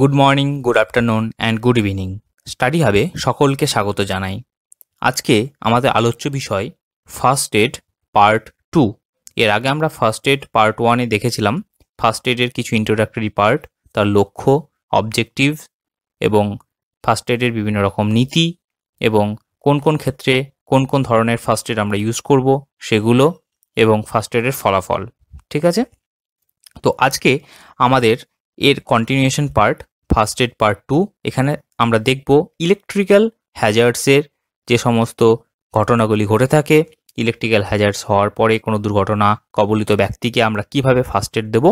Good morning good afternoon and good evening study হাবে সকলকে স্বাগত জানাই আজকে আমাদের আলোচ্য বিষয় ফার্স্ট এড পার্ট টু এর আগে আমরা ফার্স্ট এড পার্ট ওয়ানে দেখেছিলাম ফার্স্ট এডের কিছু ইন্ট্রোডাক্টরি পার্ট তার লক্ষ্য অবজেক্টিভ এবং ফার্স্ট এডের বিভিন্ন রকম নীতি এবং কোন কোন ক্ষেত্রে কোন কোন ধরনের ফার্স্ট এড আমরা ইউজ করব সেগুলো এবং ফার্স্ট এডের ফলাফল ঠিক আছে তো আজকে আমাদের এর continuation part first aid part two এখানে আমরা দেখব ইলেকট্রিক্যাল হ্যাজার্ডসের যে সমস্ত ঘটনাগুলি ঘটে থাকে ইলেকট্রিক্যাল হ্যাজার্ডস হওয়ার পরে কোনো দুর্ঘটনা কবলিত ব্যক্তিকে আমরা কিভাবে ফার্স্ট এড দেবো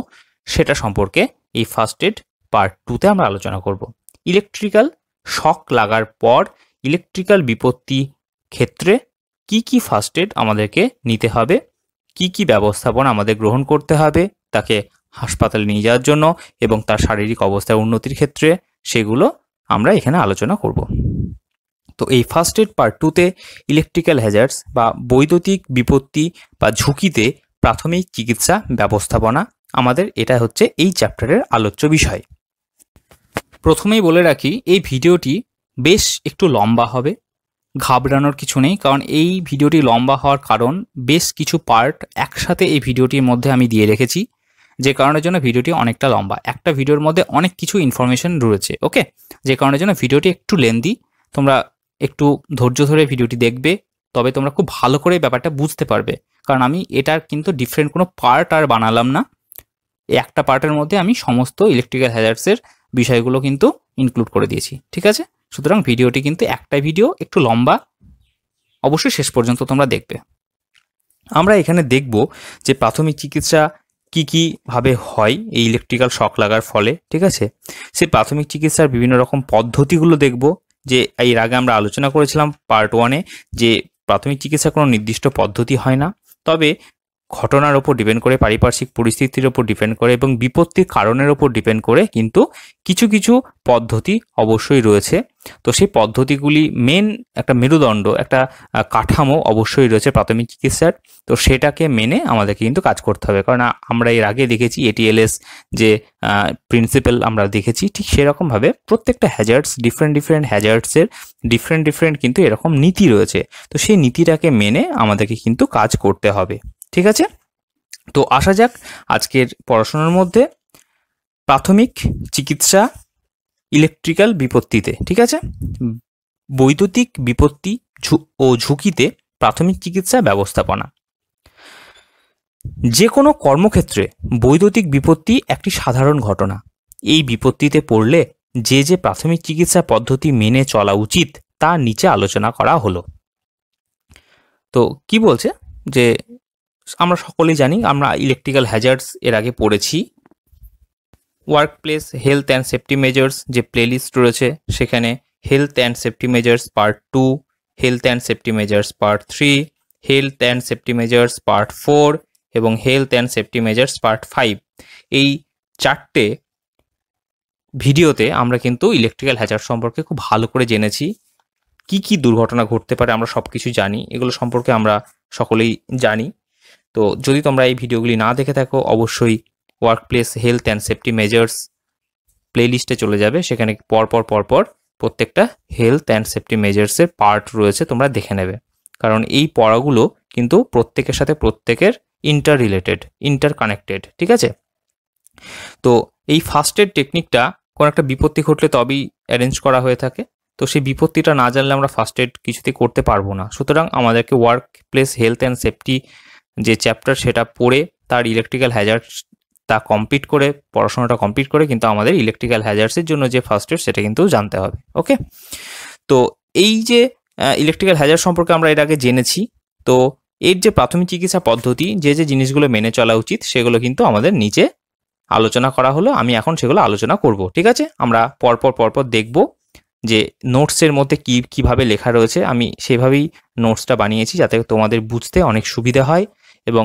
সেটা সম্পর্কে এই ফার্স্ট এড পার্ট টুতে আমরা আলোচনা করব ইলেকট্রিক্যাল শক লাগার পর ইলেকট্রিক্যাল বিপত্তি ক্ষেত্রে কি কি ফার্স্ট এড আমাদেরকে নিতে হবে কি কি ব্যবস্থাপনা আমাদের গ্রহণ করতে হবে তাকে হাসপাতালে নিয়ে যাওয়ার জন্য এবং তার শারীরিক অবস্থার উন্নতির ক্ষেত্রে সেগুলো আমরা এখানে আলোচনা করব তো এই ফার্স্ট এড পার্ট টুতে ইলেকট্রিক্যাল হ্যাজার্স বা বৈদ্যুতিক বিপত্তি বা ঝুঁকিতে প্রাথমিক চিকিৎসা ব্যবস্থাপনা আমাদের এটা হচ্ছে এই চ্যাপ্টারের আলোচ্য বিষয় প্রথমেই বলে রাখি এই ভিডিওটি বেশ একটু লম্বা হবে ঘাবড়ানোর কিছু নেই কারণ এই ভিডিওটি লম্বা হওয়ার কারণ বেশ কিছু পার্ট একসাথে এই ভিডিওটির মধ্যে আমি দিয়ে রেখেছি যে কারণের জন্য ভিডিওটি অনেকটা লম্বা একটা ভিডিওর মধ্যে অনেক কিছু ইনফরমেশন রয়েছে ওকে যে কারণের জন্য ভিডিওটি একটু লেন্দি তোমরা একটু ধৈর্য ধরে ভিডিওটি দেখবে তবে তোমরা খুব ভালো করে ব্যাপারটা বুঝতে পারবে কারণ আমি এটার কিন্তু ডিফারেন্ট কোনো পার্ট আর বানালাম না একটা পার্টের মধ্যে আমি সমস্ত ইলেকট্রিক্যাল হ্যাজার্সের বিষয়গুলো কিন্তু ইনক্লুড করে দিয়েছি ঠিক আছে সুতরাং ভিডিওটি কিন্তু একটা ভিডিও একটু লম্বা অবশ্যই শেষ পর্যন্ত তোমরা দেখবে আমরা এখানে দেখব যে প্রাথমিক চিকিৎসা কি কি ভাবে হয় এই ইলেকট্রিক্যাল শক লাগার ফলে ঠিক আছে সে প্রাথমিক চিকিৎসার বিভিন্ন রকম পদ্ধতিগুলো দেখব যে এর আগে আমরা আলোচনা করেছিলাম পার্ট ওয়ানে যে প্রাথমিক চিকিৎসা কোনো নির্দিষ্ট পদ্ধতি হয় না তবে ঘটনার ওপর ডিপেন্ড করে পারিপার্শ্বিক পরিস্থিতির ওপর ডিপেন্ড করে এবং বিপত্তির কারণের ওপর ডিপেন্ড করে কিন্তু কিছু কিছু পদ্ধতি অবশ্যই রয়েছে তো সেই পদ্ধতিগুলি মেন একটা মেরুদণ্ড একটা কাঠামো অবশ্যই রয়েছে প্রাথমিক চিকিৎসার তো সেটাকে মেনে আমাদেরকে কিন্তু কাজ করতে হবে কারণ আমরা এর আগে দেখেছি এটিএলএস যে প্রিন্সিপাল আমরা দেখেছি ঠিক সেরকমভাবে প্রত্যেকটা হ্যাজার্ডস ডিফারেন্ট ডিফারেন্ট হ্যাজার্ডসের ডিফারেন্ট ডিফারেন্ট কিন্তু এরকম নীতি রয়েছে তো সেই নীতিটাকে মেনে আমাদেরকে কিন্তু কাজ করতে হবে ঠিক আছে তো আসা যাক আজকের পড়াশোনার মধ্যে প্রাথমিক চিকিৎসা ইলেকট্রিক্যাল বিপত্তিতে ঠিক আছে বৈদ্যুতিক বিপত্তি ও ঝুঁকিতে প্রাথমিক চিকিৎসা ব্যবস্থাপনা যে কোনো কর্মক্ষেত্রে বৈদ্যুতিক বিপত্তি একটি সাধারণ ঘটনা এই বিপত্তিতে পড়লে যে যে প্রাথমিক চিকিৎসা পদ্ধতি মেনে চলা উচিত তা নিচে আলোচনা করা হলো তো কি বলছে যে আমরা সকলেই জানি আমরা ইলেকট্রিক্যাল হ্যাজার্ডস এর আগে পড়েছি workplace health and safety measures যে প্লেলিস্ট রয়েছে সেখানে health and safety measures part two health and safety measures part three health and safety measures part four এবং health and safety measures part five এই চারটে ভিডিওতে আমরা কিন্তু electrical Hazard সম্পর্কে খুব ভালো করে জেনেছি কি কি দুর্ঘটনা ঘটতে পারে আমরা সব কিছু জানি এগুলো সম্পর্কে আমরা সকলেই জানি তো যদি তোমরা এই ভিডিওগুলি না দেখে থাকো অবশ্যই workplace health and safety measures প্লেলিস্টে চলে যাবে সেখানে পরপর পরপর প্রত্যেকটা হেলথ অ্যান্ড সেফটি মেজার্সের পার্ট রয়েছে তোমরা দেখে নেবে কারণ এই পড়াগুলো কিন্তু প্রত্যেকের সাথে প্রত্যেকের ইন্টার রিলেটেড ইন্টার কানেক্টেড ঠিক আছে তো এই ফার্স্ট এড টেকনিকটা কোনো একটা বিপত্তি ঘটলে তবেই অ্যারেঞ্জ করা হয়ে থাকে তো সেই বিপত্তিটা না জানলে আমরা ফার্স্ট এড কিছুতে করতে পারবো না সুতরাং আমাদেরকে workplace health and safety যে চ্যাপ্টার সেটা পড়ে তার ইলেকট্রিক্যাল হ্যাজার্ড তা কমপ্লিট করে পড়াশোনাটা কমপ্লিট করে কিন্তু আমাদের ইলেকট্রিক্যাল হ্যাজার্সের জন্য যে ফার্স্ট এড সেটা কিন্তু জানতে হবে ওকে তো এই যে ইলেকট্রিক্যাল হ্যাজার সম্পর্কে আমরা এর আগে জেনেছি তো এর যে প্রাথমিক চিকিৎসা পদ্ধতি যে যে জিনিসগুলো মেনে চলা উচিত সেগুলো কিন্তু আমাদের নিচে আলোচনা করা হলো আমি এখন সেগুলো আলোচনা করব ঠিক আছে আমরা পরপর পরপর দেখব যে নোটসের মধ্যে কি কিভাবে লেখা রয়েছে আমি সেভাবেই নোটসটা বানিয়েছি যাতে তোমাদের বুঝতে অনেক সুবিধা হয় এবং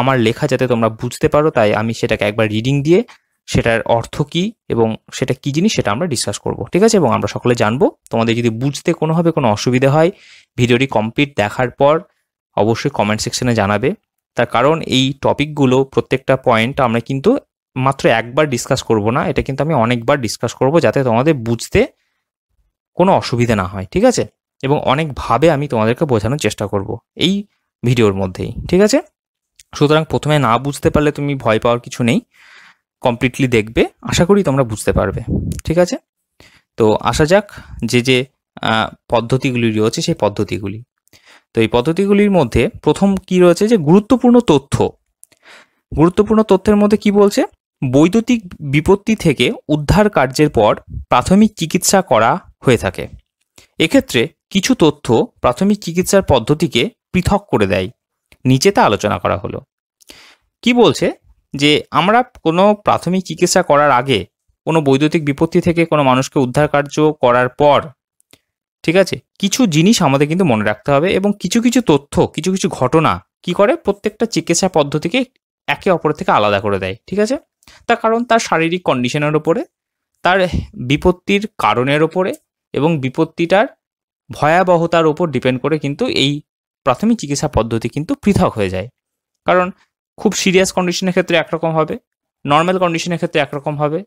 আমার লেখা যাতে তোমরা বুঝতে পারো তাই আমি সেটাকে একবার রিডিং দিয়ে সেটার অর্থ কি এবং সেটা কি জিনিস সেটা আমরা ডিসকাস করব ঠিক আছে এবং আমরা সকলে জানবো তোমাদের যদি বুঝতে কোনোভাবে কোনো অসুবিধা হয় ভিডিওটি কমপ্লিট দেখার পর অবশ্যই কমেন্ট সেকশনে জানাবে তার কারণ এই টপিকগুলো প্রত্যেকটা পয়েন্ট আমরা কিন্তু মাত্র একবার ডিসকাস করব না এটা কিন্তু আমি অনেকবার ডিসকাস করব যাতে তোমাদের বুঝতে কোনো অসুবিধা না হয় ঠিক আছে এবং অনেকভাবে আমি তোমাদেরকে বোঝানোর চেষ্টা করব এই ভিডিওর মধ্যেই ঠিক আছে সুতরাং প্রথমে না বুঝতে পারলে তুমি ভয় পাওয়ার কিছু নেই কমপ্লিটলি দেখবে আশা করি তোমরা বুঝতে পারবে ঠিক আছে তো আসা যাক যে যে পদ্ধতিগুলি রয়েছে সেই পদ্ধতিগুলি তো এই পদ্ধতিগুলির মধ্যে প্রথম কি রয়েছে যে গুরুত্বপূর্ণ তথ্য গুরুত্বপূর্ণ তথ্যের মধ্যে কি বলছে বৈদ্যুতিক বিপত্তি থেকে উদ্ধার কার্যের পর প্রাথমিক চিকিৎসা করা হয়ে থাকে এক্ষেত্রে কিছু তথ্য প্রাথমিক চিকিৎসার পদ্ধতিকে পৃথক করে দেয় নিচেতে আলোচনা করা হলো কি বলছে যে আমরা কোনো প্রাথমিক চিকিৎসা করার আগে কোনো বৈদ্যুতিক বিপত্তি থেকে কোনো মানুষকে উদ্ধার কার্য করার পর ঠিক আছে কিছু জিনিস আমাদের কিন্তু মনে রাখতে হবে এবং কিছু কিছু তথ্য কিছু কিছু ঘটনা কি করে প্রত্যেকটা চিকিৎসা পদ্ধতিকে একে অপরের থেকে আলাদা করে দেয় ঠিক আছে তার কারণ তার শারীরিক কন্ডিশনের ওপরে তার বিপত্তির কারণের ওপরে এবং বিপত্তিটার ভয়াবহতার ওপর ডিপেন্ড করে কিন্তু এই প্রাথমিক চিকিৎসা পদ্ধতি কিন্তু পৃথক হয়ে যায় কারণ খুব সিরিয়াস কন্ডিশনের ক্ষেত্রে একরকম হবে নর্মাল কন্ডিশনের ক্ষেত্রে একরকম হবে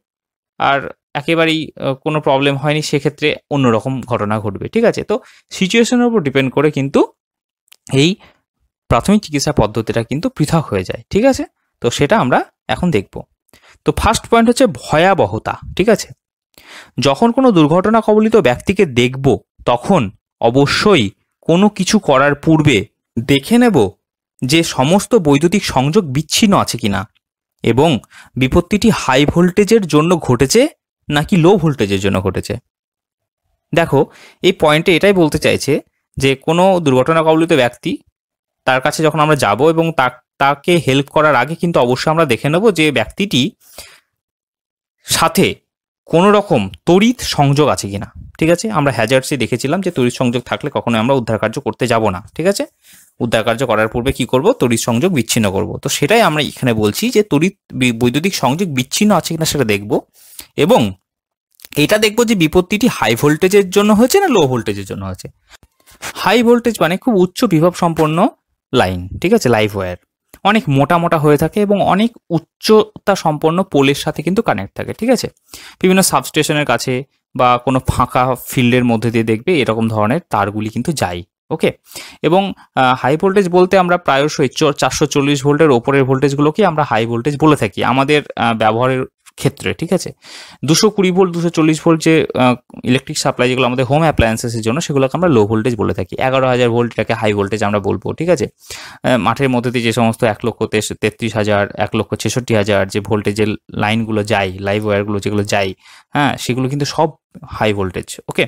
আর একেবারেই কোনো প্রবলেম হয়নি সেক্ষেত্রে অন্যরকম ঘটনা ঘটবে ঠিক আছে তো সিচুয়েশনের উপর ডিপেন্ড করে কিন্তু এই প্রাথমিক চিকিৎসা পদ্ধতিটা কিন্তু পৃথক হয়ে যায় ঠিক আছে তো সেটা আমরা এখন দেখব তো ফার্স্ট পয়েন্ট হচ্ছে ভয়াবহতা ঠিক আছে যখন কোনো দুর্ঘটনা কবলিত ব্যক্তিকে দেখব তখন অবশ্যই কোনো কিছু করার পূর্বে দেখে নেব যে সমস্ত বৈদ্যুতিক সংযোগ বিচ্ছিন্ন আছে কিনা এবং বিপত্তিটি হাই ভোল্টেজের জন্য ঘটেছে নাকি লো ভোল্টেজের জন্য ঘটেছে দেখো এই পয়েন্টে এটাই বলতে চাইছে যে কোনো দুর্ঘটনা কবলিত ব্যক্তি তার কাছে যখন আমরা যাব এবং তাকে হেল্প করার আগে কিন্তু অবশ্যই আমরা দেখে নেব যে ব্যক্তিটি সাথে কোনো রকম তড়িৎ সংযোগ আছে কিনা ঠিক আছে আমরা হ্যাজার্ডসে দেখেছিলাম যে তড়িৎ সংযোগ থাকলে কখনোই আমরা উদ্ধার কার্য করতে যাব না ঠিক আছে উদ্ধার কার্য করার পূর্বে কি করব তড়িৎ সংযোগ বিচ্ছিন্ন করব তো সেটাই আমরা এখানে বলছি যে তড়িৎ বৈদ্যুতিক সংযোগ বিচ্ছিন্ন আছে কিনা সেটা দেখব এবং এটা দেখব যে বিপত্তিটি হাই ভোল্টেজের জন্য হয়েছে না লো ভোল্টেজের জন্য হয়েছে হাই ভোল্টেজ মানে খুব উচ্চ বিভব সম্পন্ন লাইন ঠিক আছে লাইভ ওয়ার অনেক মোটা মোটা হয়ে থাকে এবং অনেক উচ্চতা সম্পন্ন পোলের সাথে কিন্তু কানেক্ট থাকে ঠিক আছে বিভিন্ন সাবস্টেশনের কাছে বা কোনো ফাঁকা ফিল্ডের মধ্যে দিয়ে দেখবে এরকম ধরনের তারগুলি কিন্তু যায় ওকে এবং হাই ভোল্টেজ বলতে আমরা প্রায়শই চারশো চল্লিশ ভোল্টের ওপরের ভোল্টেজগুলোকে আমরা হাই ভোল্টেজ বলে থাকি আমাদের ব্যবহারের ক্ষেত্রে ঠিক আছে দুশো কুড়ি ভোল্ট দুশো চল্লিশ ভোল্ট যে ইলেকট্রিক সাপ্লাই যেগুলো আমাদের হোম অ্যাপ্লায়েন্সেসের জন্য সেগুলোকে আমরা লো ভোল্টেজ বলে থাকি এগারো হাজার ভোল্টটাকে হাই ভোল্টেজ আমরা বলবো ঠিক আছে মাঠের মধ্যে দিয়ে যে সমস্ত এক লক্ষ তেত্রিশ হাজার এক লক্ষ ছেষট্টি হাজার যে ভোল্টেজের লাইনগুলো যায় লাইভ ওয়্যারগুলো যেগুলো যায় হ্যাঁ সেগুলো কিন্তু সব হাই ভোল্টেজ ওকে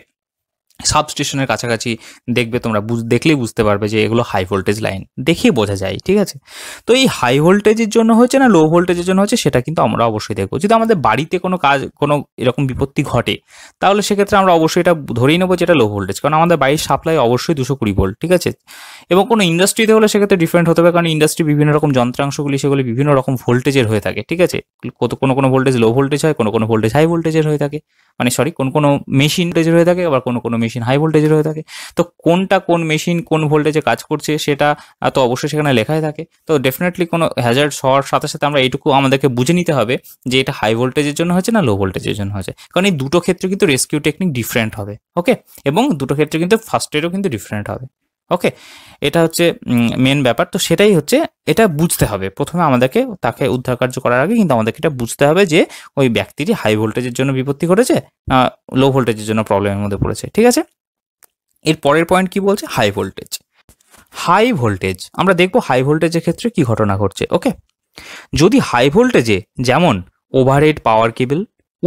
সাবস্টেশনের কাছাকাছি দেখবে তোমরা দেখলেই বুঝতে পারবে যে এগুলো হাই ভোল্টেজ লাইন দেখেই বোঝা যায় ঠিক আছে তো এই হাই ভোল্টেজের জন্য হচ্ছে না লো ভোল্টেজের জন্য হচ্ছে সেটা কিন্তু আমরা অবশ্যই দেখবো যদি আমাদের বাড়িতে কোনো কাজ কোনো এরকম বিপত্তি ঘটে তাহলে সেক্ষেত্রে আমরা অবশ্যই এটা ধরেই নেবো যে এটা লো ভোল্টেজ কারণ আমাদের বাড়ির সাপ্লাই অবশ্যই দুশো কুড়ি ভোল্ট ঠিক আছে এবং কোনো ইন্ডাস্ট্রিতে হলে সেক্ষেত্রে ডিফারেন্ট হতে হবে কারণ ইন্ডাস্ট্রি বিভিন্ন রকম যন্ত্রাংশগুলি সেগুলি বিভিন্ন রকম ভোল্টেজের হয়ে থাকে ঠিক আছে কোনো কোনো ভোল্টেজ লো ভোল্টেজ হয় কোনো কোনো ভোল্টেজ হাই ভোল্টেজের হয়ে থাকে মানে সরি কোন কোনো মেশিন ভোল্টেজের হয়ে থাকে আবার কোনো কোনো মেশিন হাই ভোল্টেজের হয়ে থাকে তো কোনটা কোন মেশিন কোন ভোল্টেজে কাজ করছে সেটা তো অবশ্যই সেখানে লেখাই থাকে তো ডেফিনেটলি কোনো হ্যাজার্ড হওয়ার সাথে সাথে আমরা এইটুকু আমাদেরকে বুঝে নিতে হবে যে এটা হাই ভোল্টেজের জন্য হচ্ছে না লো ভোল্টেজের জন্য হচ্ছে কারণ এই দুটো ক্ষেত্রে কিন্তু রেস্কিউ টেকনিক ডিফারেন্ট হবে ওকে এবং দুটো ক্ষেত্রে কিন্তু ফার্স্ট এডও কিন্তু ডিফারেন্ট হবে ওকে এটা হচ্ছে মেন ব্যাপার তো সেটাই হচ্ছে এটা বুঝতে হবে প্রথমে আমাদেরকে তাকে উদ্ধার কার্য করার আগে কিন্তু আমাদেরকে এটা বুঝতে হবে যে ওই ব্যক্তিটি হাই ভোল্টেজের জন্য বিপত্তি ঘটেছে না লো ভোল্টেজের জন্য প্রবলেমের মধ্যে পড়েছে ঠিক আছে এর পরের পয়েন্ট কি বলছে হাই ভোল্টেজ হাই ভোল্টেজ আমরা দেখব হাই ভোল্টেজের ক্ষেত্রে কি ঘটনা ঘটছে ওকে যদি হাই ভোল্টেজে যেমন ওভারহেড পাওয়ার কেবল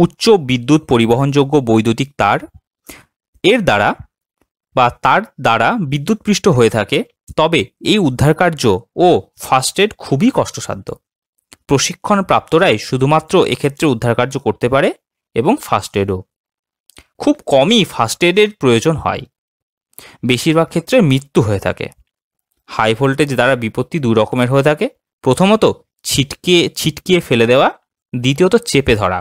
উচ্চ বিদ্যুৎ পরিবহনযোগ্য বৈদ্যুতিক তার এর দ্বারা বা তার দ্বারা বিদ্যুৎপৃষ্ট হয়ে থাকে তবে এই উদ্ধারকার্য ও ফার্স্ট এড খুবই কষ্টসাধ্য প্রশিক্ষণ প্রাপ্তরাই শুধুমাত্র এক্ষেত্রে উদ্ধারকার্য করতে পারে এবং ফার্স্ট এডও খুব কমই ফার্স্ট এডের প্রয়োজন হয় বেশিরভাগ ক্ষেত্রে মৃত্যু হয়ে থাকে হাই ভোল্টেজ দ্বারা বিপত্তি দু রকমের হয়ে থাকে প্রথমত ছিটকে ছিটকিয়ে ফেলে দেওয়া দ্বিতীয়ত চেপে ধরা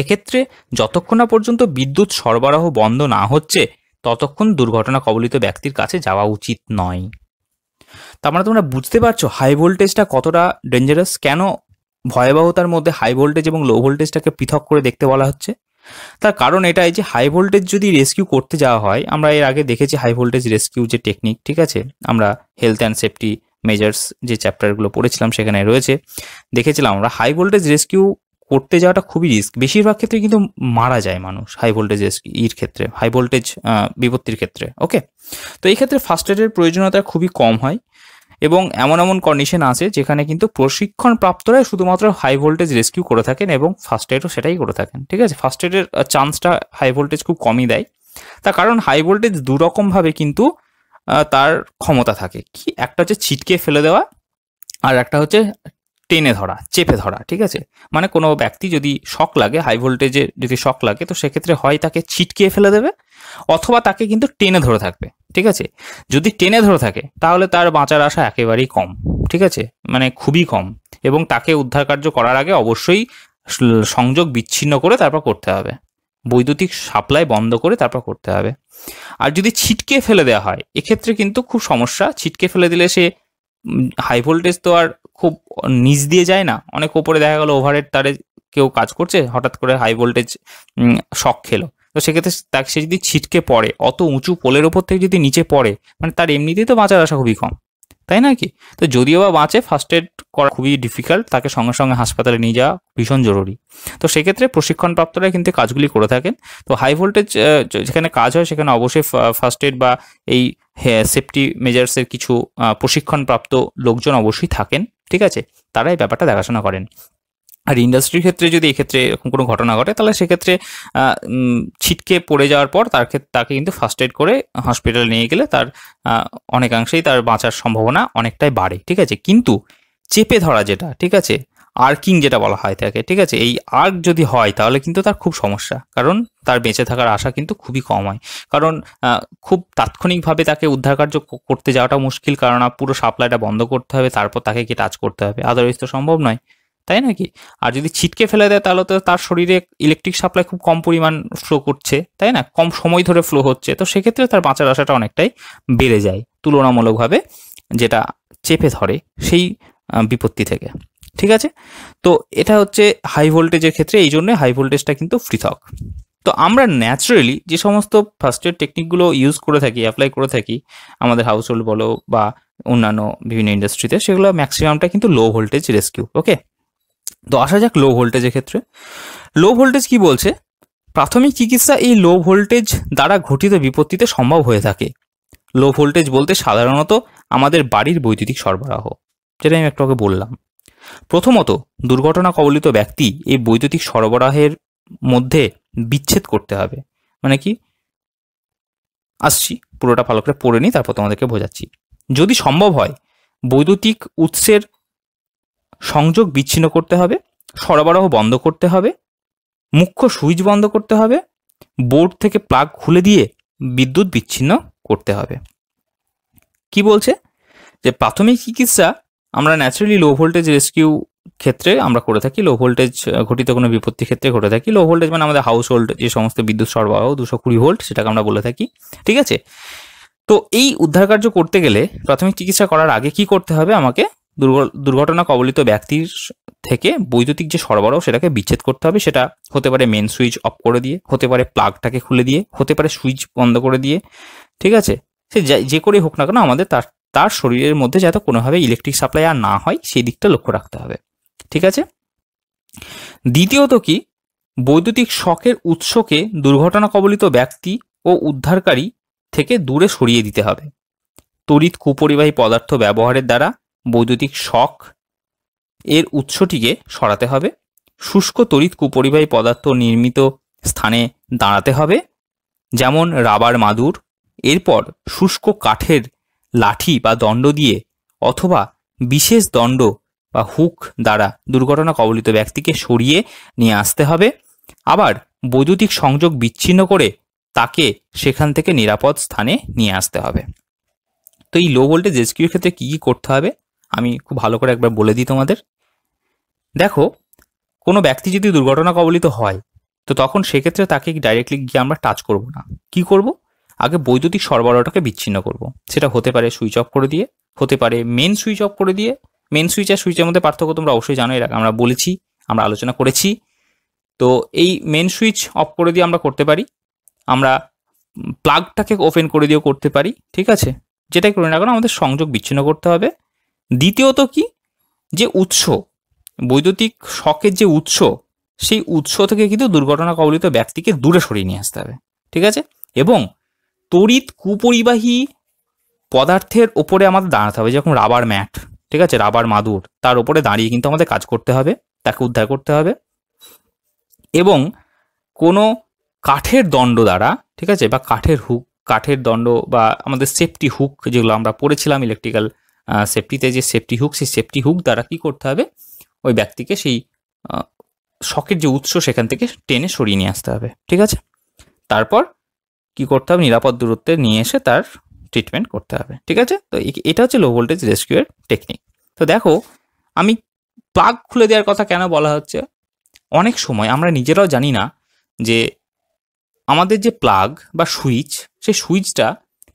এক্ষেত্রে যতক্ষণ না পর্যন্ত বিদ্যুৎ সরবরাহ বন্ধ না হচ্ছে ততক্ষণ দুর্ঘটনা কবলিত ব্যক্তির কাছে যাওয়া উচিত নয় তার মানে তোমরা বুঝতে পারছো হাই ভোল্টেজটা কতটা ডেঞ্জারাস কেন ভয়াবহতার মধ্যে হাই ভোল্টেজ এবং লো ভোল্টেজটাকে পৃথক করে দেখতে বলা হচ্ছে তার কারণ এটাই যে হাই ভোল্টেজ যদি রেস্কিউ করতে যাওয়া হয় আমরা এর আগে দেখেছি হাই ভোল্টেজ রেস্কিউ যে টেকনিক ঠিক আছে আমরা হেলথ অ্যান্ড সেফটি মেজার্স যে চ্যাপ্টারগুলো পড়েছিলাম সেখানে রয়েছে দেখেছিলাম আমরা হাই ভোল্টেজ রেস্কিউ পড়তে যাওয়াটা খুবই রিস্ক বেশিরভাগ ক্ষেত্রে কিন্তু মারা যায় মানুষ হাই ভোল্টেজ ইর ক্ষেত্রে হাই ভোল্টেজ বিপত্তির ক্ষেত্রে ওকে তো এই ক্ষেত্রে ফার্স্ট এডের প্রয়োজনীয়তা খুবই কম হয় এবং এমন এমন কন্ডিশন আছে যেখানে কিন্তু প্রশিক্ষণ প্রাপ্তরাই শুধুমাত্র হাই ভোল্টেজ রেস্কিউ করে থাকেন এবং ফার্স্ট এডও সেটাই করে থাকেন ঠিক আছে ফার্স্ট এডের চান্সটা হাই ভোল্টেজ খুব কমই দেয় তার কারণ হাই ভোল্টেজ দুরকমভাবে কিন্তু তার ক্ষমতা থাকে কি একটা হচ্ছে ছিটকে ফেলে দেওয়া আর একটা হচ্ছে টেনে ধরা চেপে ধরা ঠিক আছে মানে কোনো ব্যক্তি যদি শক লাগে হাই ভোল্টেজে যদি শক লাগে তো সেক্ষেত্রে হয় তাকে ছিটকিয়ে ফেলে দেবে অথবা তাকে কিন্তু টেনে ধরে থাকবে ঠিক আছে যদি টেনে ধরে থাকে তাহলে তার বাঁচার আশা একেবারেই কম ঠিক আছে মানে খুবই কম এবং তাকে উদ্ধার কার্য করার আগে অবশ্যই সংযোগ বিচ্ছিন্ন করে তারপর করতে হবে বৈদ্যুতিক সাপ্লাই বন্ধ করে তারপর করতে হবে আর যদি ছিটকে ফেলে দেওয়া হয় এক্ষেত্রে কিন্তু খুব সমস্যা ছিটকে ফেলে দিলে সে হাই ভোল্টেজ তো আর খুব নিচ দিয়ে যায় না অনেক ওপরে দেখা গেল ওভারের তারে কেউ কাজ করছে হঠাৎ করে হাই ভোল্টেজ শক খেলো তো সেক্ষেত্রে তাকে সে যদি ছিটকে পড়ে অত উঁচু পোলের ওপর থেকে যদি নিচে পড়ে মানে তার এমনিতেই তো বাঁচার আশা খুবই কম তাই না কি তো যদিও বা বাঁচে ফার্স্ট এড করা খুবই ডিফিকাল্ট তাকে সঙ্গে সঙ্গে হাসপাতালে নিয়ে যাওয়া ভীষণ জরুরি তো সেক্ষেত্রে প্রশিক্ষণপ্রাপ্তরা কিন্তু কাজগুলি করে থাকেন তো হাই ভোল্টেজ যেখানে কাজ হয় সেখানে অবশ্যই ফার্স্ট এড বা এই সেফটি হ্যাঁ, মেজার্সের কিছু প্রশিক্ষণপ্রাপ্ত লোকজন অবশ্যই থাকেন ঠিক আছে তারাই ব্যাপারটা দেখাশোনা করেন আর ইন্ডাস্ট্রির ক্ষেত্রে যদি এক্ষেত্রে এরকম কোনো ঘটনা ঘটে তাহলে সেক্ষেত্রে ছিটকে পড়ে যাওয়ার পর তার ক্ষেত্রে তাকে কিন্তু ফার্স্ট এড করে হসপিটালে নিয়ে গেলে তার অনেকাংশেই তার বাঁচার সম্ভাবনা অনেকটাই বাড়ে ঠিক আছে কিন্তু চেপে ধরা যেটা ঠিক আছে আর্কিং যেটা বলা হয় থাকে ঠিক আছে এই আর্ক যদি হয় তাহলে কিন্তু তার খুব সমস্যা কারণ তার বেঁচে থাকার আশা কিন্তু খুবই কম হয় কারণ খুব তাৎক্ষণিকভাবে তাকে উদ্ধার কার্য করতে যাওয়াটা মুশকিল কারণ পুরো সাপ্লাইটা বন্ধ করতে হবে তারপর তাকে কি টাচ করতে হবে আদারওয়াইজ তো সম্ভব নয় তাই নাকি আর যদি ছিটকে ফেলে দেয় তাহলে তো তার শরীরে ইলেকট্রিক সাপ্লাই খুব কম পরিমাণ ফ্লো করছে তাই না কম সময় ধরে ফ্লো হচ্ছে তো সেক্ষেত্রে তার বাঁচার আশাটা অনেকটাই বেড়ে যায় তুলনামূলকভাবে যেটা চেপে ধরে সেই বিপত্তি থেকে ঠিক আছে তো এটা হচ্ছে হাই ভোল্টেজের ক্ষেত্রে এই জন্যে হাই ভোল্টেজটা কিন্তু পৃথক তো আমরা ন্যাচারালি যে সমস্ত ফার্স্ট এড টেকনিকগুলো ইউজ করে থাকি অ্যাপ্লাই করে থাকি আমাদের হাউস হোল্ড বলো বা অন্যান্য বিভিন্ন ইন্ডাস্ট্রিতে সেগুলো ম্যাক্সিমামটা কিন্তু লো ভোল্টেজ রেস্কিউ ওকে তো আসা যাক লো ভোল্টেজের ক্ষেত্রে লো ভোল্টেজ কি বলছে প্রাথমিক চিকিৎসা এই লো ভোল্টেজ দ্বারা ঘটিত বিপত্তিতে সম্ভব হয়ে থাকে লো ভোল্টেজ বলতে সাধারণত আমাদের বাড়ির বৈদ্যুতিক সরবরাহ যেটা আমি একটু আগে বললাম প্রথমত দুর্ঘটনা কবলিত ব্যক্তি এই বৈদ্যুতিক সরবরাহের মধ্যে বিচ্ছেদ করতে হবে মানে কি আসছি পুরোটা ভালো করে পড়ে নিই তারপর তোমাদেরকে বোঝাচ্ছি যদি সম্ভব হয় বৈদ্যুতিক উৎসের সংযোগ বিচ্ছিন্ন করতে হবে সরবরাহ বন্ধ করতে হবে মুখ্য সুইচ বন্ধ করতে হবে বোর্ড থেকে প্লাগ খুলে দিয়ে বিদ্যুৎ বিচ্ছিন্ন করতে হবে কি বলছে যে প্রাথমিক চিকিৎসা আমরা ন্যাচারালি লো ভোল্টেজ রেস্কিউ ক্ষেত্রে আমরা করে থাকি লো ভোল্টেজ ঘটিত কোনো বিপত্তি ক্ষেত্রে ঘটে থাকি লো ভোল্টেজ মানে আমাদের হাউস হোল্ড যে সমস্ত বিদ্যুৎ সরবরাহ দুশো কুড়ি ভোল্ট সেটাকে আমরা বলে থাকি ঠিক আছে তো এই উদ্ধার কার্য করতে গেলে প্রাথমিক চিকিৎসা করার আগে কি করতে হবে আমাকে দুর্ঘটনা কবলিত ব্যক্তির থেকে বৈদ্যুতিক যে সরবরাহ সেটাকে বিচ্ছেদ করতে হবে সেটা হতে পারে মেন সুইচ অফ করে দিয়ে হতে পারে প্লাগটাকে খুলে দিয়ে হতে পারে সুইচ বন্ধ করে দিয়ে ঠিক আছে সে যে করেই হোক না কেন আমাদের তার তার শরীরের মধ্যে যাতে কোনোভাবে ইলেকট্রিক সাপ্লাই আর না হয় সেই দিকটা লক্ষ্য রাখতে হবে ঠিক আছে দ্বিতীয়ত কি বৈদ্যুতিক শখের উৎসকে দুর্ঘটনা কবলিত ব্যক্তি ও উদ্ধারকারী থেকে দূরে সরিয়ে দিতে হবে তড়িৎ কুপরিবাহী পদার্থ ব্যবহারের দ্বারা বৈদ্যুতিক শখ এর উৎসটিকে সরাতে হবে শুষ্ক তড়িৎ কুপরিবাহী পদার্থ নির্মিত স্থানে দাঁড়াতে হবে যেমন রাবার মাদুর এরপর শুষ্ক কাঠের লাঠি বা দণ্ড দিয়ে অথবা বিশেষ দণ্ড বা হুক দ্বারা দুর্ঘটনা কবলিত ব্যক্তিকে সরিয়ে নিয়ে আসতে হবে আবার বৈদ্যুতিক সংযোগ বিচ্ছিন্ন করে তাকে সেখান থেকে নিরাপদ স্থানে নিয়ে আসতে হবে তো এই লো ভোল্টেজ রেস্কিউর ক্ষেত্রে কী কী করতে হবে আমি খুব ভালো করে একবার বলে দিই তোমাদের দেখো কোনো ব্যক্তি যদি দুর্ঘটনা কবলিত হয় তো তখন সেক্ষেত্রে তাকে ডাইরেক্টলি গিয়ে আমরা টাচ করব না কি করব আগে বৈদ্যুতিক সরবরাহটাকে বিচ্ছিন্ন করব। সেটা হতে পারে সুইচ অফ করে দিয়ে হতে পারে মেন সুইচ অফ করে দিয়ে মেন সুইচ আর সুইচের মধ্যে পার্থক্য তোমরা অবশ্যই জানো এর আমরা বলেছি আমরা আলোচনা করেছি তো এই মেন সুইচ অফ করে দিয়ে আমরা করতে পারি আমরা প্লাগটাকে ওপেন করে দিয়েও করতে পারি ঠিক আছে যেটাই করে না কারণ আমাদের সংযোগ বিচ্ছিন্ন করতে হবে দ্বিতীয়ত কি যে উৎস বৈদ্যুতিক শখের যে উৎস সেই উৎস থেকে কিন্তু দুর্ঘটনা কবলিত ব্যক্তিকে দূরে সরিয়ে নিয়ে আসতে হবে ঠিক আছে এবং তড়িৎ কুপরিবাহী পদার্থের ওপরে আমাদের দাঁড়াতে হবে যেরকম রাবার ম্যাট ঠিক আছে রাবার মাদুর তার ওপরে দাঁড়িয়ে কিন্তু আমাদের কাজ করতে হবে তাকে উদ্ধার করতে হবে এবং কোনো কাঠের দণ্ড দ্বারা ঠিক আছে বা কাঠের হুক কাঠের দণ্ড বা আমাদের সেফটি হুক যেগুলো আমরা পড়েছিলাম ইলেকট্রিক্যাল সেফটিতে যে সেফটি হুক সেই সেফটি হুক দ্বারা কি করতে হবে ওই ব্যক্তিকে সেই শখের যে উৎস সেখান থেকে টেনে সরিয়ে নিয়ে আসতে হবে ঠিক আছে তারপর কি করতে হবে নিরাপদ দূরত্বে নিয়ে এসে তার ট্রিটমেন্ট করতে হবে ঠিক আছে তো এটা হচ্ছে লো ভোল্টেজ রেস্কিউয়ের টেকনিক তো দেখো আমি প্লাগ খুলে দেওয়ার কথা কেন বলা হচ্ছে অনেক সময় আমরা নিজেরাও জানি না যে আমাদের যে প্লাগ বা সুইচ সেই সুইচটা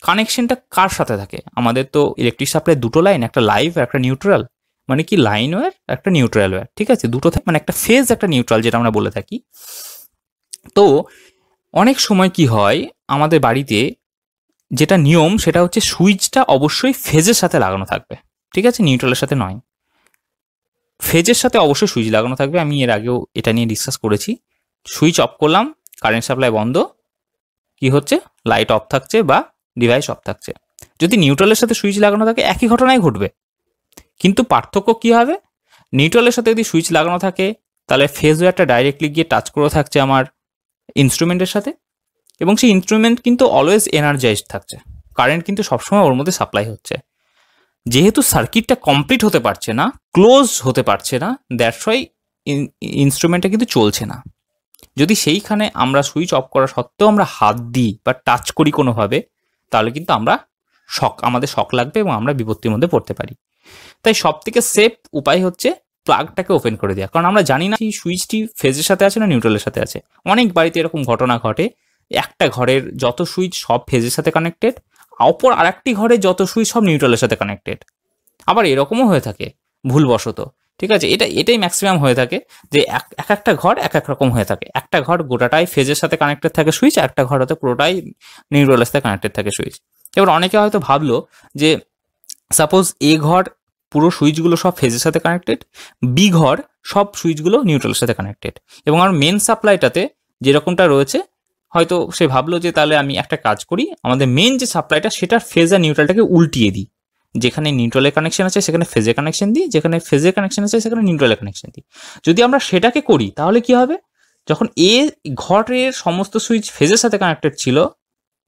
কানেকশনটা কার সাথে থাকে আমাদের তো ইলেকট্রিক সাপ্লাই দুটো লাইন একটা লাইভ একটা নিউট্রাল মানে কি লাইন ওয়ার একটা নিউট্রাল ওয়ার ঠিক আছে দুটো থাকে মানে একটা ফেজ একটা নিউট্রাল যেটা আমরা বলে থাকি তো অনেক সময় কি হয় আমাদের বাড়িতে যেটা নিয়ম সেটা হচ্ছে সুইচটা অবশ্যই ফেজের সাথে লাগানো থাকবে ঠিক আছে নিউট্রালের সাথে নয় ফেজের সাথে অবশ্যই সুইচ লাগানো থাকবে আমি এর আগেও এটা নিয়ে ডিসকাস করেছি সুইচ অফ করলাম কারেন্ট সাপ্লাই বন্ধ কি হচ্ছে লাইট অফ থাকছে বা ডিভাইস অফ থাকছে যদি নিউট্রালের সাথে সুইচ লাগানো থাকে একই ঘটনাই ঘটবে কিন্তু পার্থক্য কি হবে নিউট্রালের সাথে যদি সুইচ লাগানো থাকে তাহলে ফেজ ডাইরেক্টলি গিয়ে টাচ করে থাকছে আমার ইনস্ট্রুমেন্টের সাথে এবং সেই ইনস্ট্রুমেন্ট কিন্তু অলওয়েজ এনার্জাইজড থাকছে কারেন্ট কিন্তু সবসময় ওর মধ্যে সাপ্লাই হচ্ছে যেহেতু সার্কিটটা কমপ্লিট হতে পারছে না ক্লোজ হতে পারছে না দ্যাটস ওয়াই ইনস্ট্রুমেন্টটা কিন্তু চলছে না যদি সেইখানে আমরা সুইচ অফ করা সত্ত্বেও আমরা হাত দিই বা টাচ করি কোনোভাবে তাহলে কিন্তু আমরা শক আমাদের শক লাগবে এবং আমরা বিপত্তির মধ্যে পড়তে পারি তাই সব থেকে সেফ উপায় হচ্ছে প্লাগটাকে ওপেন করে দেওয়া কারণ আমরা জানি না সুইচটি ফেজের সাথে আছে না নিউট্রালের সাথে আছে অনেক বাড়িতে এরকম ঘটনা ঘটে একটা ঘরের যত সুইচ সব ফেজের সাথে কানেক্টেড অপর আরেকটি ঘরে যত সুইচ সব নিউট্রালের সাথে কানেক্টেড আবার এরকমও হয়ে থাকে ভুলবশত ঠিক আছে এটা এটাই ম্যাক্সিমাম হয়ে থাকে যে এক এক একটা ঘর এক এক রকম হয়ে থাকে একটা ঘর গোটাটাই ফেজের সাথে কানেক্টেড থাকে সুইচ একটা ঘর হয়তো পুরোটাই নিউট্রালের সাথে কানেক্টেড থাকে সুইচ এবার অনেকে হয়তো ভাবলো যে সাপোজ এ ঘর পুরো সুইচগুলো সব ফেজের সাথে কানেক্টেড বি ঘর সব সুইচগুলো নিউট্রালের সাথে কানেক্টেড এবং আমার মেন সাপ্লাইটাতে যেরকমটা রয়েছে হয়তো সে ভাবলো যে তাহলে আমি একটা কাজ করি আমাদের মেন যে সাপ্লাইটা সেটার ফেজ আর নিউট্রালটাকে উল্টিয়ে দিই যেখানে নিউট্রালের কানেকশন আছে সেখানে ফেজের কানেকশন দিই যেখানে ফেজের কানেকশন আছে সেখানে নিউট্রালের কানেকশন দিই যদি আমরা সেটাকে করি তাহলে কি হবে যখন এ ঘরের সমস্ত সুইচ ফেজের সাথে কানেক্টেড ছিল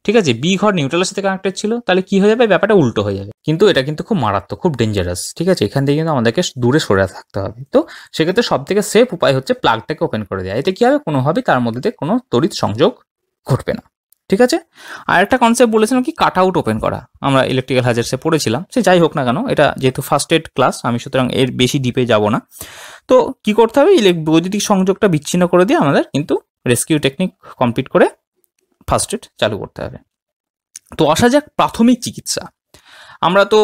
ঠিক আছে বি ঘর নিউট্রালের সাথে কানেক্টেড ছিল তাহলে কি হয়ে যাবে ব্যাপারটা উল্টো হয়ে যাবে কিন্তু এটা কিন্তু খুব মারাত্মক খুব ডেঞ্জারাস ঠিক আছে এখান থেকে কিন্তু আমাদেরকে দূরে সরে থাকতে হবে তো সেক্ষেত্রে সব থেকে সেফ উপায় হচ্ছে প্লাগটাকে ওপেন করে দেওয়া এতে কি হবে কোনোভাবেই তার মধ্যে কোনো তড়িৎ সংযোগ ঘটবে না ঠিক আছে আর একটা কনসেপ্ট বলেছিলাম কি কাট আউট ওপেন করা আমরা ইলেকট্রিক্যাল হাজার্সে পড়েছিলাম সে যাই হোক না কেন এটা যেহেতু ফার্স্ট এড ক্লাস আমি সুতরাং এর বেশি ডিপে যাব না তো কি করতে হবে ইলেক বৈদ্যুতিক সংযোগটা বিচ্ছিন্ন করে দিয়ে আমাদের কিন্তু রেস্কিউ টেকনিক কমপ্লিট করে ফার্স্ট এড চালু করতে হবে তো আসা যাক প্রাথমিক চিকিৎসা আমরা তো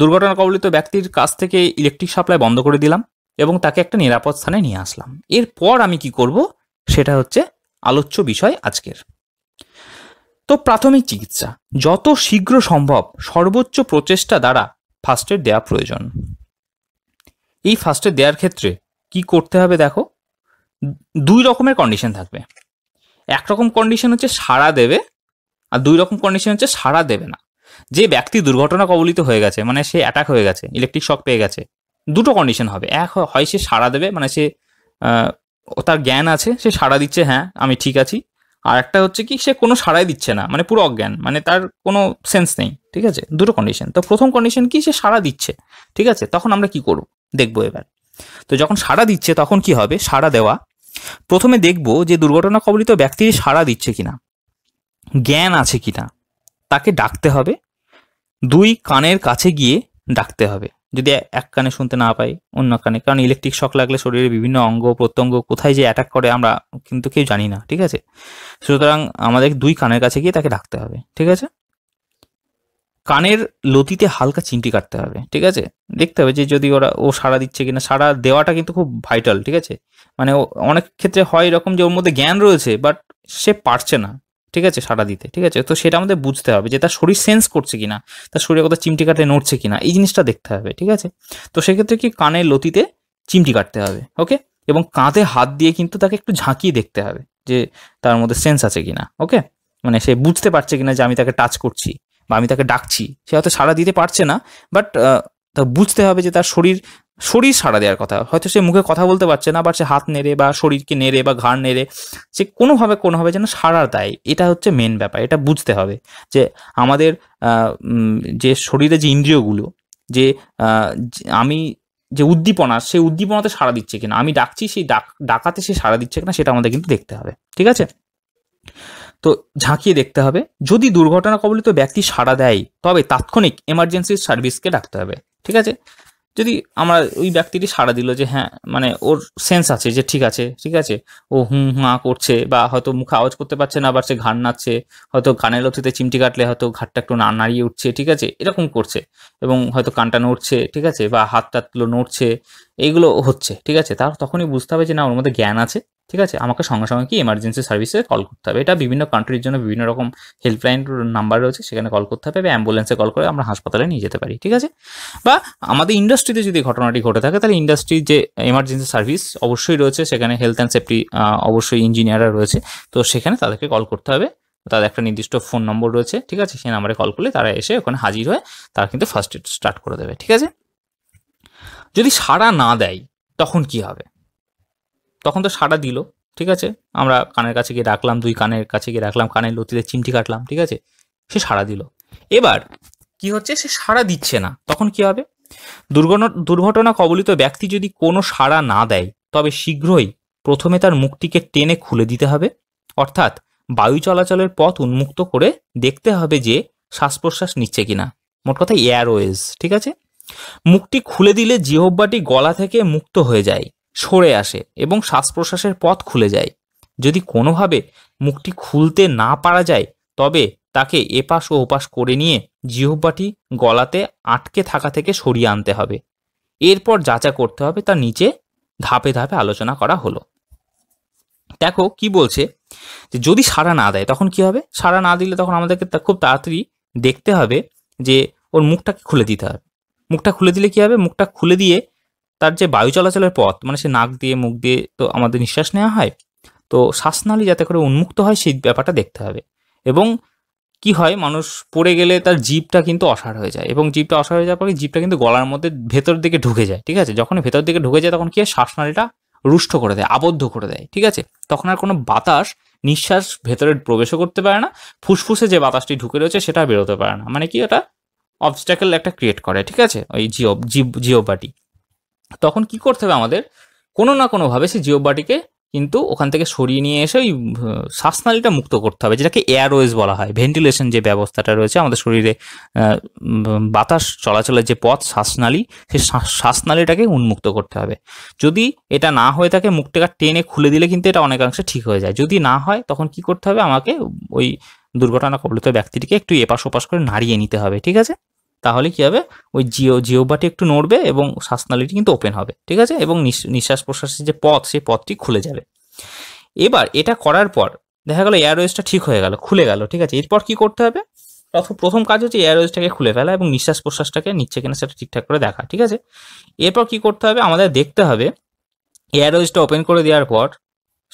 দুর্ঘটনা কবলিত ব্যক্তির কাছ থেকে ইলেকট্রিক সাপ্লাই বন্ধ করে দিলাম এবং তাকে একটা নিরাপদ স্থানে নিয়ে আসলাম এরপর আমি কি করব সেটা হচ্ছে আলোচ্য বিষয় আজকের তো প্রাথমিক চিকিৎসা যত শীঘ্র সম্ভব সর্বোচ্চ প্রচেষ্টা দ্বারা ফার্স্ট এড দেওয়া প্রয়োজন এই ফার্স্ট এড দেওয়ার ক্ষেত্রে কি করতে হবে দেখো দুই রকমের কন্ডিশন থাকবে একরকম কন্ডিশন হচ্ছে সাড়া দেবে আর দুই রকম কন্ডিশন হচ্ছে সাড়া দেবে না যে ব্যক্তি দুর্ঘটনা কবলিত হয়ে গেছে মানে সে অ্যাটাক হয়ে গেছে ইলেকট্রিক শক পেয়ে গেছে দুটো কন্ডিশন হবে এক হয় সে সাড়া দেবে মানে সে তার জ্ঞান আছে সে সাড়া দিচ্ছে হ্যাঁ আমি ঠিক আছি আর একটা হচ্ছে কি সে কোনো সাড়াই দিচ্ছে না মানে পুরো অজ্ঞান মানে তার কোনো সেন্স নেই ঠিক আছে দুটো কন্ডিশন তো প্রথম কন্ডিশন কি সে সাড়া দিচ্ছে ঠিক আছে তখন আমরা কি করব দেখবো এবার তো যখন সাড়া দিচ্ছে তখন কি হবে সাড়া দেওয়া প্রথমে দেখব যে দুর্ঘটনা কবলিত ব্যক্তি সাড়া দিচ্ছে কিনা জ্ঞান আছে কিনা তাকে ডাকতে হবে দুই কানের কাছে গিয়ে ডাকতে হবে যদি এক কানে শুনতে না পাই অন্য কানে কারণ ইলেকট্রিক শক লাগলে শরীরের বিভিন্ন অঙ্গ প্রত্যঙ্গ কোথায় যে অ্যাটাক করে আমরা কিন্তু কেউ জানি না ঠিক আছে সুতরাং আমাদের দুই কানের কাছে গিয়ে তাকে ডাকতে হবে ঠিক আছে কানের লতিতে হালকা চিমটি কাটতে হবে ঠিক আছে দেখতে হবে যে যদি ওরা ও সাড়া দিচ্ছে কিনা সাড়া দেওয়াটা কিন্তু খুব ভাইটাল ঠিক আছে মানে অনেক ক্ষেত্রে হয় এরকম যে ওর মধ্যে জ্ঞান রয়েছে বাট সে পারছে না ঠিক আছে সাড়া দিতে ঠিক আছে তো সেটা আমাদের বুঝতে হবে যে তার শরীর সেন্স করছে কিনা তার শরীরে কোথাও চিমটি কাটতে নড়ছে কিনা এই জিনিসটা দেখতে হবে ঠিক আছে তো সেক্ষেত্রে কি কানের লতিতে চিমটি কাটতে হবে ওকে এবং কাঁধে হাত দিয়ে কিন্তু তাকে একটু ঝাঁকিয়ে দেখতে হবে যে তার মধ্যে সেন্স আছে কিনা ওকে মানে সে বুঝতে পারছে কিনা যে আমি তাকে টাচ করছি বা আমি তাকে ডাকছি সে হয়তো সাড়া দিতে পারছে না বাট তা বুঝতে হবে যে তার শরীর শরীর সাড়া দেওয়ার কথা হয়তো সে মুখে কথা বলতে পারছে না বা সে হাত নেড়ে বা শরীরকে নেড়ে বা ঘাড় নেড়ে সে কোনোভাবে কোনোভাবে যেন সাড়া দেয় এটা হচ্ছে মেন ব্যাপার এটা বুঝতে হবে যে আমাদের যে শরীরে যে ইন্দ্রিয়গুলো যে আমি যে উদ্দীপনা সেই উদ্দীপনাতে সাড়া দিচ্ছে কিনা আমি ডাকছি সেই ডাক ডাকাতে সে সাড়া দিচ্ছে কিনা সেটা আমাদের কিন্তু দেখতে হবে ঠিক আছে তো ঝাঁকিয়ে দেখতে হবে যদি দুর্ঘটনা কবলিত ব্যক্তি সাড়া দেয় তবে তাৎক্ষণিক এমার্জেন্সি সার্ভিসকে ডাকতে হবে ঠিক আছে যদি আমরা ওই ব্যক্তিটি সাড়া দিল যে হ্যাঁ মানে ওর সেন্স আছে যে ঠিক আছে ঠিক আছে ও হুঁ হাঁ করছে বা হয়তো মুখে আওয়াজ করতে পারছে না আবার সে ঘাড় নাড়ছে হয়তো কানের লথিতে চিমটি কাটলে হয়তো ঘাটটা একটু না নাড়িয়ে উঠছে ঠিক আছে এরকম করছে এবং হয়তো কানটা নড়ছে ঠিক আছে বা হাত টাতগুলো নড়ছে এইগুলো হচ্ছে ঠিক আছে তার তখনই বুঝতে হবে যে না ওর মধ্যে জ্ঞান আছে ঠিক আছে আমাকে সঙ্গে সঙ্গে কি এমার্জেন্সি সার্ভিসে কল করতে হবে এটা বিভিন্ন কান্ট্রির জন্য বিভিন্ন রকম হেল্পলাইন নাম্বার রয়েছে সেখানে কল করতে হবে বা অ্যাম্বুলেন্সে কল করে আমরা হাসপাতালে নিয়ে যেতে পারি ঠিক আছে বা আমাদের ইন্ডাস্ট্রিতে যদি ঘটনাটি ঘটে থাকে তাহলে ইন্ডাস্ট্রির যে এমার্জেন্সি সার্ভিস অবশ্যই রয়েছে সেখানে হেলথ অ্যান্ড সেফটি অবশ্যই ইঞ্জিনিয়াররা রয়েছে তো সেখানে তাদেরকে কল করতে হবে তাদের একটা নির্দিষ্ট ফোন নম্বর রয়েছে ঠিক আছে সেই নাম্বারে কল করলে তারা এসে ওখানে হাজির হয়ে তারা কিন্তু ফার্স্ট এড স্টার্ট করে দেবে ঠিক আছে যদি সাড়া না দেয় তখন কি হবে তখন তো সাড়া দিল ঠিক আছে আমরা কানের কাছে গিয়ে রাখলাম দুই কানের কাছে গিয়ে রাখলাম কানের লতিতে চিমটি কাটলাম ঠিক আছে সে সাড়া দিল এবার কি হচ্ছে সে সাড়া দিচ্ছে না তখন কি হবে দুর্ঘটনা দুর্ঘটনা কবলিত ব্যক্তি যদি কোনো সাড়া না দেয় তবে শীঘ্রই প্রথমে তার মুখটিকে টেনে খুলে দিতে হবে অর্থাৎ বায়ু চলাচলের পথ উন্মুক্ত করে দেখতে হবে যে শ্বাস প্রশ্বাস নিচ্ছে কিনা মোট কথা এয়ারওয়েজ ঠিক আছে মুখটি খুলে দিলে জিহব্বাটি গলা থেকে মুক্ত হয়ে যায় সরে আসে এবং শ্বাস প্রশ্বাসের পথ খুলে যায় যদি কোনোভাবে মুখটি খুলতে না পারা যায় তবে তাকে এপাশ ও ওপাশ করে নিয়ে জিহ্বাটি গলাতে আটকে থাকা থেকে সরিয়ে আনতে হবে এরপর যাচা করতে হবে তা নিচে ধাপে ধাপে আলোচনা করা হলো দেখো কি বলছে যে যদি সাড়া না দেয় তখন কি হবে সাড়া না দিলে তখন আমাদেরকে খুব তাড়াতাড়ি দেখতে হবে যে ওর মুখটাকে খুলে দিতে হবে মুখটা খুলে দিলে কি হবে মুখটা খুলে দিয়ে তার যে বায়ু চলাচলের পথ মানে সে নাক দিয়ে মুখ দিয়ে তো আমাদের নিঃশ্বাস নেওয়া হয় তো শ্বাসনালী যাতে করে উন্মুক্ত হয় সেই ব্যাপারটা দেখতে হবে এবং কি হয় মানুষ পড়ে গেলে তার জীবটা কিন্তু অসার হয়ে যায় এবং জীবটা অসাড় হয়ে যাওয়ার পরে জীবটা কিন্তু গলার মধ্যে ভেতর দিকে ঢুকে যায় ঠিক আছে যখন ভেতর দিকে ঢুকে যায় তখন কি হয় শ্বাসনালীটা রুষ্ট করে দেয় আবদ্ধ করে দেয় ঠিক আছে তখন আর কোনো বাতাস নিঃশ্বাস ভেতরে প্রবেশও করতে পারে না ফুসফুসে যে বাতাসটি ঢুকে রয়েছে সেটা বেরোতে পারে না মানে কি ওটা অবস্ট্যাকেল একটা ক্রিয়েট করে ঠিক আছে ওই জিও জিও জিওবাটি তখন কি করতে হবে আমাদের কোনো না কোনোভাবে সেই জিওব্বাটিকে কিন্তু ওখান থেকে সরিয়ে নিয়ে এসে ওই শ্বাসনালীটা মুক্ত করতে হবে যেটাকে এয়ারওয়েজ বলা হয় ভেন্টিলেশন যে ব্যবস্থাটা রয়েছে আমাদের শরীরে বাতাস চলাচলের যে পথ শ্বাসনালী সেই শ্বাসনালীটাকে উন্মুক্ত করতে হবে যদি এটা না হয়ে থাকে মুখটাকে টেনে খুলে দিলে কিন্তু এটা অনেকাংশে ঠিক হয়ে যায় যদি না হয় তখন কি করতে হবে আমাকে ওই দুর্ঘটনা কবলিত ব্যক্তিটিকে একটু এপাশ ওপাশ করে নাড়িয়ে নিতে হবে ঠিক আছে তাহলে কি হবে ওই জিও জিওবাটি একটু নড়বে এবং শ্বাসনালীটি কিন্তু ওপেন হবে ঠিক আছে এবং নিঃশ্বাস প্রশ্বাসের যে পথ সেই পথটি খুলে যাবে এবার এটা করার পর দেখা গেল এয়ারওয়েজটা ঠিক হয়ে গেল খুলে গেল ঠিক আছে এরপর কি করতে হবে প্রথম প্রথম কাজ হচ্ছে এয়ারওয়েজটাকে খুলে ফেলা এবং নিঃশ্বাস প্রশ্বাসটাকে নিচ্ছে কিনা সেটা ঠিকঠাক করে দেখা ঠিক আছে এরপর কি করতে হবে আমাদের দেখতে হবে এয়ারওয়েজটা ওপেন করে দেওয়ার পর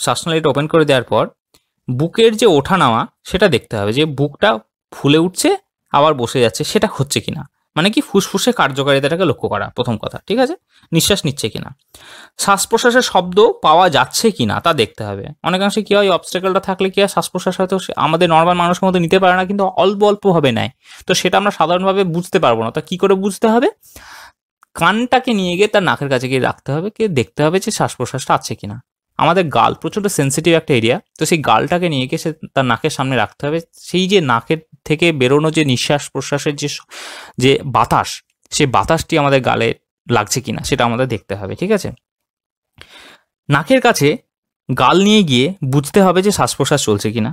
শ্বাসনালীটা ওপেন করে দেওয়ার পর বুকের যে ওঠা নামা সেটা দেখতে হবে যে বুকটা ফুলে উঠছে আবার বসে যাচ্ছে সেটা হচ্ছে কিনা মানে কি ফুসফুসে কার্যকারিতাটাকে লক্ষ্য করা প্রথম কথা ঠিক আছে নিঃশ্বাস নিচ্ছে কিনা শ্বাস প্রশ্বাসের শব্দ পাওয়া যাচ্ছে কিনা তা দেখতে হবে অনেকাংশে কী হয় অবস্টেকলটা থাকলে কী হয় শ্বাস প্রশ্বাস হয়তো আমাদের নর্মাল মানুষের মতো নিতে পারে না কিন্তু অল্প অল্পভাবে নেয় তো সেটা আমরা সাধারণভাবে বুঝতে পারবো না তা কী করে বুঝতে হবে কানটাকে নিয়ে গিয়ে তার নাকের কাছে গিয়ে রাখতে হবে কে দেখতে হবে যে শ্বাস প্রশ্বাসটা আছে কিনা আমাদের গাল প্রচণ্ড সেন্সিটিভ একটা এরিয়া তো সেই গালটাকে নিয়ে গিয়ে সে তার নাকের সামনে রাখতে হবে সেই যে নাকের থেকে বেরোনো যে নিঃশ্বাস প্রশ্বাসের যে যে বাতাস সেই বাতাসটি আমাদের গালে লাগছে কিনা সেটা আমাদের দেখতে হবে ঠিক আছে নাকের কাছে গাল নিয়ে গিয়ে বুঝতে হবে যে শ্বাস প্রশ্বাস চলছে কিনা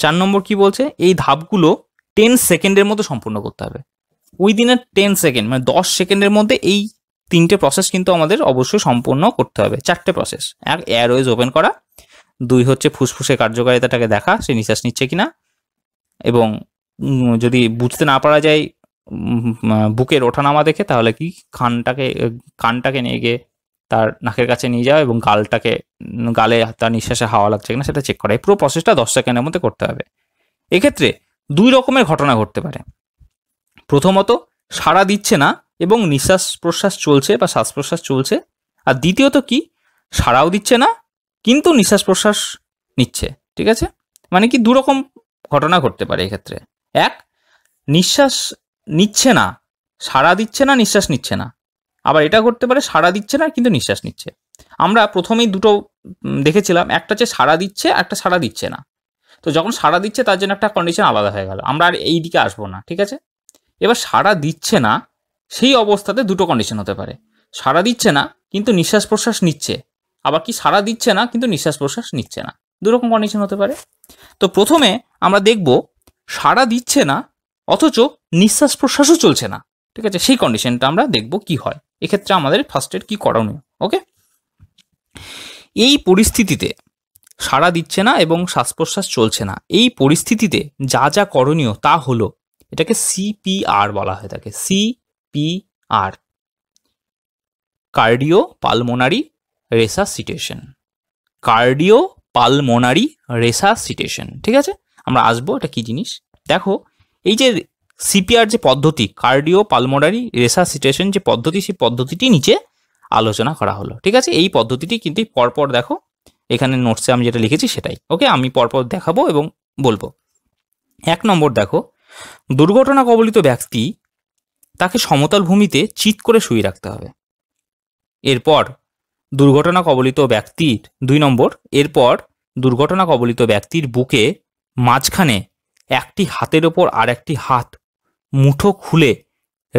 চার নম্বর কি বলছে এই ধাপগুলো টেন সেকেন্ডের মধ্যে সম্পূর্ণ করতে হবে উইদিন আ টেন সেকেন্ড মানে দশ সেকেন্ডের মধ্যে এই তিনটে প্রসেস কিন্তু আমাদের অবশ্যই সম্পূর্ণ করতে হবে চারটে প্রসেস এক এয়ারওয়েজ ওপেন করা দুই হচ্ছে ফুসফুসে কার্যকারিতাটাকে দেখা সে নিঃশ্বাস নিচ্ছে কিনা এবং যদি বুঝতে না পারা যায় বুকের ওঠানামা দেখে তাহলে কি খানটাকে কানটাকে নিয়ে গিয়ে তার নাকের কাছে নিয়ে যাওয়া এবং গালটাকে গালে তার নিঃশ্বাসে হাওয়া লাগছে কিনা সেটা চেক করা এই পুরো প্রসেসটা দশ সেকেন্ডের মধ্যে করতে হবে এক্ষেত্রে দুই রকমের ঘটনা ঘটতে পারে প্রথমত সাড়া দিচ্ছে না এবং নিঃশ্বাস প্রশ্বাস চলছে বা শ্বাস প্রশ্বাস চলছে আর দ্বিতীয়ত কি সাড়াও দিচ্ছে না কিন্তু নিঃশ্বাস প্রশ্বাস নিচ্ছে ঠিক আছে মানে কি দুরকম ঘটনা ঘটতে পারে এক্ষেত্রে এক নিঃশ্বাস নিচ্ছে না সাড়া দিচ্ছে না নিঃশ্বাস নিচ্ছে না আবার এটা ঘটতে পারে সাড়া দিচ্ছে না কিন্তু নিঃশ্বাস নিচ্ছে আমরা প্রথমেই দুটো দেখেছিলাম একটা হচ্ছে সাড়া দিচ্ছে একটা সাড়া দিচ্ছে না তো যখন সাড়া দিচ্ছে তার জন্য একটা কন্ডিশন আলাদা হয়ে গেল আমরা আর এই দিকে আসবো না ঠিক আছে এবার সাড়া দিচ্ছে না সেই অবস্থাতে দুটো কন্ডিশন হতে পারে সাড়া দিচ্ছে না কিন্তু নিঃশ্বাস প্রশ্বাস নিচ্ছে আবার কি সাড়া দিচ্ছে না কিন্তু নিঃশ্বাস প্রশ্বাস নিচ্ছে না দুরকম কন্ডিশন হতে পারে তো প্রথমে আমরা দেখব সাড়া দিচ্ছে না অথচ নিঃশ্বাস প্রশ্বাসও চলছে না ঠিক আছে সেই কন্ডিশনটা আমরা দেখব কি হয় এক্ষেত্রে আমাদের ফার্স্ট এড কী করণীয় ওকে এই পরিস্থিতিতে সাড়া দিচ্ছে না এবং শ্বাস প্রশ্বাস চলছে না এই পরিস্থিতিতে যা যা করণীয় তা হলো এটাকে সিপিআর বলা হয়ে থাকে C PR cardiopulmonary resuscitation cardiopulmonary resuscitation ঠিক আছে আমরা আসবো এটা কি জিনিস দেখো এই যে সিপিআর যে পদ্ধতি কার্ডিও পালমোনারি রেসাসিটেশন যে পদ্ধতি সেই পদ্ধতিটি নিচে আলোচনা করা হলো ঠিক আছে এই পদ্ধতিটি কিন্তু পরপর দেখো এখানে নোটসে আমি যেটা লিখেছি সেটাই ওকে আমি পরপর দেখাবো এবং বলবো এক নম্বর দেখো দুর্ঘটনা কবলিত ব্যক্তি তাকে সমতল ভূমিতে চিত করে শুয়ে রাখতে হবে এরপর দুর্ঘটনা কবলিত ব্যক্তির দুই নম্বর এরপর দুর্ঘটনা কবলিত ব্যক্তির বুকে মাঝখানে একটি হাতের ওপর আর একটি হাত মুঠো খুলে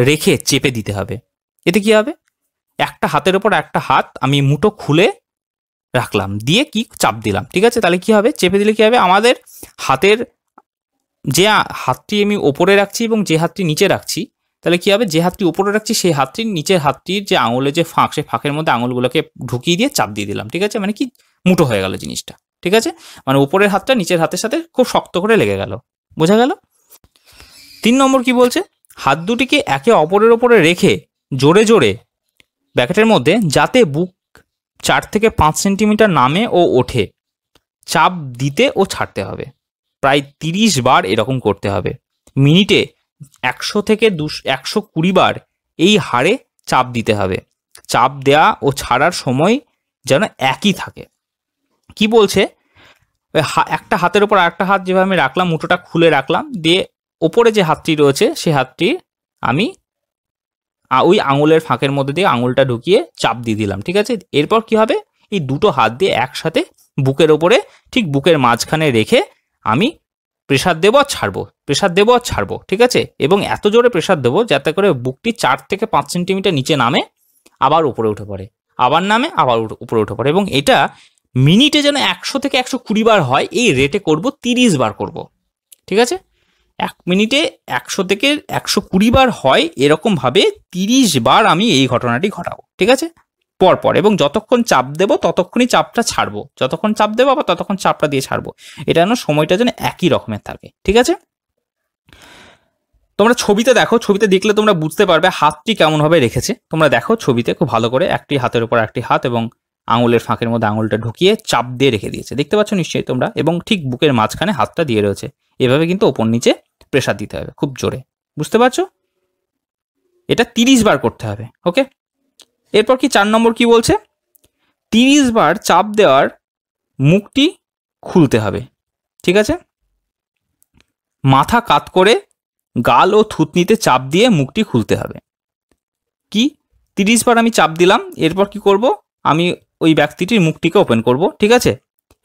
রেখে চেপে দিতে হবে এতে কি হবে একটা হাতের ওপর একটা হাত আমি মুঠো খুলে রাখলাম দিয়ে কি চাপ দিলাম ঠিক আছে তাহলে কি হবে চেপে দিলে কি হবে আমাদের হাতের যে হাতটি আমি ওপরে রাখছি এবং যে হাতটি নিচে রাখছি তাহলে কী হবে যে হাতটি উপরে রাখছি সেই হাতটির নিচের হাতটির যে আঙুলের যে ফাঁক সেই ফাঁকের মধ্যে আঙুলগুলোকে ঢুকিয়ে দিয়ে চাপ দিয়ে দিলাম ঠিক আছে মানে কি মুটো হয়ে গেল জিনিসটা ঠিক আছে মানে উপরের হাতটা নিচের হাতের সাথে খুব শক্ত করে লেগে গেল বোঝা গেল তিন নম্বর কি বলছে হাত দুটিকে একে অপরের ওপরে রেখে জোরে জোরে ব্যাকেটের মধ্যে যাতে বুক চার থেকে পাঁচ সেন্টিমিটার নামে ও ওঠে চাপ দিতে ও ছাড়তে হবে প্রায় তিরিশ বার এরকম করতে হবে মিনিটে একশো থেকে দুশো একশো কুড়ি বার এই হারে চাপ দিতে হবে চাপ দেয়া ও ছাড়ার সময় যেন একই থাকে কি বলছে একটা হাতের ওপর আরেকটা হাত যেভাবে আমি রাখলাম মুঠোটা খুলে রাখলাম দিয়ে ওপরে যে হাতটি রয়েছে সে হাতটি আমি ওই আঙুলের ফাঁকের মধ্যে দিয়ে আঙুলটা ঢুকিয়ে চাপ দিয়ে দিলাম ঠিক আছে এরপর কি হবে এই দুটো হাত দিয়ে একসাথে বুকের ওপরে ঠিক বুকের মাঝখানে রেখে আমি প্রেশার দেবো আর ছাড়বো প্রেশার দেবো আর ছাড়বো ঠিক আছে এবং এত জোরে প্রেশার দেবো যাতে করে বুকটি চার থেকে পাঁচ সেন্টিমিটার নিচে নামে আবার উপরে উঠে পড়ে আবার নামে আবার উপরে উঠে পড়ে এবং এটা মিনিটে যেন একশো থেকে একশো কুড়ি বার হয় এই রেটে করব তিরিশ বার করব ঠিক আছে এক মিনিটে একশো থেকে একশো কুড়ি বার হয় এরকমভাবে তিরিশ বার আমি এই ঘটনাটি ঘটাবো ঠিক আছে পরপর এবং যতক্ষণ চাপ দেবো ততক্ষণই চাপটা ছাড়বো যতক্ষণ চাপ দেবো আবার ততক্ষণ চাপটা দিয়ে ছাড়বো এটা যেন সময়টা যেন একই রকমের থাকে ঠিক আছে তোমরা ছবিতে দেখো ছবিতে দেখলে তোমরা বুঝতে পারবে হাতটি কেমনভাবে রেখেছে তোমরা দেখো ছবিতে খুব ভালো করে একটি হাতের উপর একটি হাত এবং আঙুলের ফাঁকের মধ্যে আঙুলটা ঢুকিয়ে চাপ দিয়ে রেখে দিয়েছে দেখতে পাচ্ছ নিশ্চয়ই তোমরা এবং ঠিক বুকের মাঝখানে হাতটা দিয়ে রয়েছে এভাবে কিন্তু ওপর নিচে প্রেশার দিতে হবে খুব জোরে বুঝতে পারছো এটা তিরিশ বার করতে হবে ওকে এরপর কি চার নম্বর কি বলছে তিরিশ বার চাপ দেওয়ার মুখটি খুলতে হবে ঠিক আছে মাথা কাত করে গাল ও থুতনিতে চাপ দিয়ে মুখটি খুলতে হবে কি তিরিশ বার আমি চাপ দিলাম এরপর কি করব আমি ওই ব্যক্তিটির মুখটিকে ওপেন করব ঠিক আছে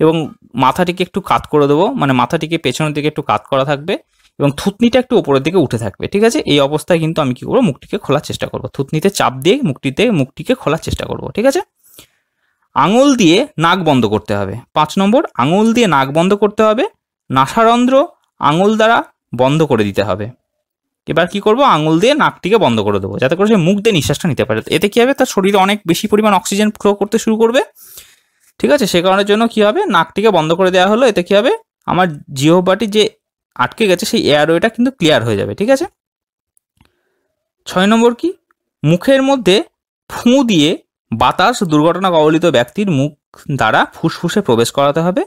এবং মাথাটিকে একটু কাত করে দেবো মানে মাথাটিকে পেছনের দিকে একটু কাত করা থাকবে এবং থুতনিটা একটু ওপরের দিকে উঠে থাকবে ঠিক আছে এই অবস্থায় কিন্তু আমি কি করবো মুখটিকে খোলার চেষ্টা করব থুতনিতে চাপ দিয়ে মুখটিতে মুখটিকে খোলার চেষ্টা করব ঠিক আছে আঙুল দিয়ে নাক বন্ধ করতে হবে পাঁচ নম্বর আঙুল দিয়ে নাক বন্ধ করতে হবে নাসারন্ধ্র আঙুল দ্বারা বন্ধ করে দিতে হবে এবার কি করব আঙুল দিয়ে নাকটিকে বন্ধ করে দেবো যাতে করে সে মুখ দিয়ে নিঃশ্বাসটা নিতে পারে এতে কী হবে তার শরীরে অনেক বেশি পরিমাণ অক্সিজেন ফ্লো করতে শুরু করবে ঠিক আছে সে কারণের জন্য কি হবে নাকটিকে বন্ধ করে দেওয়া হলো এতে কি হবে আমার বাটি যে আটকে গেছে সেই এয়ারওয়েটা কিন্তু ক্লিয়ার হয়ে যাবে ঠিক আছে ছয় নম্বর কি মুখের মধ্যে ফুঁ দিয়ে বাতাস দুর্ঘটনা কবলিত ব্যক্তির মুখ দ্বারা ফুসফুসে প্রবেশ করাতে হবে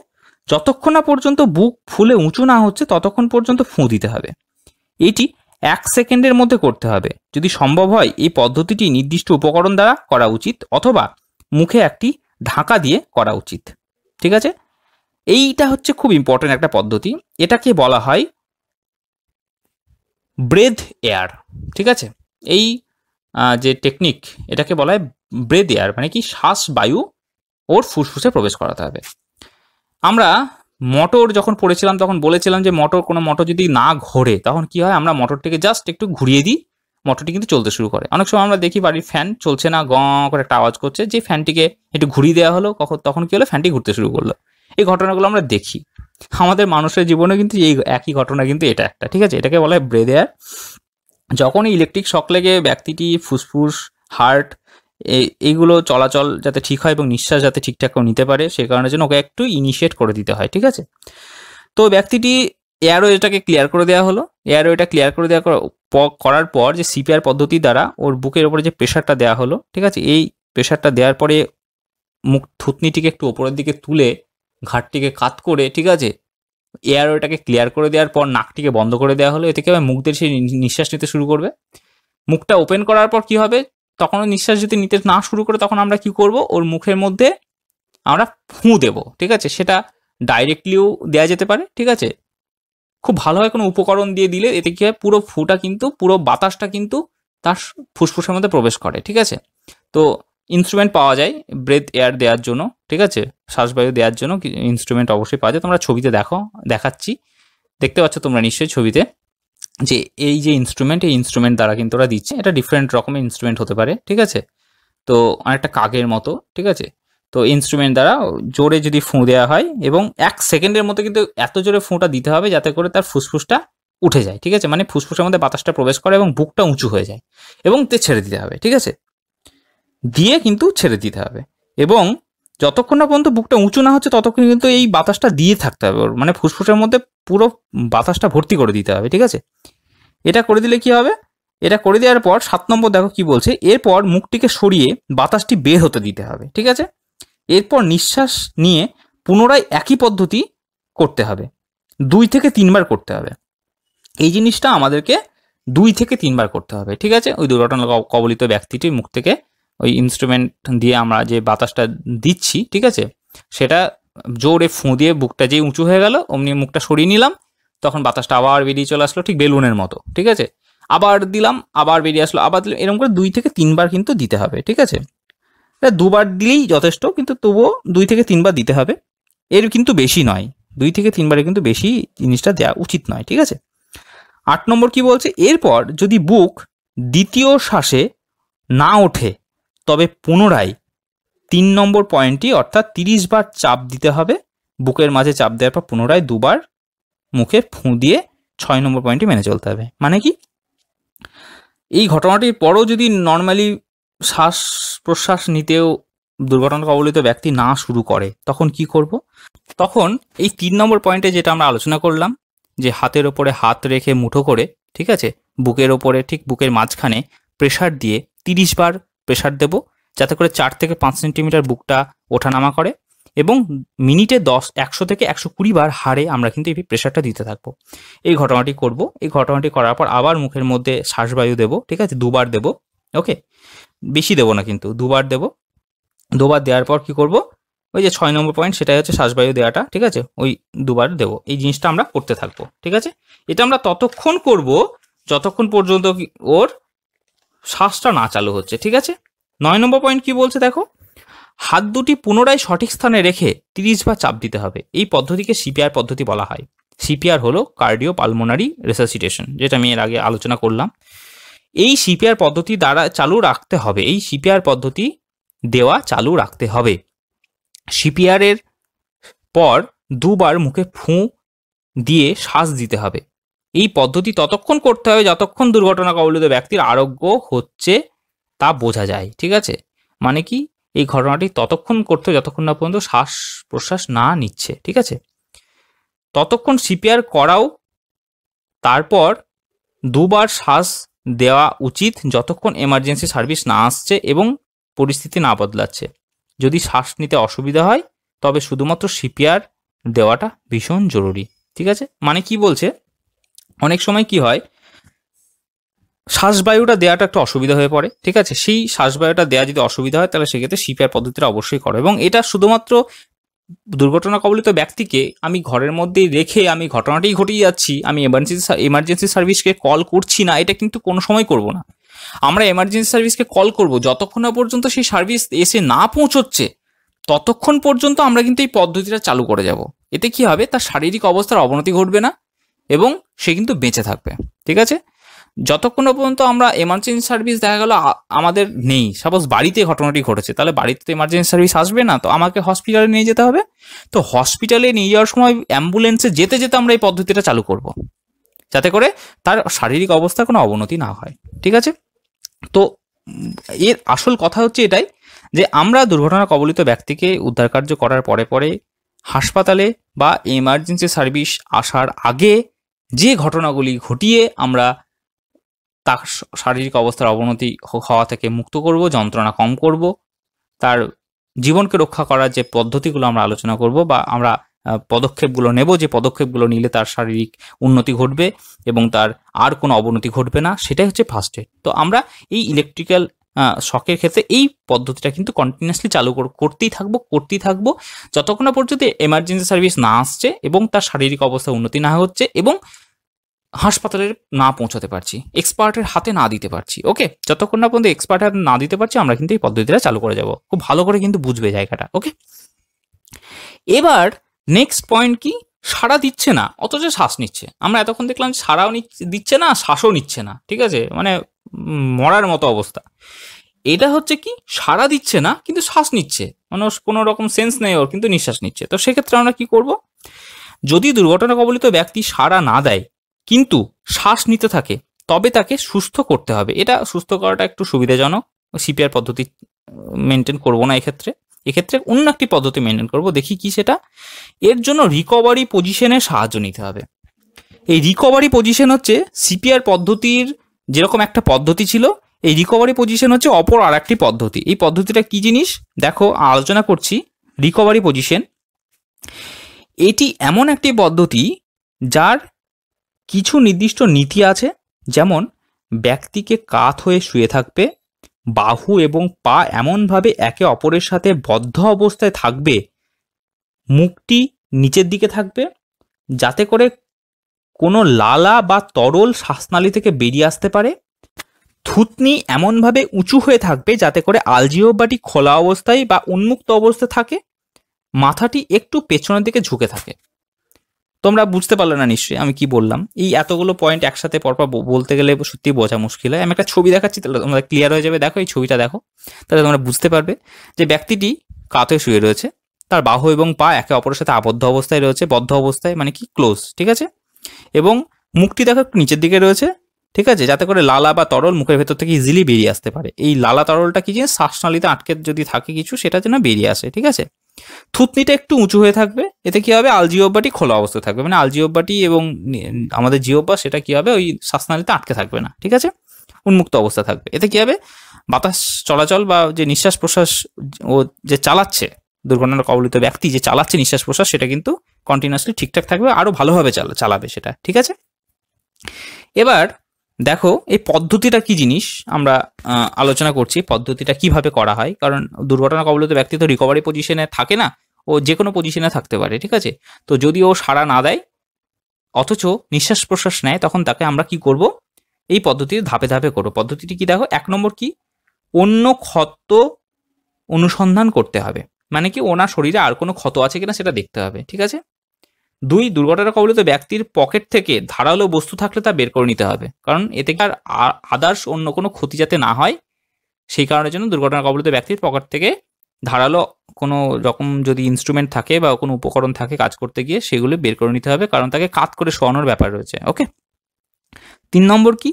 যতক্ষণ না পর্যন্ত বুক ফুলে উঁচু না হচ্ছে ততক্ষণ পর্যন্ত ফুঁ দিতে হবে এটি এক সেকেন্ডের মধ্যে করতে হবে যদি সম্ভব হয় এই পদ্ধতিটি নির্দিষ্ট উপকরণ দ্বারা করা উচিত অথবা মুখে একটি ঢাকা দিয়ে করা উচিত ঠিক আছে এইটা হচ্ছে খুব ইম্পর্টেন্ট একটা পদ্ধতি এটাকে বলা হয় ব্রেথ এয়ার ঠিক আছে এই যে টেকনিক এটাকে বলা হয় ব্রেথ এয়ার মানে কি শ্বাস বায়ু ওর ফুসফুসে প্রবেশ করাতে হবে আমরা মোটর যখন পড়েছিলাম তখন বলেছিলাম যে মোটর কোনো মোটর যদি না ঘোরে তখন কি হয় আমরা মোটরটিকে জাস্ট একটু ঘুরিয়ে দিই মোটরটি কিন্তু চলতে শুরু করে অনেক সময় আমরা দেখি বাড়ির ফ্যান চলছে না গ করে একটা আওয়াজ করছে যে ফ্যানটিকে একটু ঘুরিয়ে দেওয়া হলো কখন তখন কী হলো ফ্যানটি ঘুরতে শুরু করলো এই ঘটনাগুলো আমরা দেখি আমাদের মানুষের জীবনে কিন্তু এই একই ঘটনা কিন্তু এটা একটা ঠিক আছে এটাকে বলা হয় ব্রেদেয়ার যখন ইলেকট্রিক শক লেগে ব্যক্তিটি ফুসফুস হার্ট এইগুলো চলাচল যাতে ঠিক হয় এবং নিঃশ্বাস যাতে ঠিকঠাক নিতে পারে সে কারণের জন্য ওকে একটু ইনিশিয়েট করে দিতে হয় ঠিক আছে তো ব্যক্তিটি এটাকে ক্লিয়ার করে দেওয়া হলো এটা ক্লিয়ার করে দেওয়া করার পর যে সিপিআর পদ্ধতি দ্বারা ওর বুকের ওপরে যে প্রেশারটা দেওয়া হলো ঠিক আছে এই প্রেশারটা দেওয়ার পরে মুখ থুতনিটিকে একটু ওপরের দিকে তুলে ঘাটটিকে কাত করে ঠিক আছে এটাকে ক্লিয়ার করে দেওয়ার পর নাকটিকে বন্ধ করে দেওয়া হলো এতে কি মুখদের সে নিঃশ্বাস নিতে শুরু করবে মুখটা ওপেন করার পর কি হবে তখনও নিঃশ্বাস যদি নিতে না শুরু করে তখন আমরা কি করব ওর মুখের মধ্যে আমরা ফুঁ দেব ঠিক আছে সেটা ডাইরেক্টলিও দেওয়া যেতে পারে ঠিক আছে খুব ভালোভাবে কোনো উপকরণ দিয়ে দিলে এতে কী হয় পুরো ফুটা কিন্তু পুরো বাতাসটা কিন্তু তার ফুসফুসের মধ্যে প্রবেশ করে ঠিক আছে তো ইনস্ট্রুমেন্ট পাওয়া যায় ব্রেথ এয়ার দেওয়ার জন্য ঠিক আছে শ্বাসবায়ু দেওয়ার জন্য ইনস্ট্রুমেন্ট অবশ্যই পাওয়া যায় তোমরা ছবিতে দেখো দেখাচ্ছি দেখতে পাচ্ছ তোমরা নিশ্চয়ই ছবিতে যে এই যে ইনস্ট্রুমেন্ট এই ইনস্ট্রুমেন্ট দ্বারা কিন্তু ওরা দিচ্ছে এটা ডিফারেন্ট রকমের ইনস্ট্রুমেন্ট হতে পারে ঠিক আছে তো অনেকটা কাকের মতো ঠিক আছে তো ইনস্ট্রুমেন্ট দ্বারা জোরে যদি ফুঁ দেওয়া হয় এবং এক সেকেন্ডের মতো কিন্তু এত জোরে ফুঁটা দিতে হবে যাতে করে তার ফুসফুসটা উঠে যায় ঠিক আছে মানে ফুসফুসের মধ্যে বাতাসটা প্রবেশ করে এবং বুকটা উঁচু হয়ে যায় এবং তে ছেড়ে দিতে হবে ঠিক আছে দিয়ে কিন্তু ছেড়ে দিতে হবে এবং যতক্ষণ না পর্যন্ত বুকটা উঁচু না হচ্ছে ততক্ষণ কিন্তু এই বাতাসটা দিয়ে থাকতে হবে ওর মানে ফুসফুসের মধ্যে পুরো বাতাসটা ভর্তি করে দিতে হবে ঠিক আছে এটা করে দিলে কি হবে এটা করে দেওয়ার পর সাত নম্বর দেখো কি বলছে এরপর মুখটিকে সরিয়ে বাতাসটি বের হতে দিতে হবে ঠিক আছে এরপর নিঃশ্বাস নিয়ে পুনরায় একই পদ্ধতি করতে হবে দুই থেকে তিনবার করতে হবে এই জিনিসটা আমাদেরকে দুই থেকে তিনবার করতে হবে ঠিক আছে ওই দুর্ঘটনা কবলিত ব্যক্তিটির মুখ থেকে ওই ইনস্ট্রুমেন্ট দিয়ে আমরা যে বাতাসটা দিচ্ছি ঠিক আছে সেটা জোরে ফু দিয়ে বুকটা যেই উঁচু হয়ে গেল অমনি মুখটা সরিয়ে নিলাম তখন বাতাসটা আবার বেরিয়ে চলে আসলো ঠিক বেলুনের মতো ঠিক আছে আবার দিলাম আবার বেরিয়ে আসলো আবার দিলাম এরকম করে দুই থেকে তিনবার কিন্তু দিতে হবে ঠিক আছে দুবার দিলেই যথেষ্ট কিন্তু তবুও দুই থেকে তিনবার দিতে হবে এর কিন্তু বেশি নয় দুই থেকে তিনবারে কিন্তু বেশি জিনিসটা দেওয়া উচিত নয় ঠিক আছে আট নম্বর কি বলছে এরপর যদি বুক দ্বিতীয় শ্বাসে না ওঠে তবে পুনরায় তিন নম্বর পয়েন্টটি অর্থাৎ তিরিশ বার চাপ দিতে হবে বুকের মাঝে চাপ দেওয়ার পর পুনরায় দুবার মুখে ফুঁ দিয়ে ছয় নম্বর পয়েন্টটি মেনে চলতে হবে মানে কি এই ঘটনাটির পরও যদি নর্মালি শ্বাস প্রশ্বাস নিতেও দুর্ঘটনা কবলিত ব্যক্তি না শুরু করে তখন কি করব তখন এই তিন নম্বর পয়েন্টে যেটা আমরা আলোচনা করলাম যে হাতের ওপরে হাত রেখে মুঠো করে ঠিক আছে বুকের ওপরে ঠিক বুকের মাঝখানে প্রেশার দিয়ে তিরিশ বার প্রেশার দেব যাতে করে চার থেকে পাঁচ সেন্টিমিটার বুকটা ওঠানামা করে এবং মিনিটে দশ একশো থেকে একশো কুড়ি বার হারে আমরা কিন্তু এই প্রেশারটা দিতে থাকবো এই ঘটনাটি করব এই ঘটনাটি করার পর আবার মুখের মধ্যে শ্বাসবায়ু দেব ঠিক আছে দুবার দেব ওকে বেশি দেব না কিন্তু দুবার দেব দুবার দেওয়ার পর কি করব ওই যে ছয় নম্বর পয়েন্ট সেটাই হচ্ছে শ্বাসবায়ু দেওয়াটা ঠিক আছে ওই দুবার দেব এই জিনিসটা আমরা করতে থাকবো ঠিক আছে এটা আমরা ততক্ষণ করব যতক্ষণ পর্যন্ত ওর শ্বাসটা না চালু হচ্ছে ঠিক আছে নয় নম্বর পয়েন্ট কি বলছে দেখো হাত দুটি পুনরায় সঠিক স্থানে রেখে তিরিশ বার চাপ দিতে হবে এই পদ্ধতিকে সিপিআর পদ্ধতি বলা হয় সিপিআর হলো কার্ডিও পালমোনারি রেসাসিটেশন যেটা আমি এর আগে আলোচনা করলাম এই সিপিআর পদ্ধতি দ্বারা চালু রাখতে হবে এই সিপিআর পদ্ধতি দেওয়া চালু রাখতে হবে সিপিআরের পর দুবার মুখে ফুঁ দিয়ে শ্বাস দিতে হবে এই পদ্ধতি ততক্ষণ করতে হবে যতক্ষণ দুর্ঘটনা কবলিত ব্যক্তির আরোগ্য হচ্ছে তা বোঝা যায় ঠিক আছে মানে কি এই ঘটনাটি ততক্ষণ করতে যতক্ষণ না পর্যন্ত শ্বাস প্রশ্বাস না নিচ্ছে ঠিক আছে ততক্ষণ সিপিআর করাও তারপর দুবার শ্বাস দেওয়া উচিত যতক্ষণ এমার্জেন্সি সার্ভিস না আসছে এবং পরিস্থিতি না বদলাচ্ছে যদি শ্বাস নিতে অসুবিধা হয় তবে শুধুমাত্র সিপিআর দেওয়াটা ভীষণ জরুরি ঠিক আছে মানে কি বলছে অনেক সময় কি হয় শ্বাসবায়ুটা দেওয়াটা একটা অসুবিধা হয়ে পড়ে ঠিক আছে সেই শ্বাসবায়ুটা দেওয়া যদি অসুবিধা হয় তাহলে সেক্ষেত্রে সিপিআর পদ্ধতিটা অবশ্যই করো এবং এটা শুধুমাত্র দুর্ঘটনা কবলিত ব্যক্তিকে আমি ঘরের মধ্যেই রেখে আমি ঘটনাটি ঘটিয়ে যাচ্ছি আমি এমার্জেন্সি এমার্জেন্সি সার্ভিসকে কল করছি না এটা কিন্তু কোনো সময় করব না আমরা এমার্জেন্সি সার্ভিসকে কল করব যতক্ষণ না পর্যন্ত সেই সার্ভিস এসে না পৌঁছচ্ছে ততক্ষণ পর্যন্ত আমরা কিন্তু এই পদ্ধতিটা চালু করে যাব এতে কি হবে তার শারীরিক অবস্থার অবনতি ঘটবে না এবং সে কিন্তু বেঁচে থাকবে ঠিক আছে যতক্ষণ পর্যন্ত আমরা এমার্জেন্সি সার্ভিস দেখা গেল আমাদের নেই সাপোজ বাড়িতে ঘটনাটি ঘটেছে তাহলে বাড়িতে তো এমার্জেন্সি সার্ভিস আসবে না তো আমাকে হসপিটালে নিয়ে যেতে হবে তো হসপিটালে নিয়ে যাওয়ার সময় অ্যাম্বুলেন্সে যেতে যেতে আমরা এই পদ্ধতিটা চালু করব। যাতে করে তার শারীরিক অবস্থার কোনো অবনতি না হয় ঠিক আছে তো এর আসল কথা হচ্ছে এটাই যে আমরা দুর্ঘটনা কবলিত ব্যক্তিকে উদ্ধার কার্য করার পরে পরে হাসপাতালে বা এমার্জেন্সি সার্ভিস আসার আগে যে ঘটনাগুলি ঘটিয়ে আমরা তার শারীরিক অবস্থার অবনতি হওয়া থেকে মুক্ত করব যন্ত্রণা কম করব তার জীবনকে রক্ষা করার যে পদ্ধতিগুলো আমরা আলোচনা করব বা আমরা পদক্ষেপগুলো নেব যে পদক্ষেপগুলো নিলে তার শারীরিক উন্নতি ঘটবে এবং তার আর কোনো অবনতি ঘটবে না সেটাই হচ্ছে ফার্স্ট এড তো আমরা এই ইলেকট্রিক্যাল শখের ক্ষেত্রে এই পদ্ধতিটা কিন্তু কন্টিনিউসলি চালু করতেই থাকবো করতেই থাকবো যতক্ষণ না পর্যন্ত এমার্জেন্সি সার্ভিস না আসছে এবং তার শারীরিক অবস্থা উন্নতি না হচ্ছে এবং হাসপাতালে না পৌঁছাতে পারছি এক্সপার্টের হাতে না দিতে পারছি ওকে যতক্ষণ না পর্যন্ত এক্সপার্টের হাতে না দিতে পারছি আমরা কিন্তু এই পদ্ধতিটা চালু করে যাব খুব ভালো করে কিন্তু বুঝবে জায়গাটা ওকে এবার নেক্সট পয়েন্ট কি সাড়া দিচ্ছে না অথচ শ্বাস নিচ্ছে আমরা এতক্ষণ দেখলাম সাড়াও দিচ্ছে না শ্বাসও নিচ্ছে না ঠিক আছে মানে মরার মতো অবস্থা এটা হচ্ছে কি সাড়া দিচ্ছে না কিন্তু শ্বাস নিচ্ছে মানুষ কোনো রকম সেন্স নেই ওর কিন্তু নিঃশ্বাস নিচ্ছে তো সেক্ষেত্রে আমরা কি করব যদি দুর্ঘটনা কবলিত ব্যক্তি সাড়া না দেয় কিন্তু শ্বাস নিতে থাকে তবে তাকে সুস্থ করতে হবে এটা সুস্থ করাটা একটু সুবিধাজনক সিপিআর পদ্ধতি মেনটেন করবো না এক্ষেত্রে এক্ষেত্রে অন্য একটি পদ্ধতি মেনটেন করব দেখি কি সেটা এর জন্য রিকভারি পজিশনে সাহায্য নিতে হবে এই রিকভারি পজিশন হচ্ছে সিপিআর পদ্ধতির যেরকম একটা পদ্ধতি ছিল এই রিকভারি পজিশন হচ্ছে অপর আর একটি পদ্ধতি এই পদ্ধতিটা কি জিনিস দেখো আলোচনা করছি রিকভারি পজিশন এটি এমন একটি পদ্ধতি যার কিছু নির্দিষ্ট নীতি আছে যেমন ব্যক্তিকে কাত হয়ে শুয়ে থাকবে বাহু এবং পা এমনভাবে একে অপরের সাথে বদ্ধ অবস্থায় থাকবে মুখটি নিচের দিকে থাকবে যাতে করে কোনো লালা বা তরল শ্বাসনালী থেকে বেরিয়ে আসতে পারে থুতনি এমনভাবে উঁচু হয়ে থাকবে যাতে করে আলজিও বাটি খোলা অবস্থায় বা উন্মুক্ত অবস্থায় থাকে মাথাটি একটু পেছনের দিকে ঝুঁকে থাকে তোমরা বুঝতে পারলে না নিশ্চয়ই আমি কি বললাম এই এতগুলো পয়েন্ট একসাথে পরপর বলতে গেলে সত্যি বোঝা মুশকিল হয় আমি একটা ছবি দেখাচ্ছি তাহলে তোমরা ক্লিয়ার হয়ে যাবে দেখো এই ছবিটা দেখো তাহলে তোমরা বুঝতে পারবে যে ব্যক্তিটি কাতে শুয়ে রয়েছে তার বাহু এবং পা একে অপরের সাথে আবদ্ধ অবস্থায় রয়েছে বদ্ধ অবস্থায় মানে কি ক্লোজ ঠিক আছে এবং মুক্তি দেখো একটু নিচের দিকে রয়েছে ঠিক আছে যাতে করে লালা বা তরল মুখের ভেতর থেকে ইজিলি বেরিয়ে আসতে পারে এই লালা তরলটা কি যে শ্বাসনালীতে আটকে যদি থাকে কিছু সেটা যেন বেরিয়ে আসে ঠিক আছে থুতনিটা একটু উঁচু হয়ে থাকবে এতে কি হবে আলজিওব্বাটি খোলা অবস্থায় থাকবে মানে আলজিওব্বাটি এবং আমাদের জিওব্বা সেটা কি হবে ওই শ্বাসনালীতে আটকে থাকবে না ঠিক আছে উন্মুক্ত অবস্থা থাকবে এতে কি হবে বাতাস চলাচল বা যে নিঃশ্বাস প্রশ্বাস ও যে চালাচ্ছে দুর্ঘটনার কবলিত ব্যক্তি যে চালাচ্ছে নিঃশ্বাস প্রশ্বাস সেটা কিন্তু কন্টিনিউয়াসলি ঠিকঠাক থাকবে আরও ভালোভাবে চালা চালাবে সেটা ঠিক আছে এবার দেখো এই পদ্ধতিটা কি জিনিস আমরা আলোচনা করছি পদ্ধতিটা কিভাবে করা হয় কারণ দুর্ঘটনা কবলিত ব্যক্তি তো রিকভারি পজিশনে থাকে না ও যে কোনো পজিশনে থাকতে পারে ঠিক আছে তো যদি ও সাড়া না দেয় অথচ নিঃশ্বাস প্রশ্বাস নেয় তখন তাকে আমরা কি করব এই পদ্ধতির ধাপে ধাপে করো পদ্ধতিটি কি দেখো এক নম্বর কি অন্য ক্ষত অনুসন্ধান করতে হবে মানে কি ওনার শরীরে আর কোনো ক্ষত আছে কিনা সেটা দেখতে হবে ঠিক আছে দুই দুর্ঘটনা কবলিত ব্যক্তির পকেট থেকে ধারালো বস্তু থাকলে তা বের করে নিতে হবে কারণ এতে আর আদার্স অন্য কোনো ক্ষতি যাতে না হয় সেই কারণের জন্য দুর্ঘটনা কবলিত ব্যক্তির পকেট থেকে ধারালো কোনো রকম যদি ইনস্ট্রুমেন্ট থাকে বা কোনো উপকরণ থাকে কাজ করতে গিয়ে সেগুলো বের করে নিতে হবে কারণ তাকে কাত করে শোয়ানোর ব্যাপার রয়েছে ওকে তিন নম্বর কি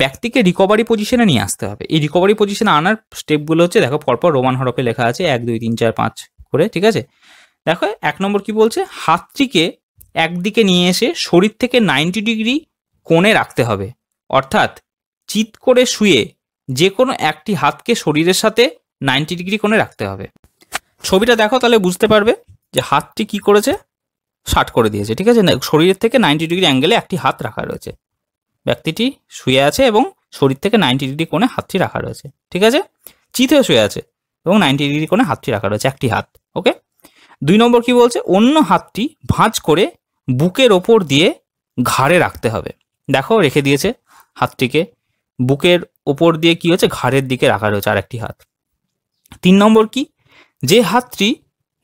ব্যক্তিকে রিকভারি পজিশনে নিয়ে আসতে হবে এই রিকভারি পজিশনে আনার স্টেপগুলো হচ্ছে দেখো পরপর রোমান হরফে লেখা আছে এক দুই তিন চার পাঁচ করে ঠিক আছে দেখো এক নম্বর কি বলছে হাতটিকে একদিকে নিয়ে এসে শরীর থেকে নাইনটি ডিগ্রি কোণে রাখতে হবে অর্থাৎ চিত করে শুয়ে যে কোনো একটি হাতকে শরীরের সাথে নাইনটি ডিগ্রি কোণে রাখতে হবে ছবিটা দেখো তাহলে বুঝতে পারবে যে হাতটি কি করেছে ষাট করে দিয়েছে ঠিক আছে শরীরের থেকে নাইনটি ডিগ্রি অ্যাঙ্গেলে একটি হাত রাখা রয়েছে ব্যক্তিটি শুয়ে আছে এবং শরীর থেকে নাইনটি ডিগ্রি কোণে হাতটি রাখা রয়েছে ঠিক আছে চিত শুয়ে আছে এবং নাইনটি ডিগ্রি কোণে হাতটি রাখা রয়েছে একটি হাত ওকে দুই নম্বর কি বলছে অন্য হাতটি ভাঁজ করে বুকের ওপর দিয়ে ঘাড়ে রাখতে হবে দেখো রেখে দিয়েছে হাতটিকে বুকের ওপর দিয়ে কি হচ্ছে ঘাড়ের দিকে রাখা রয়েছে আর একটি হাত তিন নম্বর কি যে হাতটি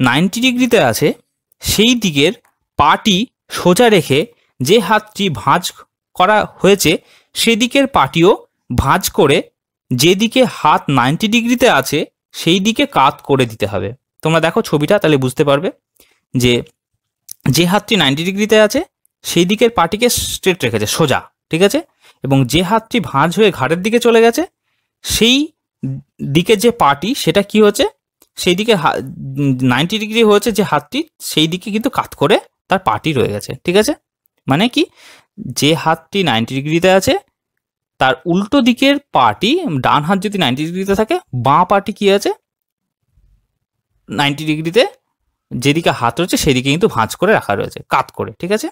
নাইনটি ডিগ্রিতে আছে সেই দিকের পাটি সোজা রেখে যে হাতটি ভাঁজ করা হয়েছে সেদিকের পাটিও ভাঁজ করে যেদিকে হাত নাইনটি ডিগ্রিতে আছে সেই দিকে কাত করে দিতে হবে তোমরা দেখো ছবিটা তাহলে বুঝতে পারবে যে যে হাতটি নাইনটি ডিগ্রিতে আছে সেই দিকের পাটিকে স্ট্রেট রেখেছে সোজা ঠিক আছে এবং যে হাতটি ভাঁজ হয়ে ঘাটের দিকে চলে গেছে সেই দিকে যে পাটি সেটা কি হয়েছে সেই দিকে নাইনটি ডিগ্রি হয়েছে যে হাতটি সেই দিকে কিন্তু কাত করে তার পাটি রয়ে গেছে ঠিক আছে মানে কি যে হাতটি নাইনটি ডিগ্রিতে আছে তার উল্টো দিকের পাটি ডান হাত যদি নাইনটি ডিগ্রিতে থাকে বাঁ পাটি কি আছে নাইনটি ডিগ্রিতে যেদিকে হাত রয়েছে সেদিকে কিন্তু ভাঁজ করে রাখা রয়েছে কাত করে ঠিক আছে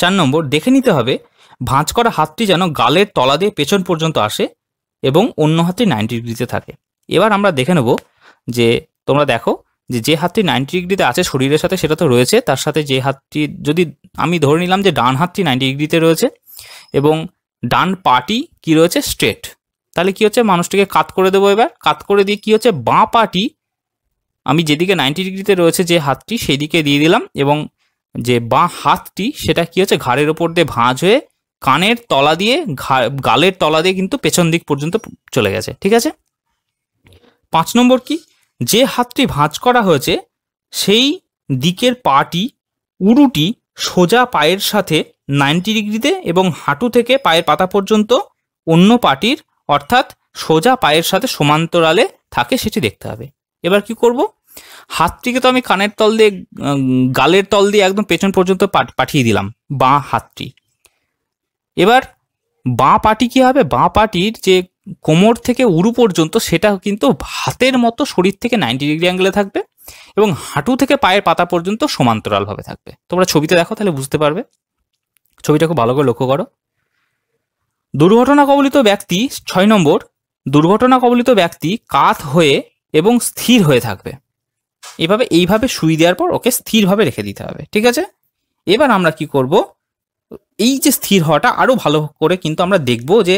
চার নম্বর দেখে নিতে হবে ভাঁজ করা হাতটি যেন গালের তলা দিয়ে পেছন পর্যন্ত আসে এবং অন্য হাতটি নাইনটি ডিগ্রিতে থাকে এবার আমরা দেখে নেব যে তোমরা দেখো যে যে হাতটি নাইনটি ডিগ্রিতে আছে শরীরের সাথে সেটা তো রয়েছে তার সাথে যে হাতটি যদি আমি ধরে নিলাম যে ডান হাতটি নাইনটি ডিগ্রিতে রয়েছে এবং ডান পাটি কি রয়েছে স্ট্রেট তাহলে কি হচ্ছে মানুষটিকে কাত করে দেবো এবার কাত করে দিয়ে কি হচ্ছে বাঁ পাটি আমি যেদিকে নাইনটি ডিগ্রিতে রয়েছে যে হাতটি সেদিকে দিয়ে দিলাম এবং যে বাঁ হাতটি সেটা কি হচ্ছে ঘাড়ের ওপর দিয়ে ভাঁজ হয়ে কানের তলা দিয়ে গালের তলা দিয়ে কিন্তু পেছন দিক পর্যন্ত চলে গেছে ঠিক আছে পাঁচ নম্বর কি যে হাতটি ভাঁজ করা হয়েছে সেই দিকের পাটি উরুটি সোজা পায়ের সাথে নাইনটি ডিগ্রিতে এবং হাঁটু থেকে পায়ের পাতা পর্যন্ত অন্য পাটির অর্থাৎ সোজা পায়ের সাথে সমান্তরালে থাকে সেটি দেখতে হবে এবার কি করব হাতটিকে তো আমি কানের তল দিয়ে গালের তল দিয়ে একদম পেছন পর্যন্ত পাঠিয়ে দিলাম বাঁ হাতটি এবার বাঁ পাটি কি হবে বাঁ পাটির যে কোমর থেকে উরু পর্যন্ত সেটা কিন্তু হাতের মতো শরীর থেকে নাইনটি ডিগ্রি অ্যাঙ্গেলে থাকবে এবং হাঁটু থেকে পায়ের পাতা পর্যন্ত সমান্তরালভাবে থাকবে তোমরা ছবিতে দেখো তাহলে বুঝতে পারবে ছবিটা খুব ভালো করে লক্ষ্য করো দুর্ঘটনা কবলিত ব্যক্তি ছয় নম্বর দুর্ঘটনা কবলিত ব্যক্তি কাত হয়ে এবং স্থির হয়ে থাকবে এভাবে এইভাবে শুই দেওয়ার পর ওকে স্থিরভাবে রেখে দিতে হবে ঠিক আছে এবার আমরা কি করব এই যে স্থির হওয়াটা আরও ভালো করে কিন্তু আমরা দেখব যে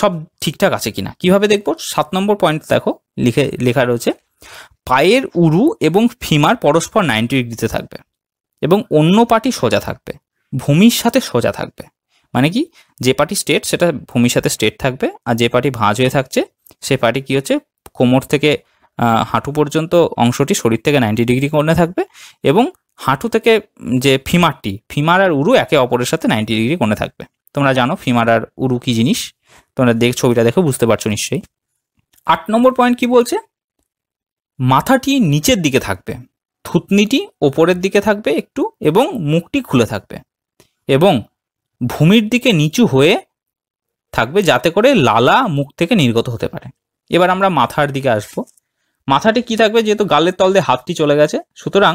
সব ঠিকঠাক আছে কিনা কিভাবে দেখবো সাত নম্বর পয়েন্ট দেখো লিখে লেখা রয়েছে পায়ের উরু এবং ফিমার পরস্পর নাইনটি ডিগ্রিতে থাকবে এবং অন্য পার্টি সোজা থাকবে ভূমির সাথে সোজা থাকবে মানে কি যে পার্টি স্টেট সেটা ভূমির সাথে স্টেট থাকবে আর যে পার্টি ভাঁজ হয়ে থাকছে সে পার্টি কি হচ্ছে কোমর থেকে হাঁটু পর্যন্ত অংশটি শরীর থেকে নাইনটি ডিগ্রি কোণে থাকবে এবং হাঁটু থেকে যে ফিমারটি ফিমার আর উরু একে অপরের সাথে নাইনটি ডিগ্রি কোণে থাকবে তোমরা জানো ফিমার আর উরু কী জিনিস তোমরা দেখ ছবিটা দেখো বুঝতে পারছো নিশ্চয়ই আট নম্বর পয়েন্ট কি বলছে মাথাটি নিচের দিকে থাকবে থুতনিটি ওপরের দিকে থাকবে একটু এবং মুখটি খুলে থাকবে এবং ভূমির দিকে নিচু হয়ে থাকবে যাতে করে লালা মুখ থেকে নির্গত হতে পারে এবার আমরা মাথার দিকে আসব মাথাটি কি থাকবে যেহেতু গালের তল দিয়ে হাতটি চলে গেছে সুতরাং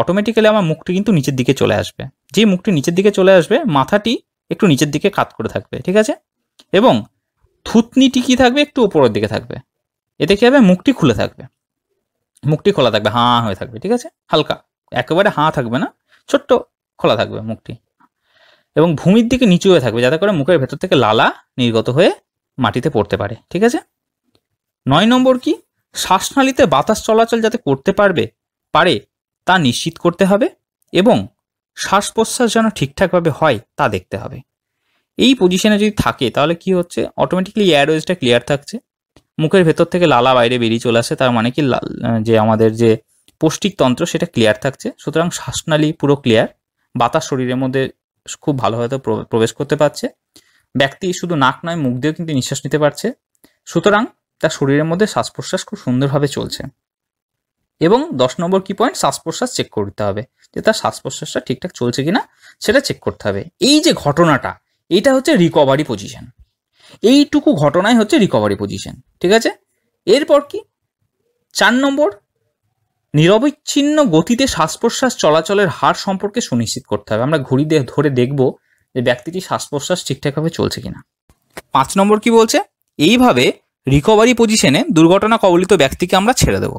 অটোমেটিক্যালি আমার মুখটি কিন্তু নিচের দিকে চলে আসবে যে মুখটি নিচের দিকে চলে আসবে মাথাটি একটু নিচের দিকে কাত করে থাকবে ঠিক আছে এবং থুতনিটি কী থাকবে একটু উপরের দিকে থাকবে এতে কী হবে মুখটি খুলে থাকবে মুখটি খোলা থাকবে হাঁ হয়ে থাকবে ঠিক আছে হালকা একেবারে হাঁ থাকবে না ছোট্ট খোলা থাকবে মুখটি এবং ভূমির দিকে নিচু হয়ে থাকবে যাতে করে মুখের ভেতর থেকে লালা নির্গত হয়ে মাটিতে পড়তে পারে ঠিক আছে নয় নম্বর কি শ্বাসনালীতে বাতাস চলাচল যাতে করতে পারবে পারে তা নিশ্চিত করতে হবে এবং শ্বাস প্রশ্বাস যেন ঠিকঠাকভাবে হয় তা দেখতে হবে এই পজিশনে যদি থাকে তাহলে কি হচ্ছে অটোমেটিকলি এয়ারওয়েজটা ক্লিয়ার থাকছে মুখের ভেতর থেকে লালা বাইরে বেরিয়ে চলে আসে তার মানে কি যে আমাদের যে পৌষ্টিকতন্ত্র সেটা ক্লিয়ার থাকছে সুতরাং শ্বাসনালী পুরো ক্লিয়ার বাতাস শরীরের মধ্যে খুব ভালোভাবে প্রবেশ করতে পারছে ব্যক্তি শুধু নাক নয় মুখ দিয়েও কিন্তু নিঃশ্বাস নিতে পারছে সুতরাং তার শরীরের মধ্যে শ্বাস প্রশ্বাস খুব সুন্দরভাবে চলছে এবং দশ নম্বর কি পয়েন্ট শ্বাস প্রশ্বাস চেক করতে হবে যে তার শ্বাস প্রশ্বাসটা ঠিকঠাক চলছে কিনা সেটা চেক করতে হবে এই যে ঘটনাটা এটা হচ্ছে রিকভারি পজিশন এইটুকু ঘটনায় হচ্ছে রিকভারি পজিশন ঠিক আছে এরপর কি চার নম্বর নিরবিচ্ছিন্ন গতিতে শ্বাস প্রশ্বাস চলাচলের হার সম্পর্কে সুনিশ্চিত করতে হবে আমরা ঘুরি ধরে দেখব যে ব্যক্তিটি শ্বাস প্রশ্বাস ঠিকঠাকভাবে চলছে কিনা পাঁচ নম্বর কি বলছে এইভাবে রিকভারি পজিশনে দুর্ঘটনা কবলিত ব্যক্তিকে আমরা ছেড়ে দেব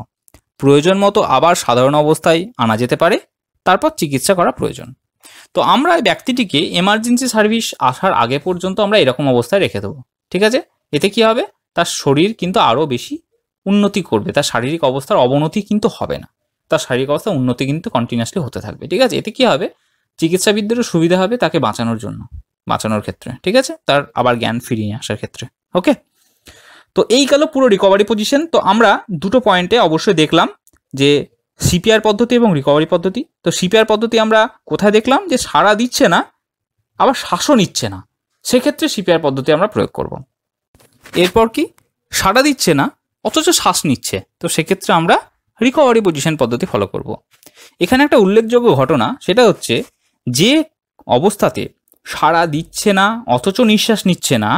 প্রয়োজন মতো আবার সাধারণ অবস্থায় আনা যেতে পারে তারপর চিকিৎসা করা প্রয়োজন তো আমরা ব্যক্তিটিকে এমার্জেন্সি সার্ভিস আসার আগে পর্যন্ত আমরা এরকম অবস্থায় রেখে দেবো ঠিক আছে এতে কি হবে তার শরীর কিন্তু আরও বেশি উন্নতি করবে তার শারীরিক অবস্থার অবনতি কিন্তু হবে না তার শারীরিক অবস্থা উন্নতি কিন্তু কন্টিনিউসলি হতে থাকবে ঠিক আছে এতে কি হবে চিকিৎসাবিদদেরও সুবিধা হবে তাকে বাঁচানোর জন্য বাঁচানোর ক্ষেত্রে ঠিক আছে তার আবার জ্ঞান ফিরিয়ে আসার ক্ষেত্রে ওকে তো এই গেল পুরো রিকভারি পজিশন তো আমরা দুটো পয়েন্টে অবশ্যই দেখলাম যে সিপিআর পদ্ধতি এবং রিকভারি পদ্ধতি তো সিপিআর পদ্ধতি আমরা কোথায় দেখলাম যে সাড়া দিচ্ছে না আবার শাসন নিচ্ছে না সেক্ষেত্রে সিপিআর পদ্ধতি আমরা প্রয়োগ করব এরপর কি সাড়া দিচ্ছে না অথচ শ্বাস নিচ্ছে তো সেক্ষেত্রে আমরা রিকভারি পজিশন পদ্ধতি ফলো করব। এখানে একটা উল্লেখযোগ্য ঘটনা সেটা হচ্ছে যে অবস্থাতে সাড়া দিচ্ছে না অথচ নিঃশ্বাস নিচ্ছে না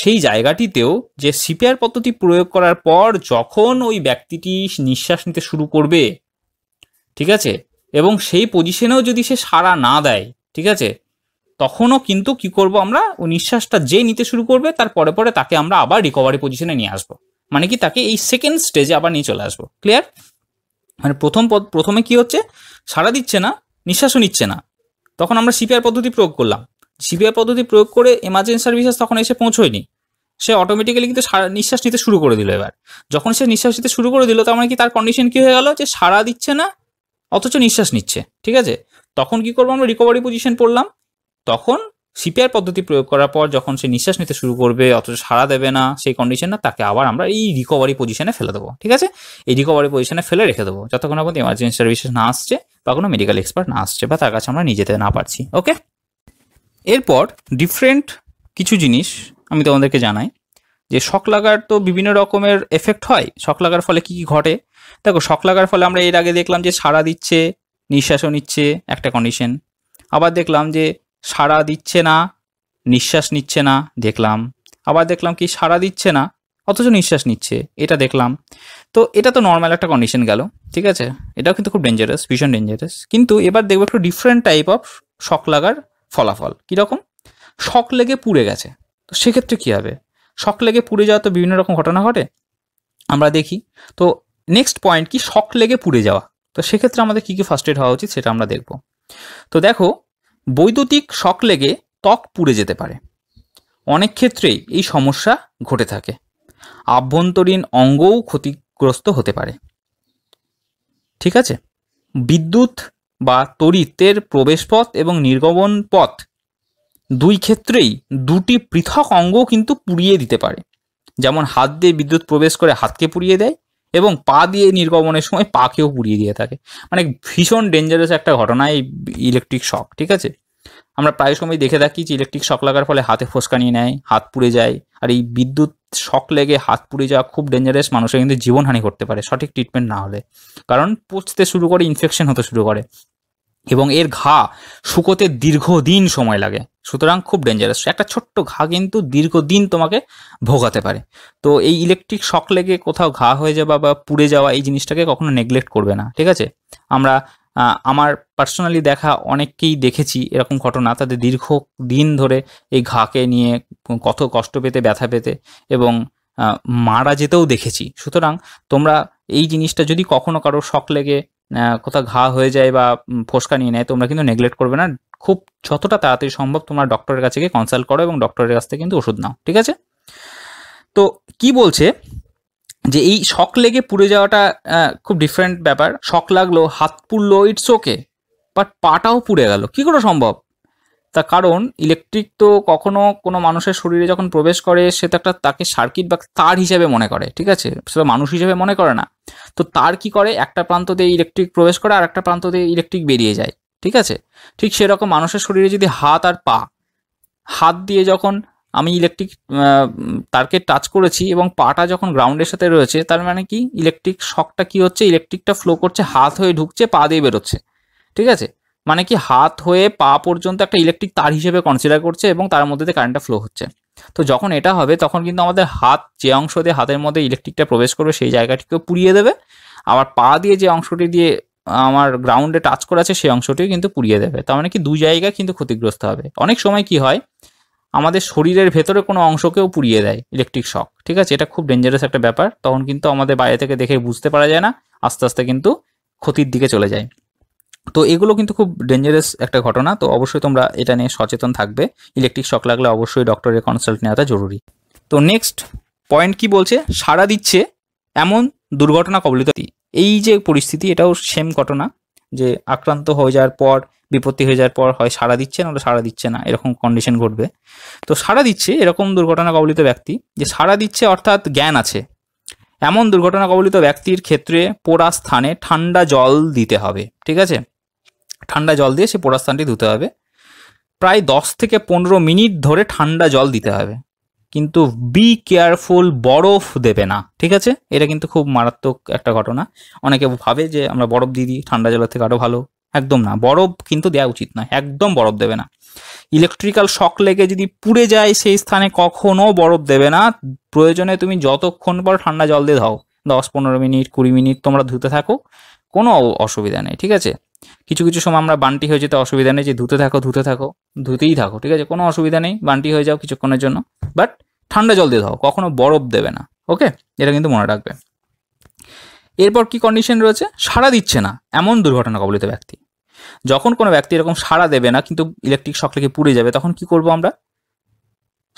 সেই জায়গাটিতেও যে সিপিআর পদ্ধতি প্রয়োগ করার পর যখন ওই ব্যক্তিটি নিঃশ্বাস নিতে শুরু করবে ঠিক আছে এবং সেই পজিশনেও যদি সে সাড়া না দেয় ঠিক আছে তখনও কিন্তু কি করব আমরা ও নিঃশ্বাসটা যে নিতে শুরু করবে তার পরে পরে তাকে আমরা আবার রিকভারি পজিশনে নিয়ে আসবো মানে কি তাকে এই সেকেন্ড স্টেজে আবার নিয়ে চলে আসবো ক্লিয়ার মানে প্রথম পদ প্রথমে কি হচ্ছে সাড়া দিচ্ছে না নিঃশ্বাসও নিচ্ছে না তখন আমরা সিপিআর পদ্ধতি প্রয়োগ করলাম সিপিআর পদ্ধতি প্রয়োগ করে এমার্জেন্সি সার্ভিসেস তখন এসে পৌঁছয়নি সে অটোমেটিক্যালি কিন্তু নিঃশ্বাস নিতে শুরু করে দিল এবার যখন সে নিঃশ্বাস নিতে শুরু করে দিল তখন মানে কি তার কন্ডিশন কি হয়ে গেল যে সাড়া দিচ্ছে না অথচ নিঃশ্বাস নিচ্ছে ঠিক আছে তখন কি করবো আমরা রিকভারি পজিশন পড়লাম তখন সিপিআর পদ্ধতি প্রয়োগ করার পর যখন সে নিঃশ্বাস নিতে শুরু করবে অথচ সাড়া দেবে না সেই কন্ডিশন না তাকে আবার আমরা এই রিকভারি পজিশনে ফেলে দেবো ঠিক আছে এই রিকভারি পজিশনে ফেলে রেখে দেবো যতক্ষণ পর্যন্ত ইমার্জেন্সি সার্ভিসেস না আসছে বা কোনো মেডিকেল এক্সপার্ট না আসছে বা তার কাছে আমরা নিজেতে না পারছি ওকে এরপর ডিফারেন্ট কিছু জিনিস আমি তোমাদেরকে জানাই যে শখ লাগার তো বিভিন্ন রকমের এফেক্ট হয় শখ লাগার ফলে কী কী ঘটে দেখো শক লাগার ফলে আমরা এর আগে দেখলাম যে সাড়া দিচ্ছে নিঃশ্বাসও নিচ্ছে একটা কন্ডিশন আবার দেখলাম যে সাড়া দিচ্ছে না নিঃশ্বাস নিচ্ছে না দেখলাম আবার দেখলাম কি সাড়া দিচ্ছে না অথচ নিঃশ্বাস নিচ্ছে এটা দেখলাম তো এটা তো নর্মাল একটা কন্ডিশন গেল ঠিক আছে এটাও কিন্তু খুব ডেঞ্জারাস ভীষণ ডেঞ্জারাস কিন্তু এবার দেখবো একটু ডিফারেন্ট টাইপ অফ শক লাগার ফলাফল কীরকম শক লেগে পুড়ে গেছে তো সেক্ষেত্রে কী হবে শক লেগে পুড়ে যাওয়া তো বিভিন্ন রকম ঘটনা ঘটে আমরা দেখি তো নেক্সট পয়েন্ট কি শক লেগে পুড়ে যাওয়া তো সেক্ষেত্রে আমাদের কী কী ফার্স্ট এড হওয়া উচিত সেটা আমরা দেখব তো দেখো বৈদ্যুতিক শক লেগে ত্বক পুড়ে যেতে পারে অনেক ক্ষেত্রেই এই সমস্যা ঘটে থাকে আভ্যন্তরীণ অঙ্গও ক্ষতিগ্রস্ত হতে পারে ঠিক আছে বিদ্যুৎ বা তড়িতের প্রবেশপথ এবং নির্গমন পথ দুই ক্ষেত্রেই দুটি পৃথক অঙ্গও কিন্তু পুড়িয়ে দিতে পারে যেমন হাত দিয়ে বিদ্যুৎ প্রবেশ করে হাতকে পুড়িয়ে দেয় এবং পা দিয়ে নির্গমনের সময় পাকেও পুড়িয়ে দিয়ে থাকে মানে ভীষণ ডেঞ্জারাস একটা ঘটনা এই ইলেকট্রিক শক ঠিক আছে আমরা প্রায় সময় দেখে থাকি যে ইলেকট্রিক শক লাগার ফলে হাতে ফোসকানি নেয় হাত পুড়ে যায় আর এই বিদ্যুৎ শক লেগে হাত পুড়ে যাওয়া খুব ডেঞ্জারাস মানুষের কিন্তু জীবনহানি করতে পারে সঠিক ট্রিটমেন্ট না হলে কারণ পচতে শুরু করে ইনফেকশন হতে শুরু করে এবং এর ঘা শুকোতে দীর্ঘদিন সময় লাগে সুতরাং খুব ডেঞ্জারাস একটা ছোট্ট ঘা কিন্তু দীর্ঘদিন তোমাকে ভোগাতে পারে তো এই ইলেকট্রিক শক লেগে কোথাও ঘা হয়ে যাওয়া বা পুড়ে যাওয়া এই জিনিসটাকে কখনো নেগলেক্ট করবে না ঠিক আছে আমরা আমার পার্সোনালি দেখা অনেককেই দেখেছি এরকম ঘটনা তাদের দীর্ঘ দিন ধরে এই ঘাকে নিয়ে কত কষ্ট পেতে ব্যথা পেতে এবং মারা যেতেও দেখেছি সুতরাং তোমরা এই জিনিসটা যদি কখনো কারো শখ লেগে কোথাও ঘা হয়ে যায় বা ফোসকা নিয়ে নেয় তোমরা কিন্তু নেগলেক্ট করবে না খুব যতটা তাড়াতাড়ি সম্ভব তোমরা ডক্টরের কাছে গিয়ে কনসাল্ট করো এবং ডক্টরের কাছ থেকে কিন্তু ওষুধ নাও ঠিক আছে তো কি বলছে যে এই শক লেগে পুড়ে যাওয়াটা খুব ডিফারেন্ট ব্যাপার শক লাগলো হাত পুড়লো ইটস ওকে বাট পাটাও পুড়ে গেল কি করে সম্ভব তা কারণ ইলেকট্রিক তো কখনো কোনো মানুষের শরীরে যখন প্রবেশ করে সে তো একটা তাকে সার্কিট বা তার হিসেবে মনে করে ঠিক আছে সেটা মানুষ হিসেবে মনে করে না তো তার কি করে একটা প্রান্ত দিয়ে ইলেকট্রিক প্রবেশ করে আর একটা প্রান্ত দিয়ে ইলেকট্রিক বেরিয়ে যায় ঠিক আছে ঠিক সেরকম মানুষের শরীরে যদি হাত আর পা হাত দিয়ে যখন আমি ইলেকট্রিক তারকে টাচ করেছি এবং পাটা যখন গ্রাউন্ডের সাথে রয়েছে তার মানে কি ইলেকট্রিক শকটা কি হচ্ছে ইলেকট্রিকটা ফ্লো করছে হাত হয়ে ঢুকছে পা দিয়ে বেরোচ্ছে ঠিক আছে মানে কি হাত হয়ে পা পর্যন্ত একটা ইলেকট্রিক তার হিসেবে কনসিডার করছে এবং তার মধ্যে দিয়ে কারেন্টটা ফ্লো হচ্ছে তো যখন এটা হবে তখন কিন্তু আমাদের হাত যে অংশ দিয়ে হাতের মধ্যে ইলেকট্রিকটা প্রবেশ করবে সেই জায়গাটিকেও পুড়িয়ে দেবে আবার পা দিয়ে যে অংশটি দিয়ে আমার গ্রাউন্ডে টাচ করেছে আছে সেই অংশটিও কিন্তু পুড়িয়ে দেবে তার মানে কি দু জায়গা কিন্তু ক্ষতিগ্রস্ত হবে অনেক সময় কি হয় আমাদের শরীরের ভেতরে কোনো অংশকেও পুড়িয়ে দেয় ইলেকট্রিক শক ঠিক আছে এটা খুব ডেঞ্জারাস একটা ব্যাপার তখন কিন্তু আমাদের বাইরে থেকে দেখে বুঝতে পারা যায় না আস্তে আস্তে কিন্তু ক্ষতির দিকে চলে যায় তো এগুলো কিন্তু খুব ডেঞ্জারাস একটা ঘটনা তো অবশ্যই তোমরা এটা নিয়ে সচেতন থাকবে ইলেকট্রিক শক লাগলে অবশ্যই ডক্টরের কনসাল্ট নেওয়াটা জরুরি তো নেক্সট পয়েন্ট কি বলছে সারা দিচ্ছে এমন দুর্ঘটনা কবলিত এই যে পরিস্থিতি এটাও সেম ঘটনা যে আক্রান্ত হয়ে যাওয়ার পর বিপত্তি হয়ে যাওয়ার পর হয় সাড়া দিচ্ছে নাহলে সাড়া দিচ্ছে না এরকম কন্ডিশন ঘটবে তো সাড়া দিচ্ছে এরকম দুর্ঘটনা কবলিত ব্যক্তি যে সাড়া দিচ্ছে অর্থাৎ জ্ঞান আছে এমন দুর্ঘটনা কবলিত ব্যক্তির ক্ষেত্রে পোড়া স্থানে ঠান্ডা জল দিতে হবে ঠিক আছে ঠান্ডা জল দিয়ে সেই পোড়া স্থানটি ধুতে হবে প্রায় দশ থেকে পনেরো মিনিট ধরে ঠান্ডা জল দিতে হবে কিন্তু বি কেয়ারফুল বরফ দেবে না ঠিক আছে এটা কিন্তু খুব মারাত্মক একটা ঘটনা অনেকে ভাবে যে আমরা বরফ দিয়ে দিই ঠান্ডা জলের থেকে আরও ভালো একদম না বরফ কিন্তু দেওয়া উচিত না একদম বরফ দেবে না ইলেকট্রিক্যাল শক লেগে যদি পুড়ে যায় সেই স্থানে কখনো বরফ দেবে না প্রয়োজনে তুমি যতক্ষণ পর ঠান্ডা জল দিয়ে দাও দশ পনেরো মিনিট কুড়ি মিনিট তোমরা ধুতে থাকো কোনো অসুবিধা নেই ঠিক আছে কিছু কিছু সময় আমরা বান্টি হয়ে যেতে অসুবিধা নেই যে ধুতে থাকো ধুতে থাকো ধুতেই থাকো ঠিক আছে কোনো অসুবিধা নেই বান্টি হয়ে যাও কিছুক্ষণের জন্য বাট ঠান্ডা জল দিয়ে দাও কখনো বরফ দেবে না ওকে এটা কিন্তু মনে রাখবে এরপর কি কন্ডিশন রয়েছে সাড়া দিচ্ছে না এমন দুর্ঘটনা কবলিত ব্যক্তি যখন কোনো ব্যক্তি এরকম সাড়া দেবে না কিন্তু ইলেকট্রিক শক লেগে পুড়ে যাবে তখন কি করব আমরা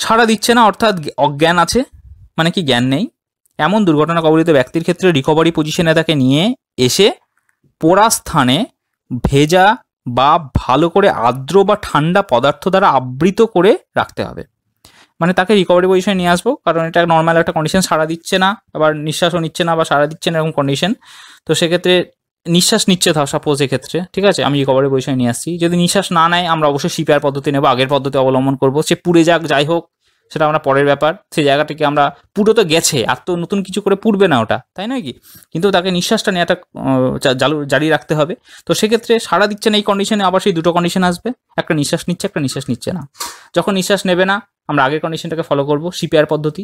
সাড়া দিচ্ছে না অর্থাৎ অজ্ঞান আছে মানে কি জ্ঞান নেই এমন দুর্ঘটনা কবলিত ব্যক্তির ক্ষেত্রে রিকভারি পজিশনে তাকে নিয়ে এসে পোড়া স্থানে ভেজা বা ভালো করে আর্দ্র বা ঠান্ডা পদার্থ দ্বারা আবৃত করে রাখতে হবে মানে তাকে রিকভারি পজিশনে নিয়ে আসবো কারণ এটা নর্মাল একটা কন্ডিশন সাড়া দিচ্ছে না আবার নিঃশ্বাসও নিচ্ছে না বা সাড়া দিচ্ছে না এরকম কন্ডিশন তো সেক্ষেত্রে নিঃশ্বাস নিচ্ছে তাও সাপোজ এক্ষেত্রে ঠিক আছে আমি রিকভারি পজিশনে নিয়ে আসছি যদি নিঃশ্বাস না নেয় আমরা অবশ্যই সিপিআর পদ্ধতি নেবো আগের পদ্ধতি অবলম্বন করবো সে পুড়ে যাক যাই হোক সেটা আমরা পরের ব্যাপার সেই জায়গাটাকে আমরা পুরো তো গেছে আর তো নতুন কিছু করে পুড়বে না ওটা তাই নয় কি কিন্তু তাকে নিঃশ্বাসটা নেওয়াটা জালু জারি রাখতে হবে তো সেক্ষেত্রে সাড়া দিচ্ছে না এই কন্ডিশনে আবার সেই দুটো কন্ডিশন আসবে একটা নিঃশ্বাস নিচ্ছে একটা নিঃশ্বাস নিচ্ছে না যখন নিঃশ্বাস নেবে না আমরা আগের কন্ডিশনটাকে ফলো করবো সিপিআর পদ্ধতি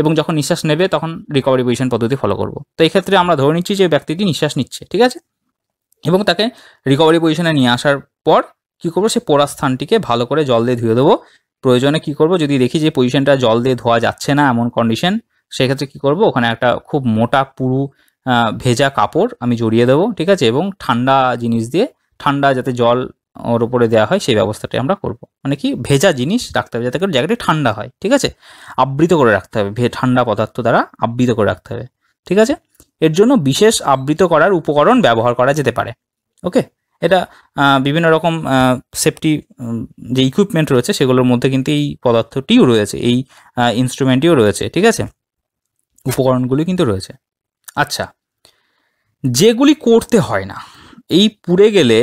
এবং যখন নিঃশ্বাস নেবে তখন রিকভারি পজিশন পদ্ধতি ফলো করবো তো এই ক্ষেত্রে আমরা ধরে নিচ্ছি যে ব্যক্তিটি নিঃশ্বাস নিচ্ছে ঠিক আছে এবং তাকে রিকভারি পজিশনে নিয়ে আসার পর কী করবো সে পোড়া স্থানটিকে ভালো করে জল দিয়ে ধুয়ে দেবো প্রয়োজনে কি করব যদি দেখি যে পজিশনটা জল দিয়ে ধোয়া যাচ্ছে না এমন কন্ডিশন সেক্ষেত্রে কি করব ওখানে একটা খুব মোটা পুরু ভেজা কাপড় আমি জড়িয়ে দেবো ঠিক আছে এবং ঠান্ডা জিনিস দিয়ে ঠান্ডা যাতে জল ওর উপরে দেওয়া হয় সেই ব্যবস্থাটি আমরা করব মানে কি ভেজা জিনিস রাখতে হবে যাতে করে জায়গাটি ঠান্ডা হয় ঠিক আছে আবৃত করে রাখতে হবে ভে ঠান্ডা পদার্থ দ্বারা আবৃত করে রাখতে হবে ঠিক আছে এর জন্য বিশেষ আবৃত করার উপকরণ ব্যবহার করা যেতে পারে ওকে এটা বিভিন্ন রকম সেফটি যে ইকুইপমেন্ট রয়েছে সেগুলোর মধ্যে কিন্তু এই পদার্থটিও রয়েছে এই ইনস্ট্রুমেন্টটিও রয়েছে ঠিক আছে উপকরণগুলি কিন্তু রয়েছে আচ্ছা যেগুলি করতে হয় না এই পুড়ে গেলে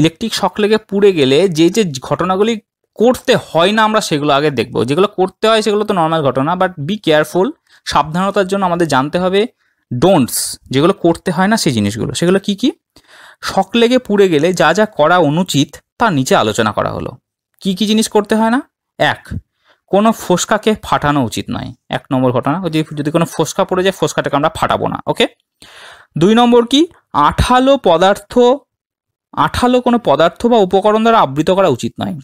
ইলেকট্রিক শক লেগে পুড়ে গেলে যে যে ঘটনাগুলি করতে হয় না আমরা সেগুলো আগে দেখব যেগুলো করতে হয় সেগুলো তো নর্মাল ঘটনা বাট বি কেয়ারফুল সাবধানতার জন্য আমাদের জানতে হবে ডোন্টস যেগুলো করতে হয় না সেই জিনিসগুলো সেগুলো কি কী শখ লেগে পুড়ে গেলে যা যা করা অনুচিত তা নিচে আলোচনা করা হলো কি কি জিনিস করতে হয় না এক কোনো ফোসকাকে ফাটানো উচিত নয় এক নম্বর ঘটনা যে যদি কোনো ফোসকা পড়ে যায় ফোসকাটাকে আমরা ফাটাবো না ওকে দুই নম্বর কি আঠালো পদার্থ আঠালো কোনো পদার্থ বা উপকরণ দ্বারা আবৃত করা উচিত নয়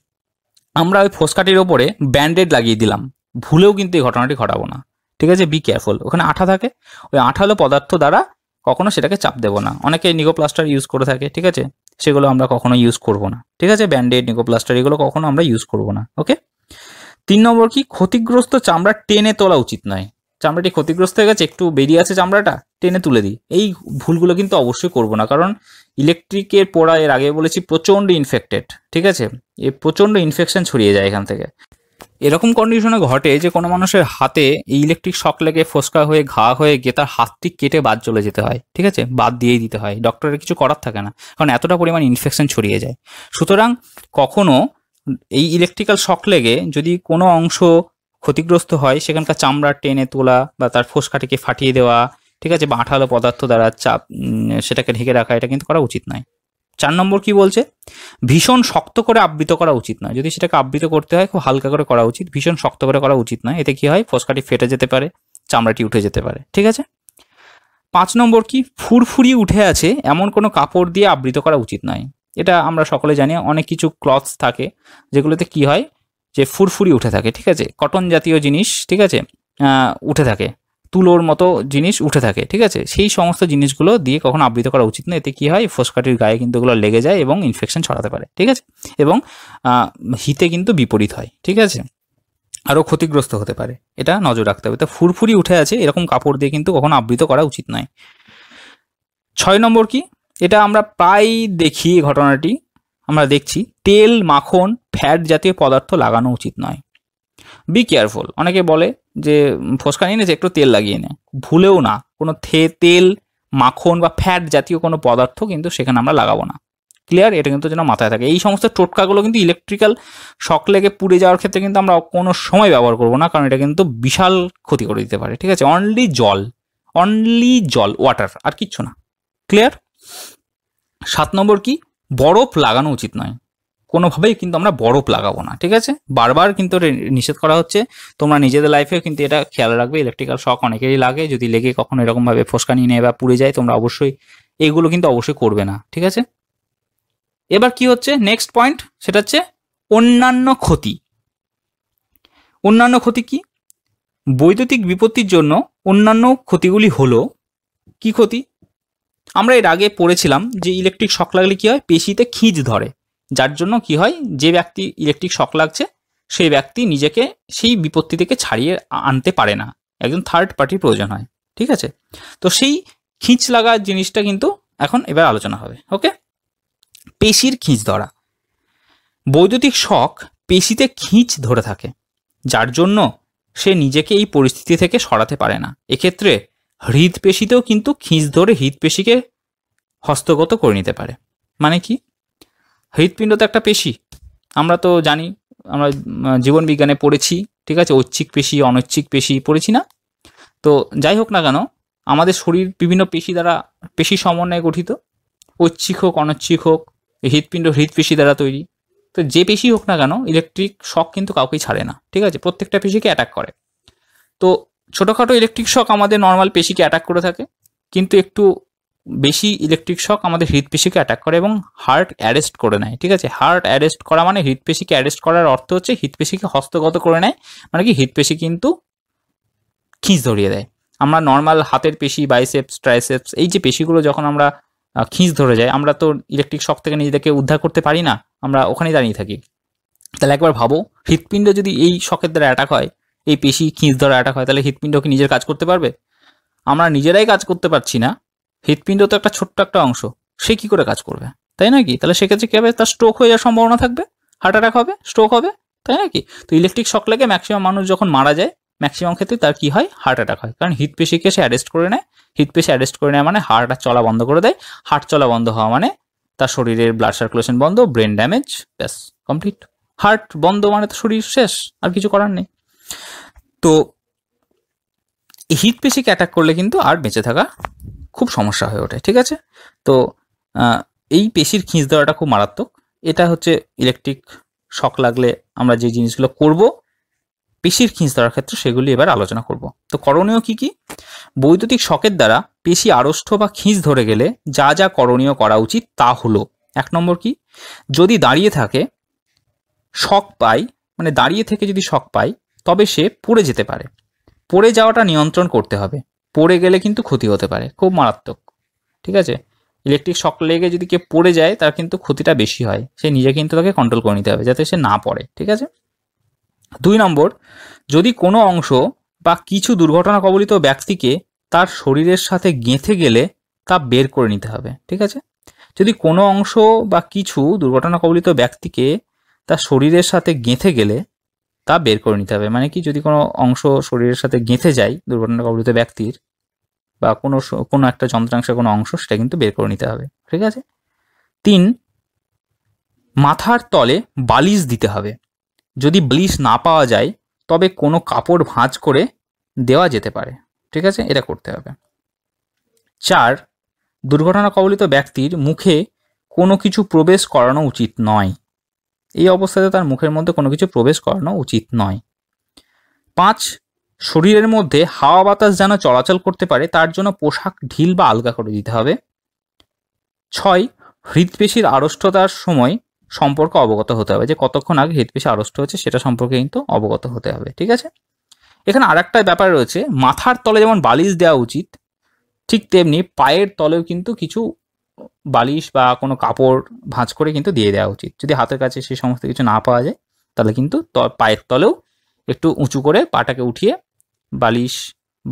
আমরা ওই ফোসকাটির ওপরে ব্যান্ডেড লাগিয়ে দিলাম ভুলেও কিন্তু এই ঘটনাটি ঘটাবো না ঠিক আছে বি কেয়ারফুল ওখানে আঠা থাকে ওই আঠালো পদার্থ দ্বারা কখনো সেটাকে চাপ দেবো না অনেকে নিকোপ্লাস্টার ইউজ করে থাকে ঠিক আছে সেগুলো আমরা কখনো ইউজ করব না ঠিক আছে ব্যান্ডেড নিকোপ্লাস্টার এগুলো কখনো আমরা ইউজ করব না ওকে তিন নম্বর কি ক্ষতিগ্রস্ত চামড়া টেনে তোলা উচিত নয় চামড়াটি ক্ষতিগ্রস্ত হয়ে গেছে একটু বেরিয়ে আছে চামড়াটা টেনে তুলে দিই এই ভুলগুলো কিন্তু অবশ্যই করব না কারণ ইলেকট্রিকের পোড়া এর আগে বলেছি প্রচণ্ড ইনফেক্টেড ঠিক আছে এ প্রচণ্ড ইনফেকশন ছড়িয়ে যায় এখান থেকে এরকম কন্ডিশনে ঘটে যে কোনো মানুষের হাতে এই ইলেকট্রিক শক লেগে ফোসকা হয়ে ঘা হয়ে গিয়ে তার হাতটি কেটে বাদ চলে যেতে হয় ঠিক আছে বাদ দিয়েই দিতে হয় ডক্টরের কিছু করার থাকে না কারণ এতটা পরিমাণ ইনফেকশন ছড়িয়ে যায় সুতরাং কখনো এই ইলেকট্রিক্যাল শক লেগে যদি কোনো অংশ ক্ষতিগ্রস্ত হয় সেখানকার চামড়া টেনে তোলা বা তার ফোসকাটিকে ফাটিয়ে দেওয়া ঠিক আছে বাঁঠালো পদার্থ দ্বারা চাপ সেটাকে ঢেকে রাখা এটা কিন্তু করা উচিত নয় চার নম্বর কি বলছে ভীষণ শক্ত করে আবৃত করা উচিত নয় যদি সেটাকে আবৃত করতে হয় খুব হালকা করে করা উচিত ভীষণ শক্ত করে করা উচিত নয় এতে কি হয় ফসকাটি ফেটে যেতে পারে চামড়াটি উঠে যেতে পারে ঠিক আছে পাঁচ নম্বর কি ফুরফুরি উঠে আছে এমন কোনো কাপড় দিয়ে আবৃত করা উচিত নয় এটা আমরা সকলে জানি অনেক কিছু ক্লথস থাকে যেগুলোতে কি হয় যে ফুরফুরি উঠে থাকে ঠিক আছে কটন জাতীয় জিনিস ঠিক আছে উঠে থাকে তুলোর মতো জিনিস উঠে থাকে ঠিক আছে সেই সমস্ত জিনিসগুলো দিয়ে কখনো আবৃত করা উচিত না এতে কী হয় ফোসকাটির গায়ে কিন্তু ওগুলো লেগে যায় এবং ইনফেকশন ছড়াতে পারে ঠিক আছে এবং হিতে কিন্তু বিপরীত হয় ঠিক আছে আরও ক্ষতিগ্রস্ত হতে পারে এটা নজর রাখতে হবে তা ফুরফুরি উঠে আছে এরকম কাপড় দিয়ে কিন্তু কখনো আবৃত করা উচিত নয় ছয় নম্বর কি এটা আমরা প্রায় দেখি ঘটনাটি আমরা দেখছি তেল মাখন ফ্যাট জাতীয় পদার্থ লাগানো উচিত নয় বি কেয়ারফুল অনেকে বলে যে ফসকা নিয়ে নিয়েছে একটু তেল লাগিয়ে নে ভুলেও না কোনো থে তেল মাখন বা ফ্যাট জাতীয় কোনো পদার্থ কিন্তু সেখানে আমরা লাগাবো না ক্লিয়ার এটা কিন্তু যেন মাথায় থাকে এই সমস্ত টোটকাগুলো কিন্তু ইলেকট্রিক্যাল শক লেগে পুড়ে যাওয়ার ক্ষেত্রে কিন্তু আমরা কোনো সময় ব্যবহার করব না কারণ এটা কিন্তু বিশাল ক্ষতি করে দিতে পারে ঠিক আছে অনলি জল অনলি জল ওয়াটার আর কিচ্ছু না ক্লিয়ার সাত নম্বর কি বরফ লাগানো উচিত নয় কোনোভাবেই কিন্তু আমরা বরফ লাগাবো না ঠিক আছে বারবার কিন্তু নিষেধ করা হচ্ছে তোমরা নিজেদের লাইফেও কিন্তু এটা খেয়াল রাখবে ইলেকট্রিক্যাল শক অনেকেরই লাগে যদি লেগে কখনো এরকমভাবে ফোসকা নিয়ে নেয় বা পুড়ে যায় তোমরা অবশ্যই এইগুলো কিন্তু অবশ্যই করবে না ঠিক আছে এবার কি হচ্ছে নেক্সট পয়েন্ট সেটা হচ্ছে অন্যান্য ক্ষতি অন্যান্য ক্ষতি কি বৈদ্যুতিক বিপত্তির জন্য অন্যান্য ক্ষতিগুলি হলো কি ক্ষতি আমরা এর আগে পড়েছিলাম যে ইলেকট্রিক শক লাগলে কি হয় পেশিতে খিঁচ ধরে যার জন্য কি হয় যে ব্যক্তি ইলেকট্রিক শক লাগছে সেই ব্যক্তি নিজেকে সেই বিপত্তি থেকে ছাড়িয়ে আনতে পারে না একজন থার্ড পার্টির প্রয়োজন হয় ঠিক আছে তো সেই খিঁচ লাগা জিনিসটা কিন্তু এখন এবার আলোচনা হবে ওকে পেশির খিঁচ ধরা বৈদ্যুতিক শখ পেশিতে খিঁচ ধরে থাকে যার জন্য সে নিজেকে এই পরিস্থিতি থেকে সরাতে পারে না এক্ষেত্রে হৃদপেশিতেও কিন্তু খিঁচ ধরে হৃদপেশিকে হস্তগত করে নিতে পারে মানে কি হৃৎপিণ্ড তো একটা পেশি আমরা তো জানি আমরা জীবন বিজ্ঞানে পড়েছি ঠিক আছে ঐচ্ছিক পেশি অনৈচ্ছিক পেশি পড়েছি না তো যাই হোক না কেন আমাদের শরীর বিভিন্ন পেশি দ্বারা পেশি সমন্বয়ে গঠিত ঐচ্ছিক হোক অনৈচ্ছিক হোক হৃৎপিণ্ড হৃৎপেশি দ্বারা তৈরি তো যে পেশি হোক না কেন ইলেকট্রিক শখ কিন্তু কাউকেই ছাড়ে না ঠিক আছে প্রত্যেকটা পেশিকে অ্যাটাক করে তো ছোটোখাটো ইলেকট্রিক শখ আমাদের নর্মাল পেশিকে অ্যাটাক করে থাকে কিন্তু একটু বেশি ইলেকট্রিক শক আমাদের হৃদপেশিকে অ্যাটাক করে এবং হার্ট অ্যারেস্ট করে নেয় ঠিক আছে হার্ট অ্যারেস্ট করা মানে হৃদপেশিকে অ্যারেস্ট করার অর্থ হচ্ছে হৃদপেশিকে হস্তগত করে নেয় মানে কি হৃদপেশি কিন্তু খিঁচ ধরিয়ে দেয় আমরা নর্মাল হাতের পেশি বাইসেপস ট্রাইসেপস এই যে পেশিগুলো যখন আমরা খিঁচ ধরে যায় আমরা তো ইলেকট্রিক শক থেকে নিজেদেরকে উদ্ধার করতে পারি না আমরা ওখানেই দাঁড়িয়ে থাকি তাহলে একবার ভাবো হৃৎপিণ্ড যদি এই শখের দ্বারা অ্যাটাক হয় এই পেশি খিঁচ ধরে অ্যাটাক হয় তাহলে হৃৎপিণ্ড কি নিজের কাজ করতে পারবে আমরা নিজেরাই কাজ করতে পারছি না হৃৎপিণ্ড তো একটা ছোট্ট একটা অংশ সে কি করে কাজ করবে তাই নাকি তাহলে সেক্ষেত্রে কী হবে তার স্ট্রোক হয়ে যাওয়ার সম্ভাবনা থাকবে হার্ট অ্যাটাক হবে স্ট্রোক হবে তাই নাকি তো ইলেকট্রিক শক লাগে ম্যাক্সিমাম মানুষ যখন মারা যায় ম্যাক্সিমাম ক্ষেত্রে তার কি হয় হার্ট অ্যাটাক হয় কারণ পেশিকে সে অ্যারেস্ট করে নেয় হৃদপেশি অ্যারেস্ট করে নেয় মানে হার্ট আর চলা বন্ধ করে দেয় হার্ট চলা বন্ধ হওয়া মানে তার শরীরের ব্লাড সার্কুলেশন বন্ধ ব্রেন ড্যামেজ ব্যাস কমপ্লিট হার্ট বন্ধ মানে তো শরীর শেষ আর কিছু করার নেই তো হৃদপেশিকে অ্যাটাক করলে কিন্তু আর বেঁচে থাকা খুব সমস্যা হয়ে ওঠে ঠিক আছে তো এই পেশির খিঁচ দেওয়াটা খুব মারাত্মক এটা হচ্ছে ইলেকট্রিক শক লাগলে আমরা যে জিনিসগুলো করব পেশির খিঁচ দেওয়ার ক্ষেত্রে সেগুলি এবার আলোচনা করব তো করণীয় কি কি বৈদ্যুতিক শকের দ্বারা পেশি আড়ষ্ঠ বা খিঁচ ধরে গেলে যা যা করণীয় করা উচিত তা হলো এক নম্বর কি যদি দাঁড়িয়ে থাকে শক পাই মানে দাঁড়িয়ে থেকে যদি শক পাই তবে সে পড়ে যেতে পারে পড়ে যাওয়াটা নিয়ন্ত্রণ করতে হবে পড়ে গেলে কিন্তু ক্ষতি হতে পারে খুব মারাত্মক ঠিক আছে ইলেকট্রিক শক লেগে যদি কেউ পড়ে যায় তার কিন্তু ক্ষতিটা বেশি হয় সে নিজে কিন্তু তাকে কন্ট্রোল করে নিতে হবে যাতে সে না পড়ে ঠিক আছে দুই নম্বর যদি কোনো অংশ বা কিছু দুর্ঘটনা কবলিত ব্যক্তিকে তার শরীরের সাথে গেঁথে গেলে তা বের করে নিতে হবে ঠিক আছে যদি কোনো অংশ বা কিছু দুর্ঘটনা কবলিত ব্যক্তিকে তার শরীরের সাথে গেঁথে গেলে তা বের করে নিতে হবে মানে কি যদি কোনো অংশ শরীরের সাথে গেঁথে যায় দুর্ঘটনা কবলিত ব্যক্তির বা কোনো কোনো একটা যন্ত্রাংশের কোনো অংশ সেটা কিন্তু বের করে নিতে হবে ঠিক আছে তিন মাথার তলে বালিশ দিতে হবে যদি বালিশ না পাওয়া যায় তবে কোনো কাপড় ভাঁজ করে দেওয়া যেতে পারে ঠিক আছে এটা করতে হবে চার দুর্ঘটনা কবলিত ব্যক্তির মুখে কোনো কিছু প্রবেশ করানো উচিত নয় এই অবস্থাতে তার মুখের মধ্যে কোনো কিছু প্রবেশ করানো উচিত নয় পাঁচ শরীরের মধ্যে হাওয়া বাতাস যেন চলাচল করতে পারে তার জন্য পোশাক ঢিল বা আলগা করে দিতে হবে ছয় হৃদপেশির আড়ষ্টতার সময় সম্পর্কে অবগত হতে হবে যে কতক্ষণ আগে হৃদপেশি আড়ষ্ট হয়েছে সেটা সম্পর্কে কিন্তু অবগত হতে হবে ঠিক আছে এখানে আর একটা ব্যাপার রয়েছে মাথার তলে যেমন বালিশ দেওয়া উচিত ঠিক তেমনি পায়ের তলেও কিন্তু কিছু বালিশ বা কোনো কাপড় ভাঁজ করে কিন্তু দিয়ে দেওয়া উচিত যদি হাতের কাছে সে সমস্ত কিছু না পাওয়া যায় তাহলে কিন্তু পায়ের তলেও একটু উঁচু করে পাটাকে উঠিয়ে বালিশ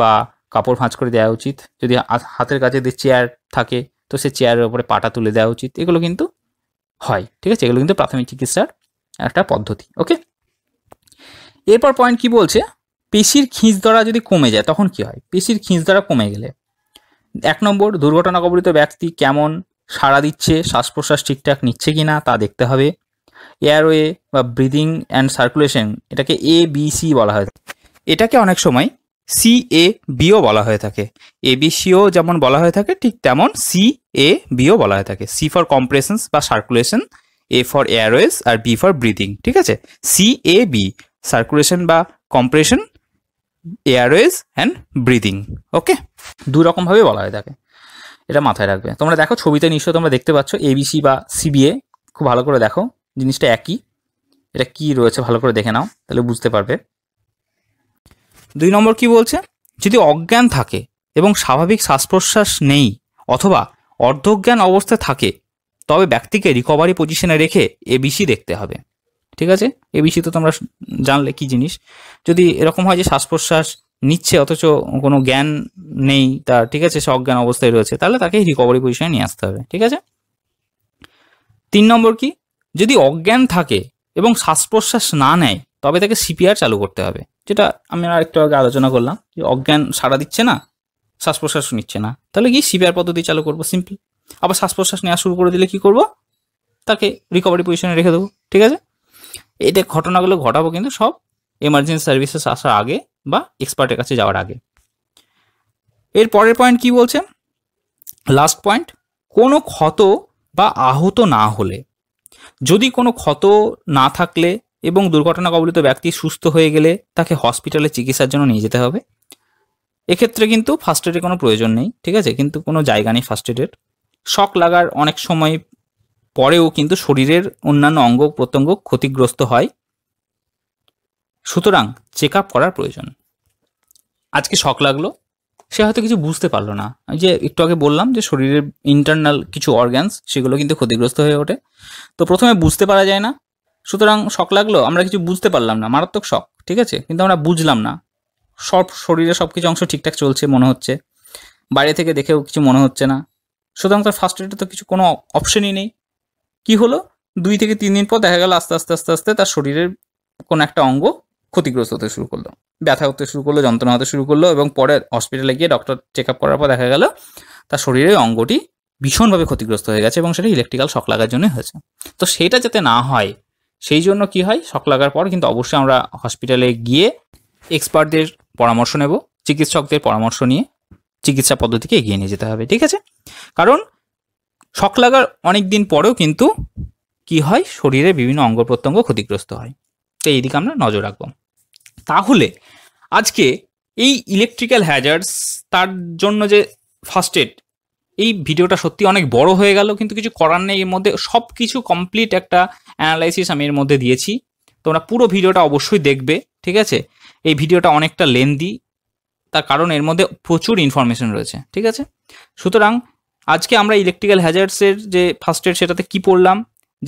বা কাপড় ভাঁজ করে দেওয়া উচিত যদি হাতের কাছে যে চেয়ার থাকে তো সে চেয়ারের ওপরে পাটা তুলে দেওয়া উচিত এগুলো কিন্তু হয় ঠিক আছে এগুলো কিন্তু প্রাথমিক চিকিৎসার একটা পদ্ধতি ওকে এরপর পয়েন্ট কি বলছে পেশির খিঁচ ধরা যদি কমে যায় তখন কি হয় পেশির খিঁচ ধরা কমে গেলে এক নম্বর দুর্ঘটনা কবলিত ব্যক্তি কেমন সাড়া দিচ্ছে শ্বাস প্রশ্বাস ঠিকঠাক নিচ্ছে কি না তা দেখতে হবে এয়ারওয়ে বা ব্রিদিং অ্যান্ড সার্কুলেশন এটাকে এ বি সি বলা হয় এটাকে অনেক সময় সি এ বিও বলা হয়ে থাকে সিও যেমন বলা হয়ে থাকে ঠিক তেমন সি এ বিও বলা হয়ে থাকে সি ফর কম্প্রেশনস বা সার্কুলেশন এ ফর এয়ারওয়েজ আর বি ফর ব্রিদিং ঠিক আছে সি এ বি সার্কুলেশন বা compression airways and breathing okay দু বলা হয়ে থাকে এটা মাথায় রাখবে তোমরা দেখো ছবিতে নিশ্চয় তোমরা দেখতে পাচ্ছ এবিসি বা সিবিএ খুব ভালো করে দেখো জিনিসটা একই এটা কি রয়েছে ভালো করে দেখে নাও তাহলে বুঝতে পারবে দুই নম্বর কি বলছে যদি অজ্ঞান থাকে এবং স্বাভাবিক শ্বাস প্রশ্বাস নেই অথবা অর্ধজ্ঞান অবস্থায় থাকে তবে ব্যক্তিকে রিকভারি পজিশনে রেখে এবিসি দেখতে হবে ঠিক আছে এবিসি তো তোমরা জানলে কি জিনিস যদি এরকম হয় যে শ্বাস প্রশ্বাস নিচ্ছে অথচ কোনো জ্ঞান নেই তার ঠিক আছে সে অজ্ঞান অবস্থায় রয়েছে তাহলে তাকে রিকভারি পজিশনে নিয়ে আসতে হবে ঠিক আছে তিন নম্বর কি যদি অজ্ঞান থাকে এবং শ্বাস প্রশ্বাস না নেয় তবে তাকে সিপিআর চালু করতে হবে যেটা আমি আরেকটু আগে আলোচনা করলাম যে অজ্ঞান সাড়া দিচ্ছে না শ্বাস প্রশ্বাস নিচ্ছে না তাহলে কি সিপিআর পদ্ধতি চালু করবো সিম্পল আবার শ্বাস প্রশ্বাস নেওয়া শুরু করে দিলে কি করব তাকে রিকভারি পজিশনে রেখে দেবো ঠিক আছে এতে ঘটনাগুলো ঘটাবো কিন্তু সব এমার্জেন্সি সার্ভিসেস আসার আগে বা এক্সপার্টের কাছে যাওয়ার আগে এর পরের পয়েন্ট কি বলছেন লাস্ট পয়েন্ট কোনো ক্ষত বা আহত না হলে যদি কোনো ক্ষত না থাকলে এবং দুর্ঘটনা কবলিত ব্যক্তি সুস্থ হয়ে গেলে তাকে হসপিটালে চিকিৎসার জন্য নিয়ে যেতে হবে এক্ষেত্রে কিন্তু ফার্স্ট এডের কোনো প্রয়োজন নেই ঠিক আছে কিন্তু কোনো জায়গা নেই ফার্স্ট এডের শক লাগার অনেক সময় পরেও কিন্তু শরীরের অন্যান্য অঙ্গ প্রত্যঙ্গ ক্ষতিগ্রস্ত হয় সুতরাং চেক করার প্রয়োজন আজকে শখ লাগলো সে হয়তো কিছু বুঝতে পারলো না যে একটু আগে বললাম যে শরীরের ইন্টারনাল কিছু অর্গ্যানস সেগুলো কিন্তু ক্ষতিগ্রস্ত হয়ে ওঠে তো প্রথমে বুঝতে পারা যায় না সুতরাং শখ লাগলো আমরা কিছু বুঝতে পারলাম না মারাত্মক শখ ঠিক আছে কিন্তু আমরা বুঝলাম না সব শরীরে সব কিছু অংশ ঠিকঠাক চলছে মনে হচ্ছে বাইরে থেকে দেখেও কিছু মনে হচ্ছে না সুতরাং তার ফার্স্ট এডে তো কিছু কোনো অপশনই নেই কি হলো দুই থেকে তিন দিন পর দেখা গেল আস্তে আস্তে আস্তে আস্তে তার শরীরের কোনো একটা অঙ্গ ক্ষতিগ্রস্ত হতে শুরু করলো ব্যথা হতে শুরু করলো যন্ত্রণা হতে শুরু করলো এবং পরে হসপিটালে গিয়ে ডক্টর চেক আপ করার পর দেখা গেল তার শরীরের অঙ্গটি ভীষণভাবে ক্ষতিগ্রস্ত হয়ে গেছে এবং সেটা ইলেকট্রিক্যাল শক লাগার জন্যই হয়েছে তো সেটা যাতে না হয় সেই জন্য কি হয় শক লাগার পর কিন্তু অবশ্যই আমরা হসপিটালে গিয়ে এক্সপার্টদের পরামর্শ নেব চিকিৎসকদের পরামর্শ নিয়ে চিকিৎসা পদ্ধতিকে এগিয়ে নিয়ে যেতে হবে ঠিক আছে কারণ শক লাগার অনেক দিন পরেও কিন্তু কি হয় শরীরে বিভিন্ন অঙ্গ প্রত্যঙ্গ ক্ষতিগ্রস্ত হয় তো এই দিকে আমরা নজর রাখব তাহলে আজকে এই ইলেকট্রিক্যাল হ্যাজার্স তার জন্য যে ফার্স্ট এড এই ভিডিওটা সত্যি অনেক বড় হয়ে গেল কিন্তু কিছু করার নেই এর মধ্যে সব কিছু কমপ্লিট একটা অ্যানালাইসিস আমি এর মধ্যে দিয়েছি তোমরা পুরো ভিডিওটা অবশ্যই দেখবে ঠিক আছে এই ভিডিওটা অনেকটা লেন্দি তার কারণ এর মধ্যে প্রচুর ইনফরমেশন রয়েছে ঠিক আছে সুতরাং আজকে আমরা ইলেকট্রিক্যাল হ্যাজার্ডসের যে ফার্স্ট এড সেটাতে কি পড়লাম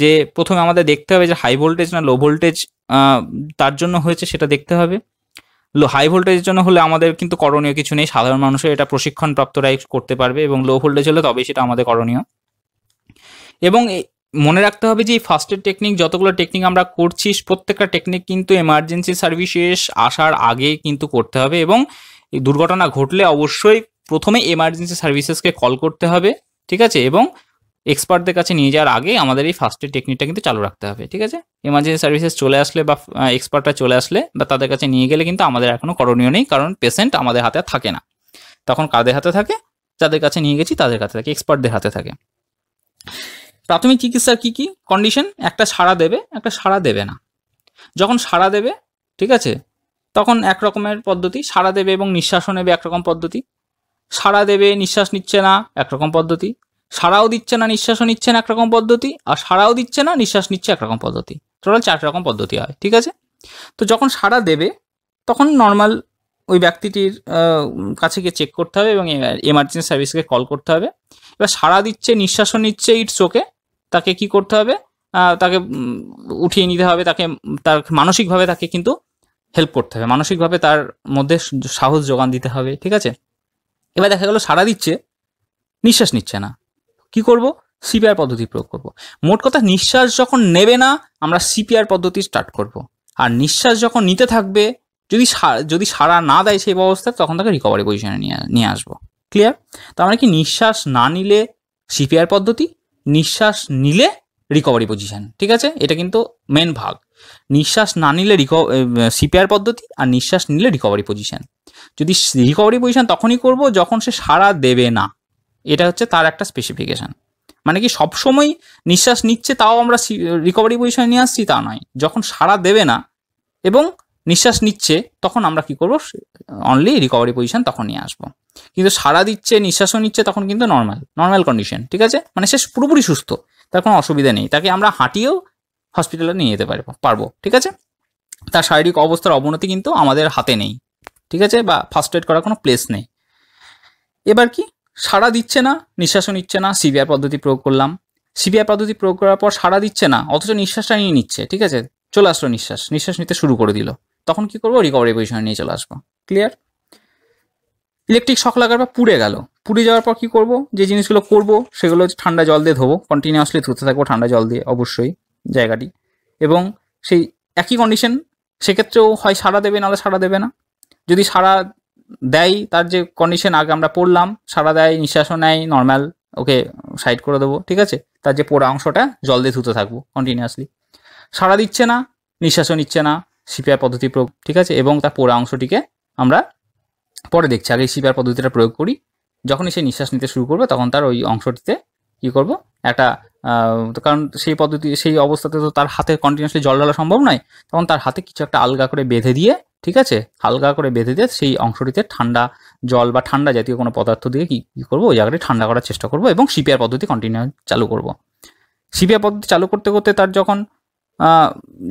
যে প্রথমে আমাদের দেখতে হবে যে হাই ভোল্টেজ না লো ভোল্টেজ তার জন্য হয়েছে সেটা দেখতে হবে হাই ভোল্টেজের জন্য হলে আমাদের কিন্তু করণীয় কিছু নেই সাধারণ মানুষের এটা প্রশিক্ষণপ্রাপ্তরাই করতে পারবে এবং লো ভোল্টেজ হলে তবেই সেটা আমাদের করণীয় এবং মনে রাখতে হবে যে এই ফার্স্টের টেকনিক যতগুলো টেকনিক আমরা করছি প্রত্যেকটা টেকনিক কিন্তু এমার্জেন্সি সার্ভিসেস আসার আগে কিন্তু করতে হবে এবং দুর্ঘটনা ঘটলে অবশ্যই প্রথমে এমার্জেন্সি সার্ভিসেসকে কল করতে হবে ঠিক আছে এবং এক্সপার্টদের কাছে নিয়ে যাওয়ার আগে আমাদের এই ফার্স্ট এড টেকনিকটা কিন্তু চালু রাখতে হবে ঠিক আছে এমার্জেন্সি সার্ভিসেস চলে আসলে বা এক্সপার্টরা চলে আসলে বা তাদের কাছে নিয়ে গেলে কিন্তু আমাদের এখনও করণীয় নেই কারণ পেশেন্ট আমাদের হাতে থাকে না তখন কাদের হাতে থাকে যাদের কাছে নিয়ে গেছি তাদের কাছে থাকে এক্সপার্টদের হাতে থাকে প্রাথমিক চিকিৎসার কি কি কন্ডিশন একটা সাড়া দেবে একটা সাড়া দেবে না যখন সাড়া দেবে ঠিক আছে তখন এক রকমের পদ্ধতি সাড়া দেবে এবং নিঃশ্বাসও নেবে একরকম পদ্ধতি সাড়া দেবে নিঃশ্বাস নিচ্ছে না একরকম পদ্ধতি সারাও দিচ্ছে না নিঃশ্বাসও নিচ্ছে না একরকম পদ্ধতি আর সারাও দিচ্ছে না নিঃশ্বাস নিচ্ছে একরকম পদ্ধতি টোটাল চার রকম পদ্ধতি হয় ঠিক আছে তো যখন সারা দেবে তখন নর্মাল ওই ব্যক্তিটির কাছে গিয়ে চেক করতে হবে এবং এমার্জেন্সি সার্ভিসকে কল করতে হবে এবার সারা দিচ্ছে নিঃশ্বাসও নিচ্ছে ইট চোখে তাকে কি করতে হবে তাকে উঠিয়ে নিতে হবে তাকে তার মানসিকভাবে তাকে কিন্তু হেল্প করতে হবে মানসিকভাবে তার মধ্যে সাহস যোগান দিতে হবে ঠিক আছে এবার দেখা গেল সারা দিচ্ছে নিঃশ্বাস নিচ্ছে না কি করব সিপিআর পদ্ধতি প্রয়োগ করব মোট কথা নিঃশ্বাস যখন নেবে না আমরা সিপিআর পদ্ধতি স্টার্ট করব আর নিঃশ্বাস যখন নিতে থাকবে যদি যদি সারা না দেয় সেই অবস্থায় তখন তাকে রিকভারি পজিশনে নিয়ে নিয়ে আসবো ক্লিয়ার তার মানে কি নিঃশ্বাস না নিলে সিপিআর পদ্ধতি নিঃশ্বাস নিলে রিকভারি পজিশন ঠিক আছে এটা কিন্তু মেন ভাগ নিঃশ্বাস না নিলে রিক সিপিআর পদ্ধতি আর নিঃশ্বাস নিলে রিকভারি পজিশন যদি রিকভারি পজিশন তখনই করব যখন সে সাড়া দেবে না এটা হচ্ছে তার একটা স্পেসিফিকেশান মানে কি সবসময় নিঃশ্বাস নিচ্ছে তাও আমরা রিকভারি পজিশনে নিয়ে আসছি তা নয় যখন সাড়া দেবে না এবং নিঃশ্বাস নিচ্ছে তখন আমরা কি করব অনলি রিকভারি পজিশন তখন নিয়ে আসবো কিন্তু সাড়া দিচ্ছে নিঃশ্বাসও নিচ্ছে তখন কিন্তু নর্মাল নর্মাল কন্ডিশন ঠিক আছে মানে সে পুরোপুরি সুস্থ তার কোনো অসুবিধা নেই তাকে আমরা হাঁটিয়েও হসপিটালে নিয়ে যেতে পারবো পারবো ঠিক আছে তার শারীরিক অবস্থার অবনতি কিন্তু আমাদের হাতে নেই ঠিক আছে বা ফার্স্ট এড করার কোনো প্লেস নেই এবার কি সাড়া দিচ্ছে না নিঃশ্বাসও নিচ্ছে না সিবিআর পদ্ধতি প্রয়োগ করলাম সিবিআর পদ্ধতি প্রয়োগ করার পর সাড়া দিচ্ছে না অথচ নিঃশ্বাসটা নিয়ে নিচ্ছে ঠিক আছে চলে আসলো নিঃশ্বাস নিঃশ্বাস নিতে শুরু করে দিল তখন কি করবো রিকভারি পজিশনে নিয়ে চলে আসবো ক্লিয়ার ইলেকট্রিক শখ লাগার পর পুড়ে গেল পুড়ে যাওয়ার পর কি করব যে জিনিসগুলো করব সেগুলো ঠান্ডা জল দিয়ে ধোবো কন্টিনিউয়াসলি ধুতে থাকবো ঠান্ডা জল দিয়ে অবশ্যই জায়গাটি এবং সেই একই কন্ডিশন সেক্ষেত্রেও হয় সাড়া দেবে নাহলে সাড়া দেবে না যদি সাড়া দেয় তার যে কন্ডিশন আগে আমরা পড়লাম সারা দেয় নিঃশ্বাসও নেয় নর্মাল ওকে সাইড করে দেবো ঠিক আছে তার যে পোড়া অংশটা জল দিয়ে ধুতে থাকবো কন্টিনিউয়াসলি সারা দিচ্ছে না নিঃশ্বাসও নিচ্ছে না সিপিআর পদ্ধতি প্রয়োগ ঠিক আছে এবং তার পোড়া অংশটিকে আমরা পরে দেখছি আগে সিপিআর পদ্ধতিটা প্রয়োগ করি যখনই সে নিঃশ্বাস নিতে শুরু করবে তখন তার ওই অংশটিতে কী করবো একটা কারণ সেই পদ্ধতি সেই অবস্থাতে তো তার হাতে কন্টিনিউসলি জল ঢালা সম্ভব নয় তখন তার হাতে কিছু একটা আলগা করে বেঁধে দিয়ে ঠিক আছে হালকা করে বেঁধে দিয়ে সেই অংশটিতে ঠান্ডা জল বা ঠান্ডা জাতীয় কোনো পদার্থ দিয়ে কী কী করবো ওই জায়গাটি ঠান্ডা করার চেষ্টা করবো এবং সিপিআর পদ্ধতি কন্টিনিউ চালু করব সিপিআর পদ্ধতি চালু করতে করতে তার যখন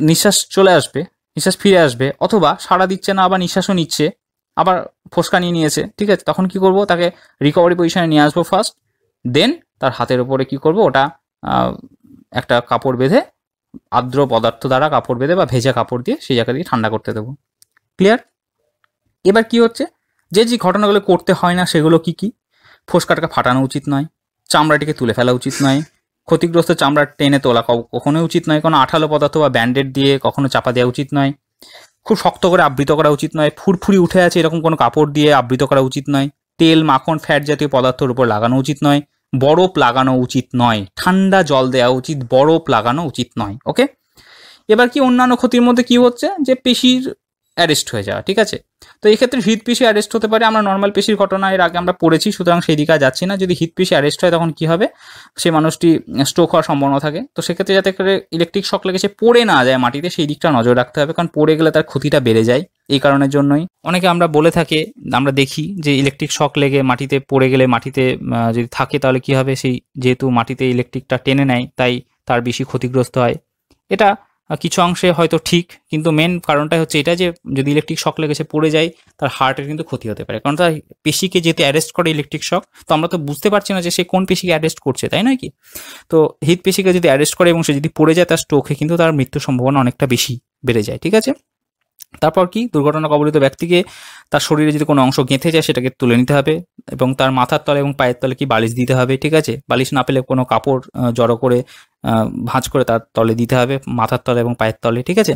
নিঃশ্বাস চলে আসবে নিঃশ্বাস ফিরে আসবে অথবা সাড়া দিচ্ছে না আবার নিঃশ্বাসও নিচ্ছে আবার ফোসকা নিয়ে নিয়েছে ঠিক আছে তখন কি করব তাকে রিকভারি পজিশনে নিয়ে আসবো ফার্স্ট দেন তার হাতের ওপরে কি করব ওটা একটা কাপড় বেঁধে আর্দ্র পদার্থ দ্বারা কাপড় বেঁধে বা ভেজা কাপড় দিয়ে সেই জায়গা দিয়ে ঠান্ডা করতে দেবো ক্লিয়ার এবার কি হচ্ছে যে যে ঘটনাগুলো করতে হয় না সেগুলো কি কি ফোসকাটাকে ফাটানো উচিত নয় চামড়াটিকে তুলে ফেলা উচিত নয় ক্ষতিগ্রস্ত চামড়া টেনে তোলা কখনোই উচিত নয় কোনো আঠালো পদার্থ বা ব্যান্ডেড দিয়ে কখনো চাপা দেওয়া উচিত নয় খুব শক্ত করে আবৃত করা উচিত নয় ফুরফুরি উঠে আছে এরকম কোনো কাপড় দিয়ে আবৃত করা উচিত নয় তেল মাখন ফ্যাট জাতীয় পদার্থের উপর লাগানো উচিত নয় বরফ লাগানো উচিত নয় ঠান্ডা জল দেওয়া উচিত বরফ লাগানো উচিত নয় ওকে এবার কি অন্যান্য ক্ষতির মধ্যে কি হচ্ছে যে পেশির অ্যারেস্ট হয়ে যাওয়া ঠিক আছে তো এক্ষেত্রে হৃদপিসি অ্যারেস্ট হতে পারে আমরা নর্মাল পেশির ঘটনা এর আগে আমরা পড়েছি সুতরাং সেই দিকে যাচ্ছি না যদি হৃদপিসি অ্যারেস্ট হয় তখন কি হবে সেই মানুষটি স্ট্রোক হওয়ার সম্ভাবনা থাকে তো সেক্ষেত্রে যাতে করে ইলেকট্রিক শক লেগে সে পড়ে না যায় মাটিতে সেই দিকটা নজর রাখতে হবে কারণ পড়ে গেলে তার ক্ষতিটা বেড়ে যায় এই কারণের জন্যই অনেকে আমরা বলে থাকে আমরা দেখি যে ইলেকট্রিক শক লেগে মাটিতে পড়ে গেলে মাটিতে যদি থাকে তাহলে কি হবে সেই যেহেতু মাটিতে ইলেকট্রিকটা টেনে নেয় তাই তার বেশি ক্ষতিগ্রস্ত হয় এটা কিছু অংশে হয়তো ঠিক কিন্তু মেন কারণটাই হচ্ছে এটা যে যদি ইলেকট্রিক শক লেগেছে পড়ে যায় তার হার্টের কিন্তু ক্ষতি হতে পারে কারণ তার পেশিকে যেতে অ্যারেস্ট করে ইলেকট্রিক শক তো আমরা তো বুঝতে পারছি না যে সে কোন পেশিকে অ্যারেস্ট করছে তাই নয় কি তো হৃদ পেশিকে যদি অ্যারেস্ট করে এবং সে যদি পড়ে যায় তার স্ট্রোকে কিন্তু তার মৃত্যুর সম্ভাবনা অনেকটা বেশি বেড়ে যায় ঠিক আছে তারপর কি দুর্ঘটনা কবলিত ব্যক্তিকে তার শরীরে যদি কোনো অংশ গেঁথে যায় সেটাকে তুলে নিতে হবে এবং তার মাথার তলে এবং পায়ের তলে কি বালিশ দিতে হবে ঠিক আছে বালিশ না পেলে কোনো কাপড় জড়ো করে ভাঁজ করে তার তলে দিতে হবে মাথার তলে এবং পায়ের তলে ঠিক আছে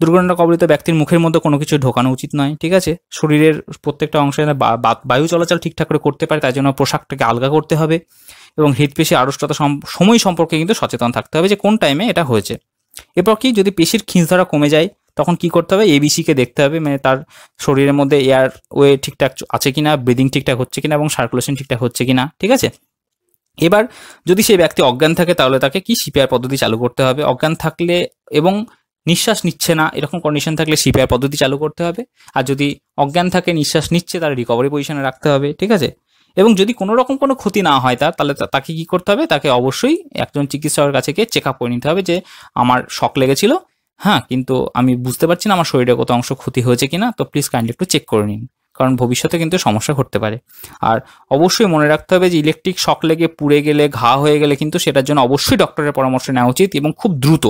দুর্ঘটনা কবলিত ব্যক্তির মুখের মধ্যে কোনো কিছু ঢোকানো উচিত নয় ঠিক আছে শরীরের প্রত্যেকটা অংশে বায়ু চলাচল ঠিকঠাক করে করতে পারে তাই জন্য পোশাকটাকে আলগা করতে হবে এবং হৃদপেশি আড়ষ্টতা সময় সম্পর্কে কিন্তু সচেতন থাকতে হবে যে কোন টাইমে এটা হয়েছে এরপর কি যদি পেশির খিঁচ ধরা কমে যায় তখন কি করতে হবে এবিসিকে দেখতে হবে মানে তার শরীরের মধ্যে এয়ার ওয়ে ঠিকঠাক আছে কিনা ব্রিদিং ঠিকঠাক হচ্ছে কিনা এবং সার্কুলেশন ঠিকঠাক হচ্ছে কিনা ঠিক আছে এবার যদি সেই ব্যক্তি অজ্ঞান থাকে তাহলে তাকে কি সিপিআর পদ্ধতি চালু করতে হবে অজ্ঞান থাকলে এবং নিঃশ্বাস নিচ্ছে না এরকম কন্ডিশন থাকলে সিপিআর পদ্ধতি চালু করতে হবে আর যদি অজ্ঞান থাকে নিঃশ্বাস নিচ্ছে তার রিকভারি পজিশনে রাখতে হবে ঠিক আছে এবং যদি কোনো রকম কোনো ক্ষতি না হয় তার তাহলে তাকে কি করতে হবে তাকে অবশ্যই একজন চিকিৎসকের কাছে গিয়ে চেক আপ করে নিতে হবে যে আমার শখ লেগেছিল হ্যাঁ কিন্তু আমি বুঝতে পারছি না আমার শরীরে কত অংশ ক্ষতি হয়েছে কিনা তো প্লিজ কাইন্ডলি একটু চেক করে নিন কারণ ভবিষ্যতে কিন্তু সমস্যা ঘটতে পারে আর অবশ্যই মনে রাখতে হবে যে ইলেকট্রিক শক লেগে পুড়ে গেলে ঘা হয়ে গেলে কিন্তু সেটার জন্য অবশ্যই ডক্টরের পরামর্শ নেওয়া উচিত এবং খুব দ্রুত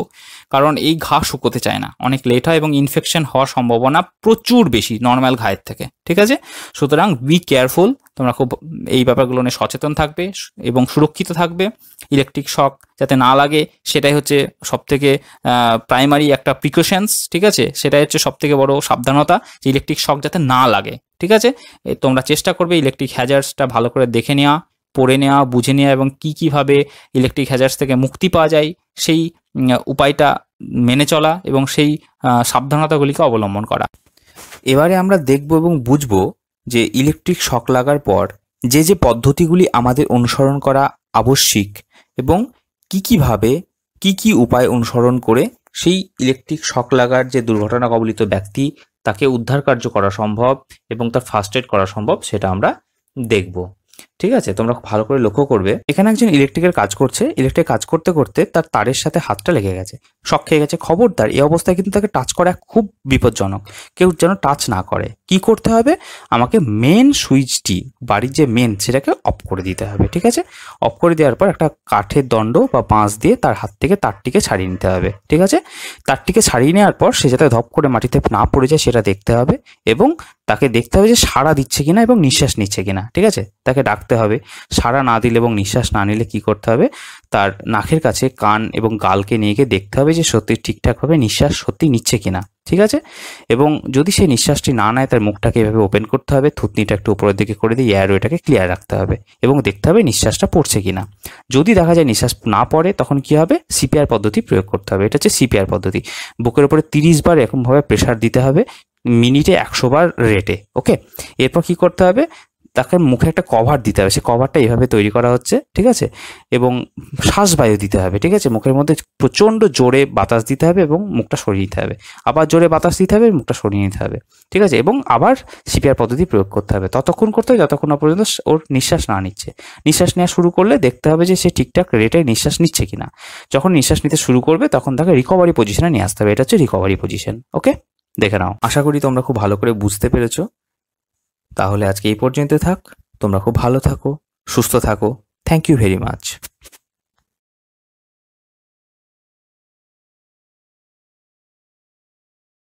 কারণ এই ঘা শুকোতে চায় না অনেক লেট হয় এবং ইনফেকশন হওয়ার সম্ভাবনা প্রচুর বেশি নর্মাল ঘায়ের থেকে ঠিক আছে সুতরাং বি কেয়ারফুল তোমরা খুব এই ব্যাপারগুলো নিয়ে সচেতন থাকবে এবং সুরক্ষিত থাকবে ইলেকট্রিক শক যাতে না লাগে সেটাই হচ্ছে সবথেকে প্রাইমারি একটা প্রিকশনস ঠিক আছে সেটাই হচ্ছে সবথেকে বড় সাবধানতা যে ইলেকট্রিক শক যাতে না লাগে ঠিক আছে তোমরা চেষ্টা করবে ইলেকট্রিক হ্যাজার্সটা ভালো করে দেখে নেওয়া পড়ে নেওয়া বুঝে নেওয়া এবং কী কীভাবে ইলেকট্রিক হ্যাজার্স থেকে মুক্তি পাওয়া যায় সেই উপায়টা মেনে চলা এবং সেই সাবধানতাগুলিকে অবলম্বন করা এবারে আমরা দেখব এবং বুঝবো যে ইলেকট্রিক শক লাগার পর যে যে পদ্ধতিগুলি আমাদের অনুসরণ করা আবশ্যিক এবং কি কীভাবে কি কি উপায় অনুসরণ করে সেই ইলেকট্রিক শক লাগার যে দুর্ঘটনা কবলিত ব্যক্তি তাকে উদ্ধার কার্য করা সম্ভব এবং তার ফার্স্ট এড করা সম্ভব সেটা আমরা দেখব ঠিক আছে তোমরা ভালো করে লক্ষ্য করবে এখানে একজন ইলেকট্রিকের কাজ করছে ইলেকট্রিক কাজ করতে করতে তার তারের সাথে হাতটা লেগে গেছে শক খেয়ে গেছে খবরদার এই অবস্থায় কিন্তু তাকে টাচ করা খুব বিপজ্জনক কেউ যেন টাচ না করে কি করতে হবে আমাকে মেন সুইচটি বাড়ির যে মেন সেটাকে অফ করে দিতে হবে ঠিক আছে অফ করে দেওয়ার পর একটা কাঠের দণ্ড বা বাঁশ দিয়ে তার হাত থেকে তারটিকে ছাড়িয়ে নিতে হবে ঠিক আছে তারটিকে ছাড়িয়ে নেওয়ার পর সে যাতে ধপ করে মাটিতে না পড়ে যায় সেটা দেখতে হবে এবং তাকে দেখতে হবে যে সাড়া দিচ্ছে কিনা এবং নিঃশ্বাস নিচ্ছে কিনা ঠিক আছে তাকে ডাকতে হবে সাড়া না দিলে এবং নিঃশ্বাস না নিলে কি করতে হবে তার নাকের কাছে কান এবং গালকে নিয়ে গিয়ে দেখতে হবে যে সত্যি ঠিকঠাকভাবে নিঃশ্বাস সত্যি নিচ্ছে কিনা ঠিক আছে এবং যদি সেই নিঃশ্বাসটি না নেয় তার মুখটাকে এভাবে ওপেন করতে হবে থুতনিটা একটু উপরের দিকে করে দিয়ে এয়ারওয়েটাকে ক্লিয়ার রাখতে হবে এবং দেখতে হবে নিঃশ্বাসটা পড়ছে কি না যদি দেখা যায় নিঃশ্বাস না পড়ে তখন কি হবে সিপিআর পদ্ধতি প্রয়োগ করতে হবে এটা হচ্ছে সিপিআর পদ্ধতি বুকের উপরে তিরিশ বার এরকমভাবে প্রেশার দিতে হবে মিনিটে একশো বার রেটে ওকে এরপর কি করতে হবে তাকে মুখে একটা কভার দিতে হবে সে কভারটা এইভাবে তৈরি করা হচ্ছে ঠিক আছে এবং শ্বাসবায়ু দিতে হবে ঠিক আছে মুখের মধ্যে প্রচণ্ড জোরে বাতাস দিতে হবে এবং মুখটা সরিয়ে নিতে হবে আবার জোরে বাতাস দিতে হবে মুখটা সরিয়ে নিতে হবে ঠিক আছে এবং আবার সিপিআর পদ্ধতি প্রয়োগ করতে হবে ততক্ষণ করতে হবে যতক্ষণ না পর্যন্ত ওর নিঃশ্বাস না নিচ্ছে নিঃশ্বাস নেওয়া শুরু করলে দেখতে হবে যে সে ঠিকঠাক রেটে নিঃশ্বাস নিচ্ছে কিনা যখন নিঃশ্বাস নিতে শুরু করবে তখন তাকে রিকভারি পজিশনে নিয়ে আসতে হবে এটা হচ্ছে রিকভারি পজিশন ওকে দেখে নাও আশা করি তোমরা খুব ভালো করে বুঝতে পেরেছো তাহলে আজকে এই পর্যন্ত থাক তোমরা খুব ভালো থাকো সুস্থ থাকো থ্যাংক ইউ ভেরি মাচ